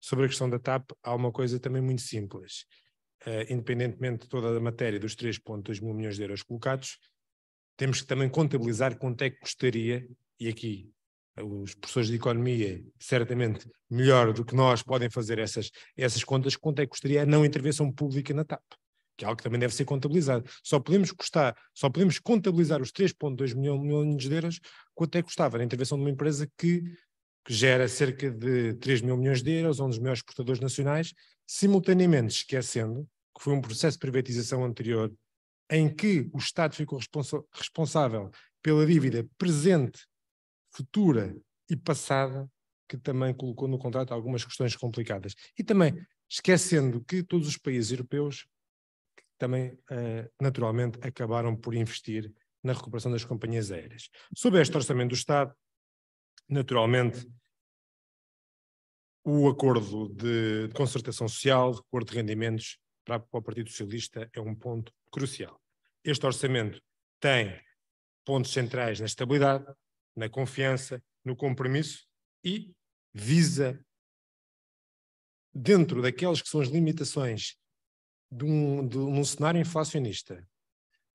sobre a questão da TAP há uma coisa também muito simples. Uh, independentemente de toda a matéria dos 3,2 mil milhões de euros colocados, temos que também contabilizar quanto é que custaria, e aqui os professores de economia, certamente melhor do que nós, podem fazer essas, essas contas, quanto é que custaria a não intervenção pública na TAP, que é algo que também deve ser contabilizado. Só podemos custar, só podemos contabilizar os 3,2 milhões de euros, quanto é que custava a intervenção de uma empresa que, que gera cerca de 3 mil milhões de euros, um dos maiores exportadores nacionais, simultaneamente esquecendo que foi um processo de privatização anterior em que o Estado ficou responsável pela dívida presente futura e passada, que também colocou no contrato algumas questões complicadas. E também esquecendo que todos os países europeus também, eh, naturalmente, acabaram por investir na recuperação das companhias aéreas. Sob este orçamento do Estado, naturalmente, o acordo de, concertação social, o acordo de rendimentos para, para o Partido Socialista é um ponto crucial. Este orçamento tem pontos centrais na estabilidade, na confiança, no compromisso e visa, dentro daquelas que são as limitações de um, de um cenário inflacionista,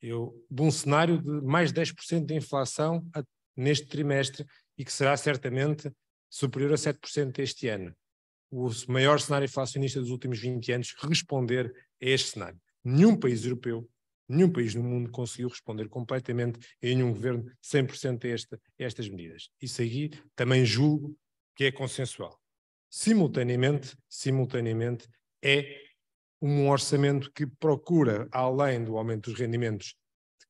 eu, de um cenário de mais 10% de inflação a, neste trimestre e que será certamente superior a 7% este ano. O maior cenário inflacionista dos últimos 20 anos, responder a este cenário. Nenhum país europeu Nenhum país no mundo conseguiu responder completamente em nenhum governo 100% a, esta, a estas medidas. Isso aí também julgo que é consensual. Simultaneamente, simultaneamente, é um orçamento que procura, além do aumento dos rendimentos,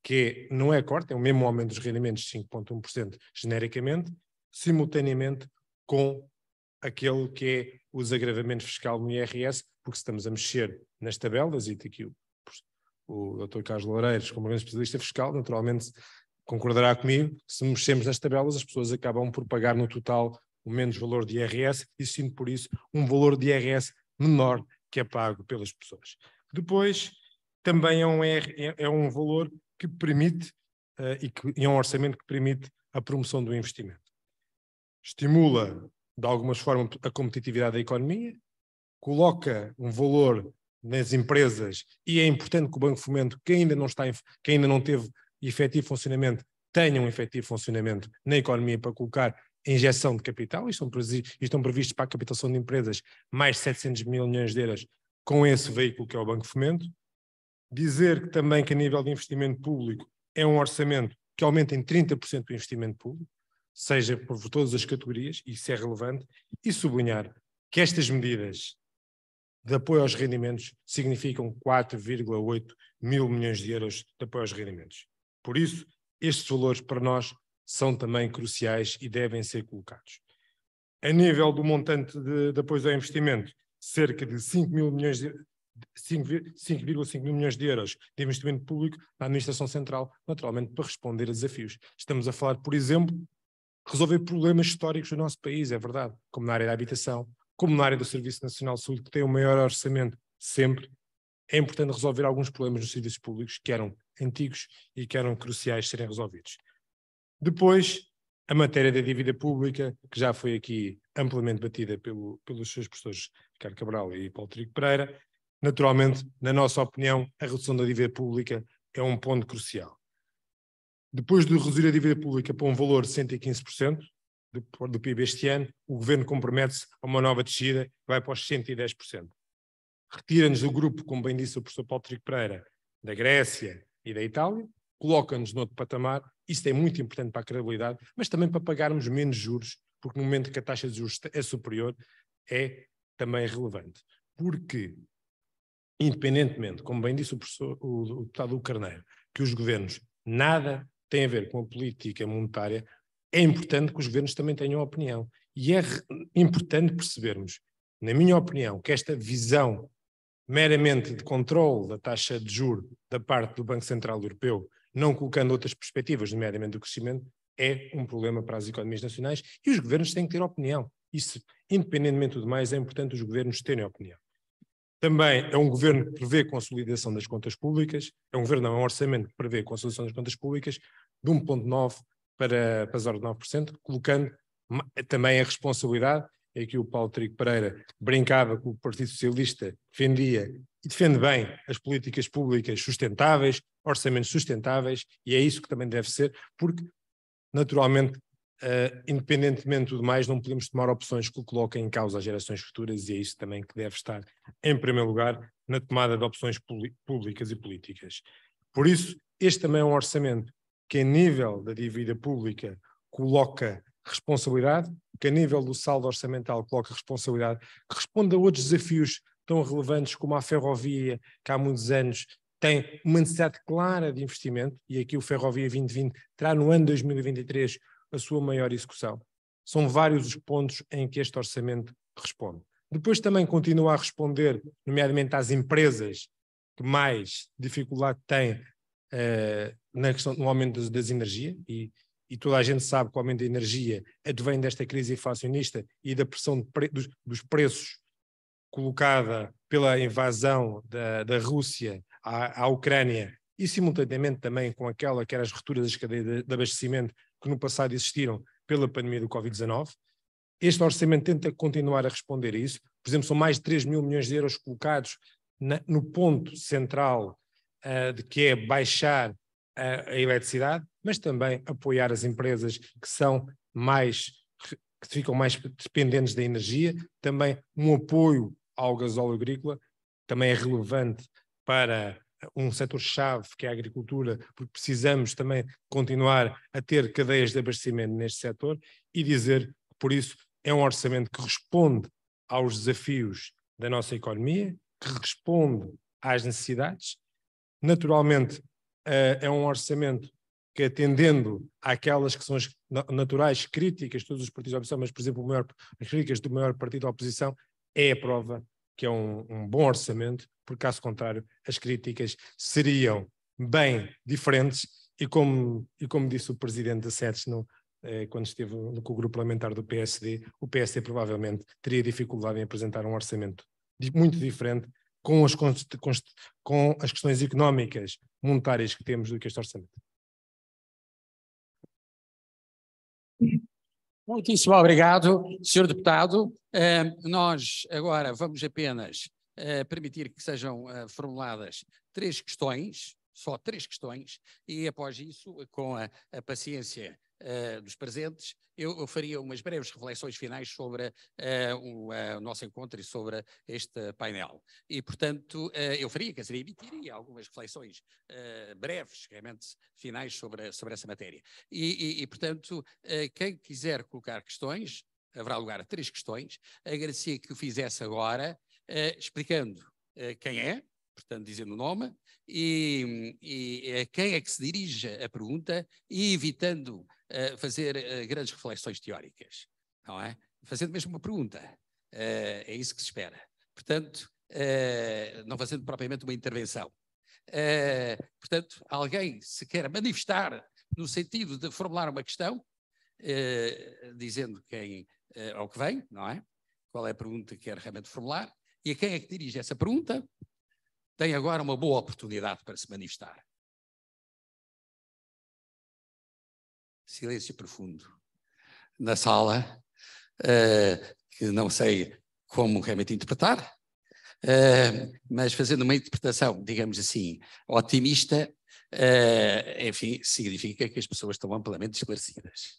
que é, não é corte, é o mesmo aumento dos rendimentos de 5,1% genericamente, simultaneamente com aquele que é os agravamentos fiscal no IRS, porque estamos a mexer nas tabelas, e aqui o o Dr. Carlos Loureiros, como grande especialista fiscal, naturalmente concordará comigo, se mexemos nas tabelas, as pessoas acabam por pagar no total o menos valor de IRS e sinto por isso um valor de IRS menor que é pago pelas pessoas. Depois, também é um, é, é um valor que permite uh, e, que, e é um orçamento que permite a promoção do investimento. Estimula, de alguma forma, a competitividade da economia, coloca um valor nas empresas, e é importante que o Banco Fomento, que ainda não, está, que ainda não teve efetivo funcionamento, tenha um efetivo funcionamento na economia para colocar injeção de capital, e estão, previstos para a capitalização de empresas mais de 700 mil milhões de euros com esse veículo que é o Banco Fomento. Dizer que também que a nível de investimento público é um orçamento que aumenta em 30% o investimento público, seja por todas as categorias, isso é relevante, e sublinhar que estas medidas de apoio aos rendimentos significam 4,8 mil milhões de euros de apoio aos rendimentos. Por isso, estes valores para nós são também cruciais e devem ser colocados. A nível do montante de, de apoio ao investimento, cerca de 5 mil milhões de 5,5 mil milhões de euros de investimento público na Administração Central, naturalmente para responder a desafios. Estamos a falar, por exemplo, resolver problemas históricos do nosso país, é verdade, como na área da habitação, como na área do Serviço Nacional de Saúde, que tem o maior orçamento sempre, é importante resolver alguns problemas nos serviços públicos que eram antigos e que eram cruciais serem resolvidos. Depois, a matéria da dívida pública, que já foi aqui amplamente batida pelo, pelos seus professores Ricardo Cabral e Paulo Trigo Pereira, naturalmente, na nossa opinião, a redução da dívida pública é um ponto crucial. Depois de reduzir a dívida pública para um valor de 115%, do, do PIB este ano, o governo compromete-se a uma nova descida vai para os 110%. Retira-nos do grupo, como bem disse o professor Paulo Trigo Pereira, da Grécia e da Itália, coloca-nos noutro patamar. Isso é muito importante para a credibilidade, mas também para pagarmos menos juros, porque no momento que a taxa de juros é superior, é também relevante. Porque, independentemente, como bem disse o, professor, o, o deputado Carneiro, que os governos nada têm a ver com a política monetária, é importante que os governos também tenham opinião. E é importante percebermos, na minha opinião, que esta visão meramente de controle da taxa de juro da parte do Banco Central Europeu, não colocando outras perspectivas, nomeadamente do crescimento, é um problema para as economias nacionais e os governos têm que ter opinião. Isso, independentemente do mais, é importante os governos terem opinião. Também é um governo que prevê consolidação das contas públicas, é um governo, não, é um orçamento que prevê consolidação das contas públicas de 1,9 para, para as 9%, colocando também a responsabilidade é que o Paulo Trigo Pereira brincava que o Partido Socialista defendia e defende bem as políticas públicas sustentáveis, orçamentos sustentáveis, e é isso que também deve ser, porque, naturalmente, uh, independentemente do mais, não podemos tomar opções que coloquem em causa as gerações futuras, e é isso também que deve estar, em primeiro lugar, na tomada de opções públicas e políticas. Por isso, este também é um orçamento que a nível da dívida pública coloca responsabilidade, que a nível do saldo orçamental coloca responsabilidade, que responde a outros desafios tão relevantes como a ferrovia, que há muitos anos tem uma necessidade clara de investimento, e aqui o Ferrovia 2020 terá no ano 2023 a sua maior execução. São vários os pontos em que este orçamento responde. Depois também continua a responder, nomeadamente às empresas que mais dificuldade têm eh, na questão, no aumento das, das energias, e, e, toda a gente sabe que o aumento da energia advém desta crise inflacionista e da pressão pre, dos, dos, preços colocada pela invasão da, da Rússia à, à Ucrânia e simultaneamente também com aquela que era as rupturas das cadeias de abastecimento que no passado existiram pela pandemia do Covid-19. Este orçamento tenta continuar a responder a isso. Por exemplo, são mais de 3 mil milhões de euros colocados na, no ponto central uh, de que é baixar a, eh, a eletricidade, mas também apoiar as empresas que são mais que ficam mais dependentes da energia, também um apoio ao gasóleo agrícola, também é relevante para um setor-chave que é a agricultura, porque precisamos também continuar a ter cadeias de abastecimento neste setor e dizer que, por isso, é um orçamento que responde aos desafios da nossa economia, que responde às necessidades naturalmente, eh, é um orçamento que, atendendo àquelas que são as naturais críticas de todos os partidos da oposição, mas, por exemplo, maior, as críticas do maior partido da oposição, é a prova que é um, um bom orçamento, porque, caso contrário, as críticas seriam bem diferentes. E como, e como disse o presidente da SETES no, eh, quando esteve no, com o grupo parlamentar do PSD, o PSD provavelmente teria dificuldade em apresentar um orçamento muito diferente com as, com as questões económicas, monetárias que temos do que este orçamento. Muitíssimo obrigado, Sr. Deputado. Eh, nós agora vamos apenas eh, permitir que sejam eh, formuladas três questões, só três questões, e após isso, com a, a paciência uh, dos presentes, eu, eu, faria umas breves reflexões finais sobre uh, o, uh, nosso encontro e sobre este painel. E, portanto, eu faria, quer dizer, emitiria algumas reflexões breves, realmente finais, sobre, sobre essa matéria. E, e, e portanto, quem quiser colocar questões, haverá lugar a três questões, agradecia que o fizesse agora, explicando quem é, portanto, dizendo o nome, e, e, a quem é que se dirige a pergunta, e evitando uh, fazer uh, grandes reflexões teóricas, não é? Fazendo mesmo uma pergunta. Uh, é isso que se espera. Portanto, eh, não fazendo propriamente uma intervenção. portanto, alguém se quer manifestar no sentido de formular uma questão, dizendo quem uh, ao que vem, não é? Qual é a pergunta que quer realmente formular e a quem é que dirige essa pergunta, tem agora uma boa oportunidade para se manifestar. silêncio profundo na sala, uh, que não sei como realmente interpretar, uh, mas fazendo uma interpretação, digamos assim, otimista, uh, enfim, significa que as pessoas estão amplamente esclarecidas.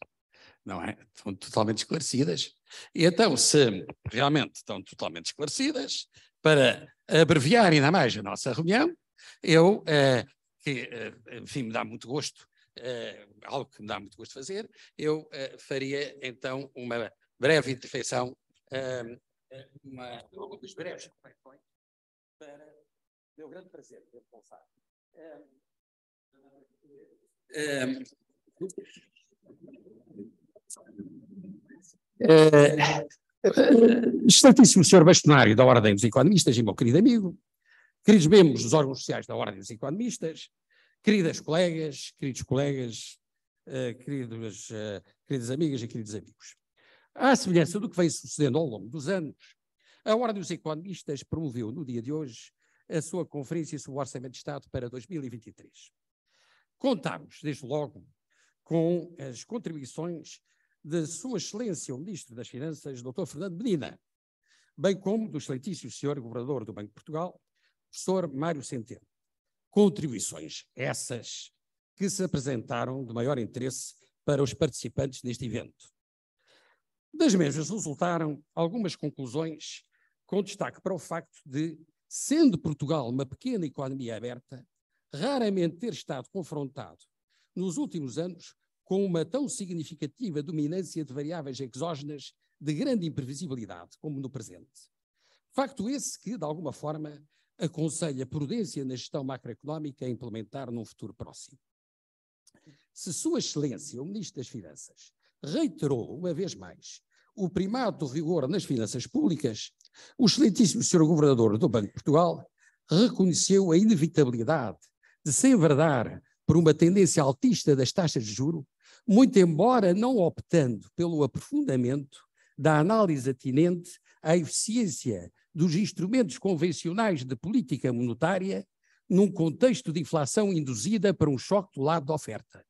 Não é? Estão totalmente esclarecidas. E então, se realmente estão totalmente esclarecidas, para abreviar ainda mais a nossa reunião, eu, que, enfim, me dá muito gosto uh, algo que me dá muito gosto fazer, eu uh, faria então uma breve intervenção, um, ehm, eh, uma, algumas breves reflexões, para meu grande prazer, devo confessar. Ehm, ehm, excelentíssimo Sr. Bastonário da Ordem dos Economistas e meu querido amigo, queridos membros dos órgãos sociais da Ordem dos Economistas, Queridas colegas, queridos colegas, uh, queridos, uh, queridas amigas e queridos amigos. À semelhança do que vem sucedendo ao longo dos anos, a Ordem dos Economistas promoveu no dia de hoje a sua conferência sobre o Orçamento de Estado para 2023. Contamos, desde logo, com as contribuições de Sua Excelência o Ministro das Finanças, Dr. Fernando Medina, bem como do excelentíssimo Senhor Governador do Banco de Portugal, professor Mário Centeno contribuições, essas que se apresentaram de maior interesse para os participantes deste evento. Das mesmas resultaram algumas conclusões, com destaque para o facto de, sendo Portugal uma pequena economia aberta, raramente ter estado confrontado nos últimos anos com uma tão significativa dominância de variáveis exógenas de grande imprevisibilidade como no presente. Facto esse que, de alguma forma, aconselha prudência na gestão macroeconómica a implementar num futuro próximo. Se Sua Excelência, o Ministro das Finanças, reiterou uma vez mais o primado do rigor nas finanças públicas, o excelentíssimo Sr. Governador do Banco de Portugal reconheceu a inevitabilidade de se enverdar por uma tendência altista das taxas de juro, muito embora não optando pelo aprofundamento da análise atinente à eficiência dos instrumentos convencionais de política monetária num contexto de inflação induzida para um choque do lado da oferta.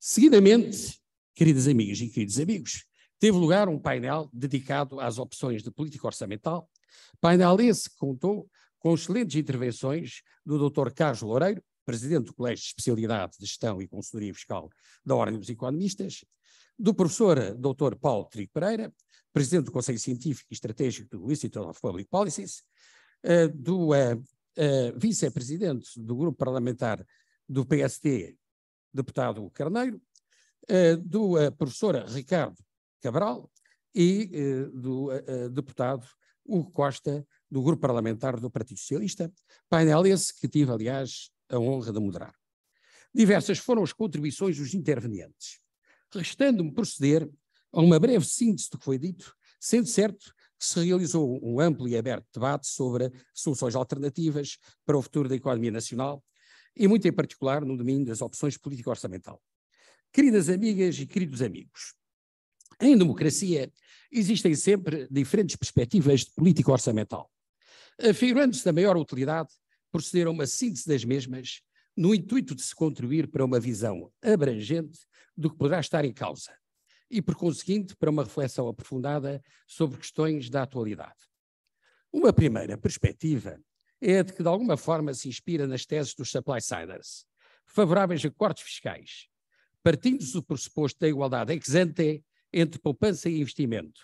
Seguidamente, queridas amigas e queridos amigos, teve lugar um painel dedicado às opções de política orçamental, painel esse que contou com excelentes intervenções do Dr. Carlos Loureiro, presidente do Colégio de Especialidade de Gestão e Consultoria Fiscal da Ordem dos Economistas, do professor Dr. Paulo Trigo Pereira, presidente do Conselho Científico e Estratégico do Institute of Public Policies, uh, do uh, vice-presidente do grupo parlamentar do PST, deputado Carneiro, do professor Ricardo Cabral e do deputado Hugo Costa, do grupo parlamentar do Partido Socialista, painel esse que tive, aliás, a honra de moderar. Diversas foram as contribuições dos intervenientes, restando-me proceder a uma breve síntese do que foi dito, sendo certo que se realizou um amplo e aberto debate sobre soluções alternativas para o futuro da economia nacional e, muito em particular, no domínio das opções político-orçamental. Queridas amigas e queridos amigos, em democracia existem sempre diferentes perspectivas de político-orçamental, afirmando-se da maior utilidade proceder a uma síntese das mesmas no intuito de se contribuir para uma visão abrangente do que poderá estar em causa, e, por conseguinte, para uma reflexão aprofundada sobre questões da atualidade. Uma primeira perspectiva é a de que, de alguma forma, se inspira nas teses dos supply-siders, favoráveis a cortes fiscais, partindo-se do pressuposto da igualdade ex ante entre poupança e investimento,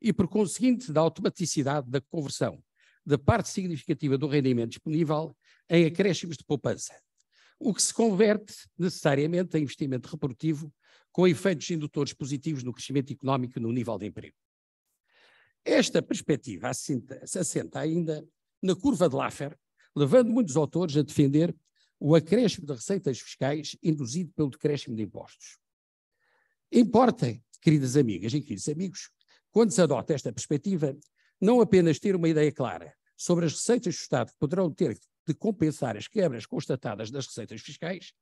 e, por conseguinte, da automaticidade da conversão da parte significativa do rendimento disponível em acréscimos de poupança, o que se converte necessariamente em investimento reprodutivo com efeitos indutores positivos no crescimento económico e no nível de emprego. Esta perspectiva assenta, se assenta ainda na curva de Laffer, levando muitos autores a defender o acréscimo de receitas fiscais induzido pelo decréscimo de impostos. Importa, queridas amigas e queridos amigos, quando se adota esta perspectiva, não apenas ter uma ideia clara sobre as receitas do Estado que poderão ter de compensar as quebras constatadas das receitas fiscais,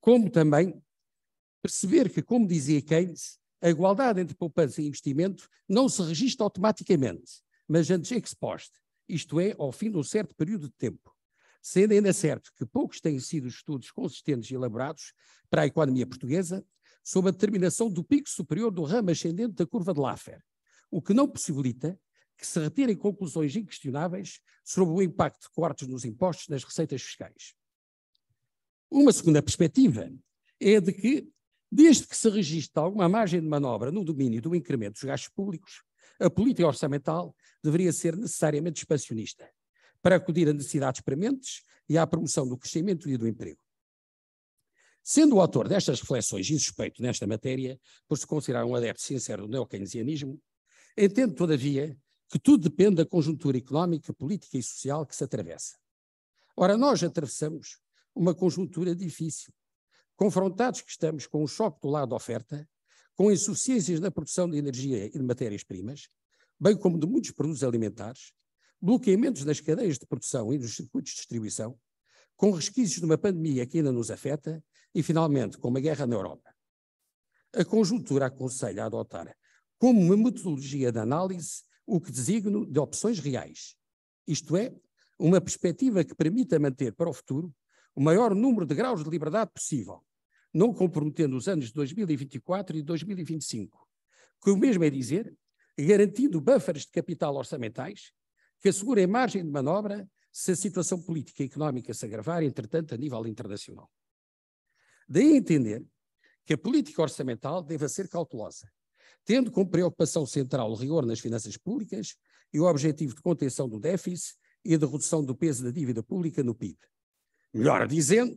como também perceber que, como dizia Keynes, a igualdade entre poupança e investimento não se registra automaticamente, mas antes exposta. isto é, ao fim de um certo período de tempo. Sendo ainda certo que poucos têm sido estudos consistentes e elaborados para a economia portuguesa sobre a determinação do pico superior do ramo ascendente da curva de Laffer, o que não possibilita que se retirem conclusões inquestionáveis sobre o impacto de cortes nos impostos nas receitas fiscais. Uma segunda perspectiva é a de que Desde que se registre alguma margem de manobra no domínio do incremento dos gastos públicos, a política orçamental deveria ser necessariamente expansionista, para acudir a necessidades prementes e à promoção do crescimento e do emprego. Sendo o autor destas reflexões insuspeito nesta matéria, por se considerar um adepto sincero do neo-keynesianismo, entendo, todavia, que tudo depende da conjuntura económica, política e social que se atravessa. Ora, nós atravessamos uma conjuntura difícil, confrontados que estamos com o choque do lado da oferta, com insuficiências na produção de energia e de matérias-primas, bem como de muitos produtos alimentares, bloqueamentos nas cadeias de produção e nos circuitos de distribuição, com resquícios de uma pandemia que ainda nos afeta e, finalmente, com uma guerra na Europa. A conjuntura aconselha a adotar como uma metodologia de análise o que designo de opções reais, isto é, uma perspectiva que permita manter para o futuro o maior número de graus de liberdade possível, não comprometendo os anos de 2024 e 2025, que o mesmo é dizer, garantindo buffers de capital orçamentais que assegurem margem de manobra se a situação política e económica se agravar, entretanto, a nível internacional. Daí entender que a política orçamental deve ser cautelosa, tendo como preocupação central o rigor nas finanças públicas e o objetivo de contenção do déficit e de redução do peso da dívida pública no PIB. Melhor dizendo,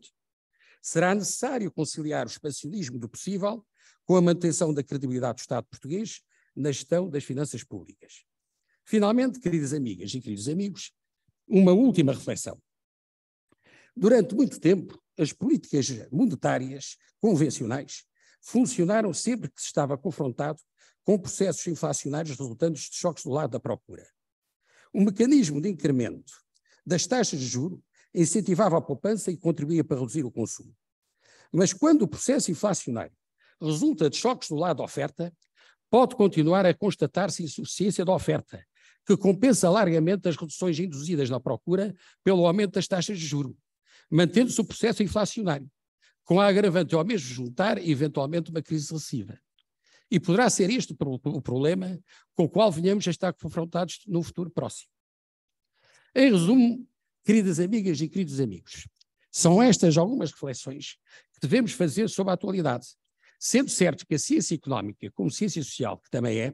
será necessário conciliar o expansionismo do possível com a manutenção da credibilidade do Estado português na gestão das finanças públicas. Finalmente, queridas amigas e queridos amigos, uma última reflexão. Durante muito tempo, as políticas monetárias convencionais funcionaram sempre que se estava confrontado com processos inflacionários resultantes de choques do lado da procura. O mecanismo de incremento das taxas de juro incentivava a poupança e contribuía para reduzir o consumo. Mas quando o processo inflacionário resulta de choques do lado da oferta, pode continuar a constatar-se insuficiência da oferta, que compensa largamente as reduções induzidas na procura pelo aumento das taxas de juro, mantendo-se o processo inflacionário, com a agravante ao mesmo juntar eventualmente uma crise recessiva. E poderá ser este o problema com o qual venhamos a estar confrontados no futuro próximo. Em resumo, Queridas amigas e queridos amigos, são estas algumas reflexões que devemos fazer sobre a atualidade, sendo certo que a ciência económica, como ciência social, que também é,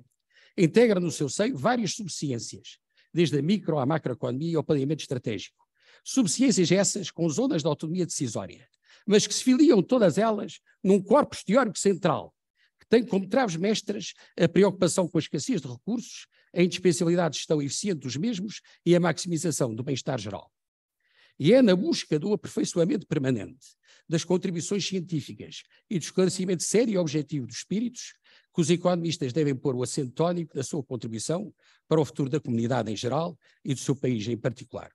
integra no seu seio várias subciências, desde a micro à macroeconomia e ao planeamento estratégico. Subciências essas com zonas de autonomia decisória, mas que se filiam todas elas num corpo teórico central, que tem como traves mestras a preocupação com a escassez de recursos, a indispensabilidade de gestão eficiente dos mesmos e a maximização do bem-estar geral. E é na busca do aperfeiçoamento permanente, das contribuições científicas e do esclarecimento sério e objetivo dos espíritos que os economistas devem pôr o acento tónico da sua contribuição para o futuro da comunidade em geral e do seu país em particular.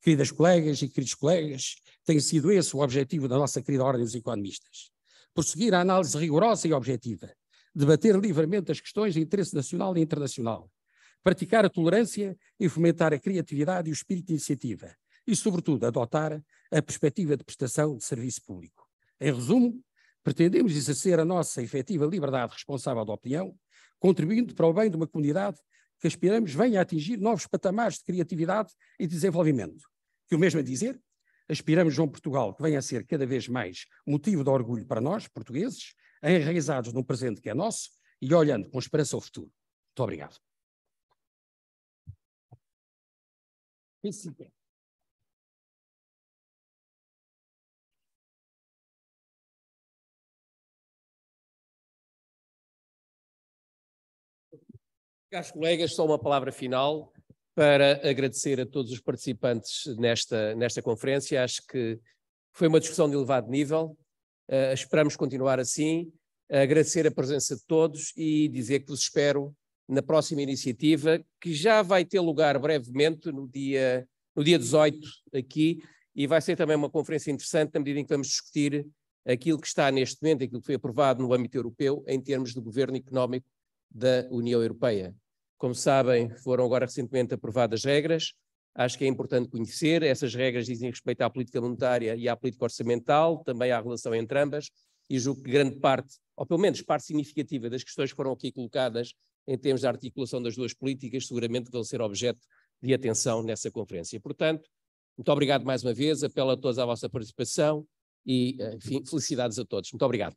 Queridas colegas e queridos colegas, tem sido esse o objetivo da nossa querida Ordem dos Economistas. Prosseguir a análise rigorosa e objetiva, debater livremente as questões de interesse nacional e internacional, praticar a tolerância e fomentar a criatividade e o espírito de iniciativa, e, sobretudo, adotar a perspectiva de prestação de serviço público. Em resumo, pretendemos exercer a nossa efetiva liberdade responsável de opinião, contribuindo para o bem de uma comunidade que aspiramos venha a atingir novos patamares de criatividade e desenvolvimento. Que o mesmo a dizer, aspiramos a um Portugal que venha a ser cada vez mais motivo de orgulho para nós, portugueses, enraizados num presente que é nosso e olhando com esperança ao futuro. Muito obrigado. Caros colegas, só uma palavra final para agradecer a todos os participantes nesta, nesta conferência. Acho que foi uma discussão de elevado nível. Uh, esperamos continuar assim. Agradecer a presença de todos e dizer que vos espero na próxima iniciativa, que já vai ter lugar brevemente, no dia, no dia 18, aqui, e vai ser também uma conferência interessante na medida em que vamos discutir aquilo que está neste momento, aquilo que foi aprovado no âmbito europeu, em termos de governo económico da União Europeia. Como sabem, foram agora recentemente aprovadas regras, acho que é importante conhecer. Essas regras dizem respeito à política monetária e à política orçamental, também à relação entre ambas, e julgo que grande parte, ou pelo menos parte significativa das questões que foram aqui colocadas em termos de articulação das duas políticas, seguramente vão ser objeto de atenção nessa conferência. Portanto, muito obrigado mais uma vez, apelo a todos à vossa participação e, enfim, felicidades a todos. Muito obrigado.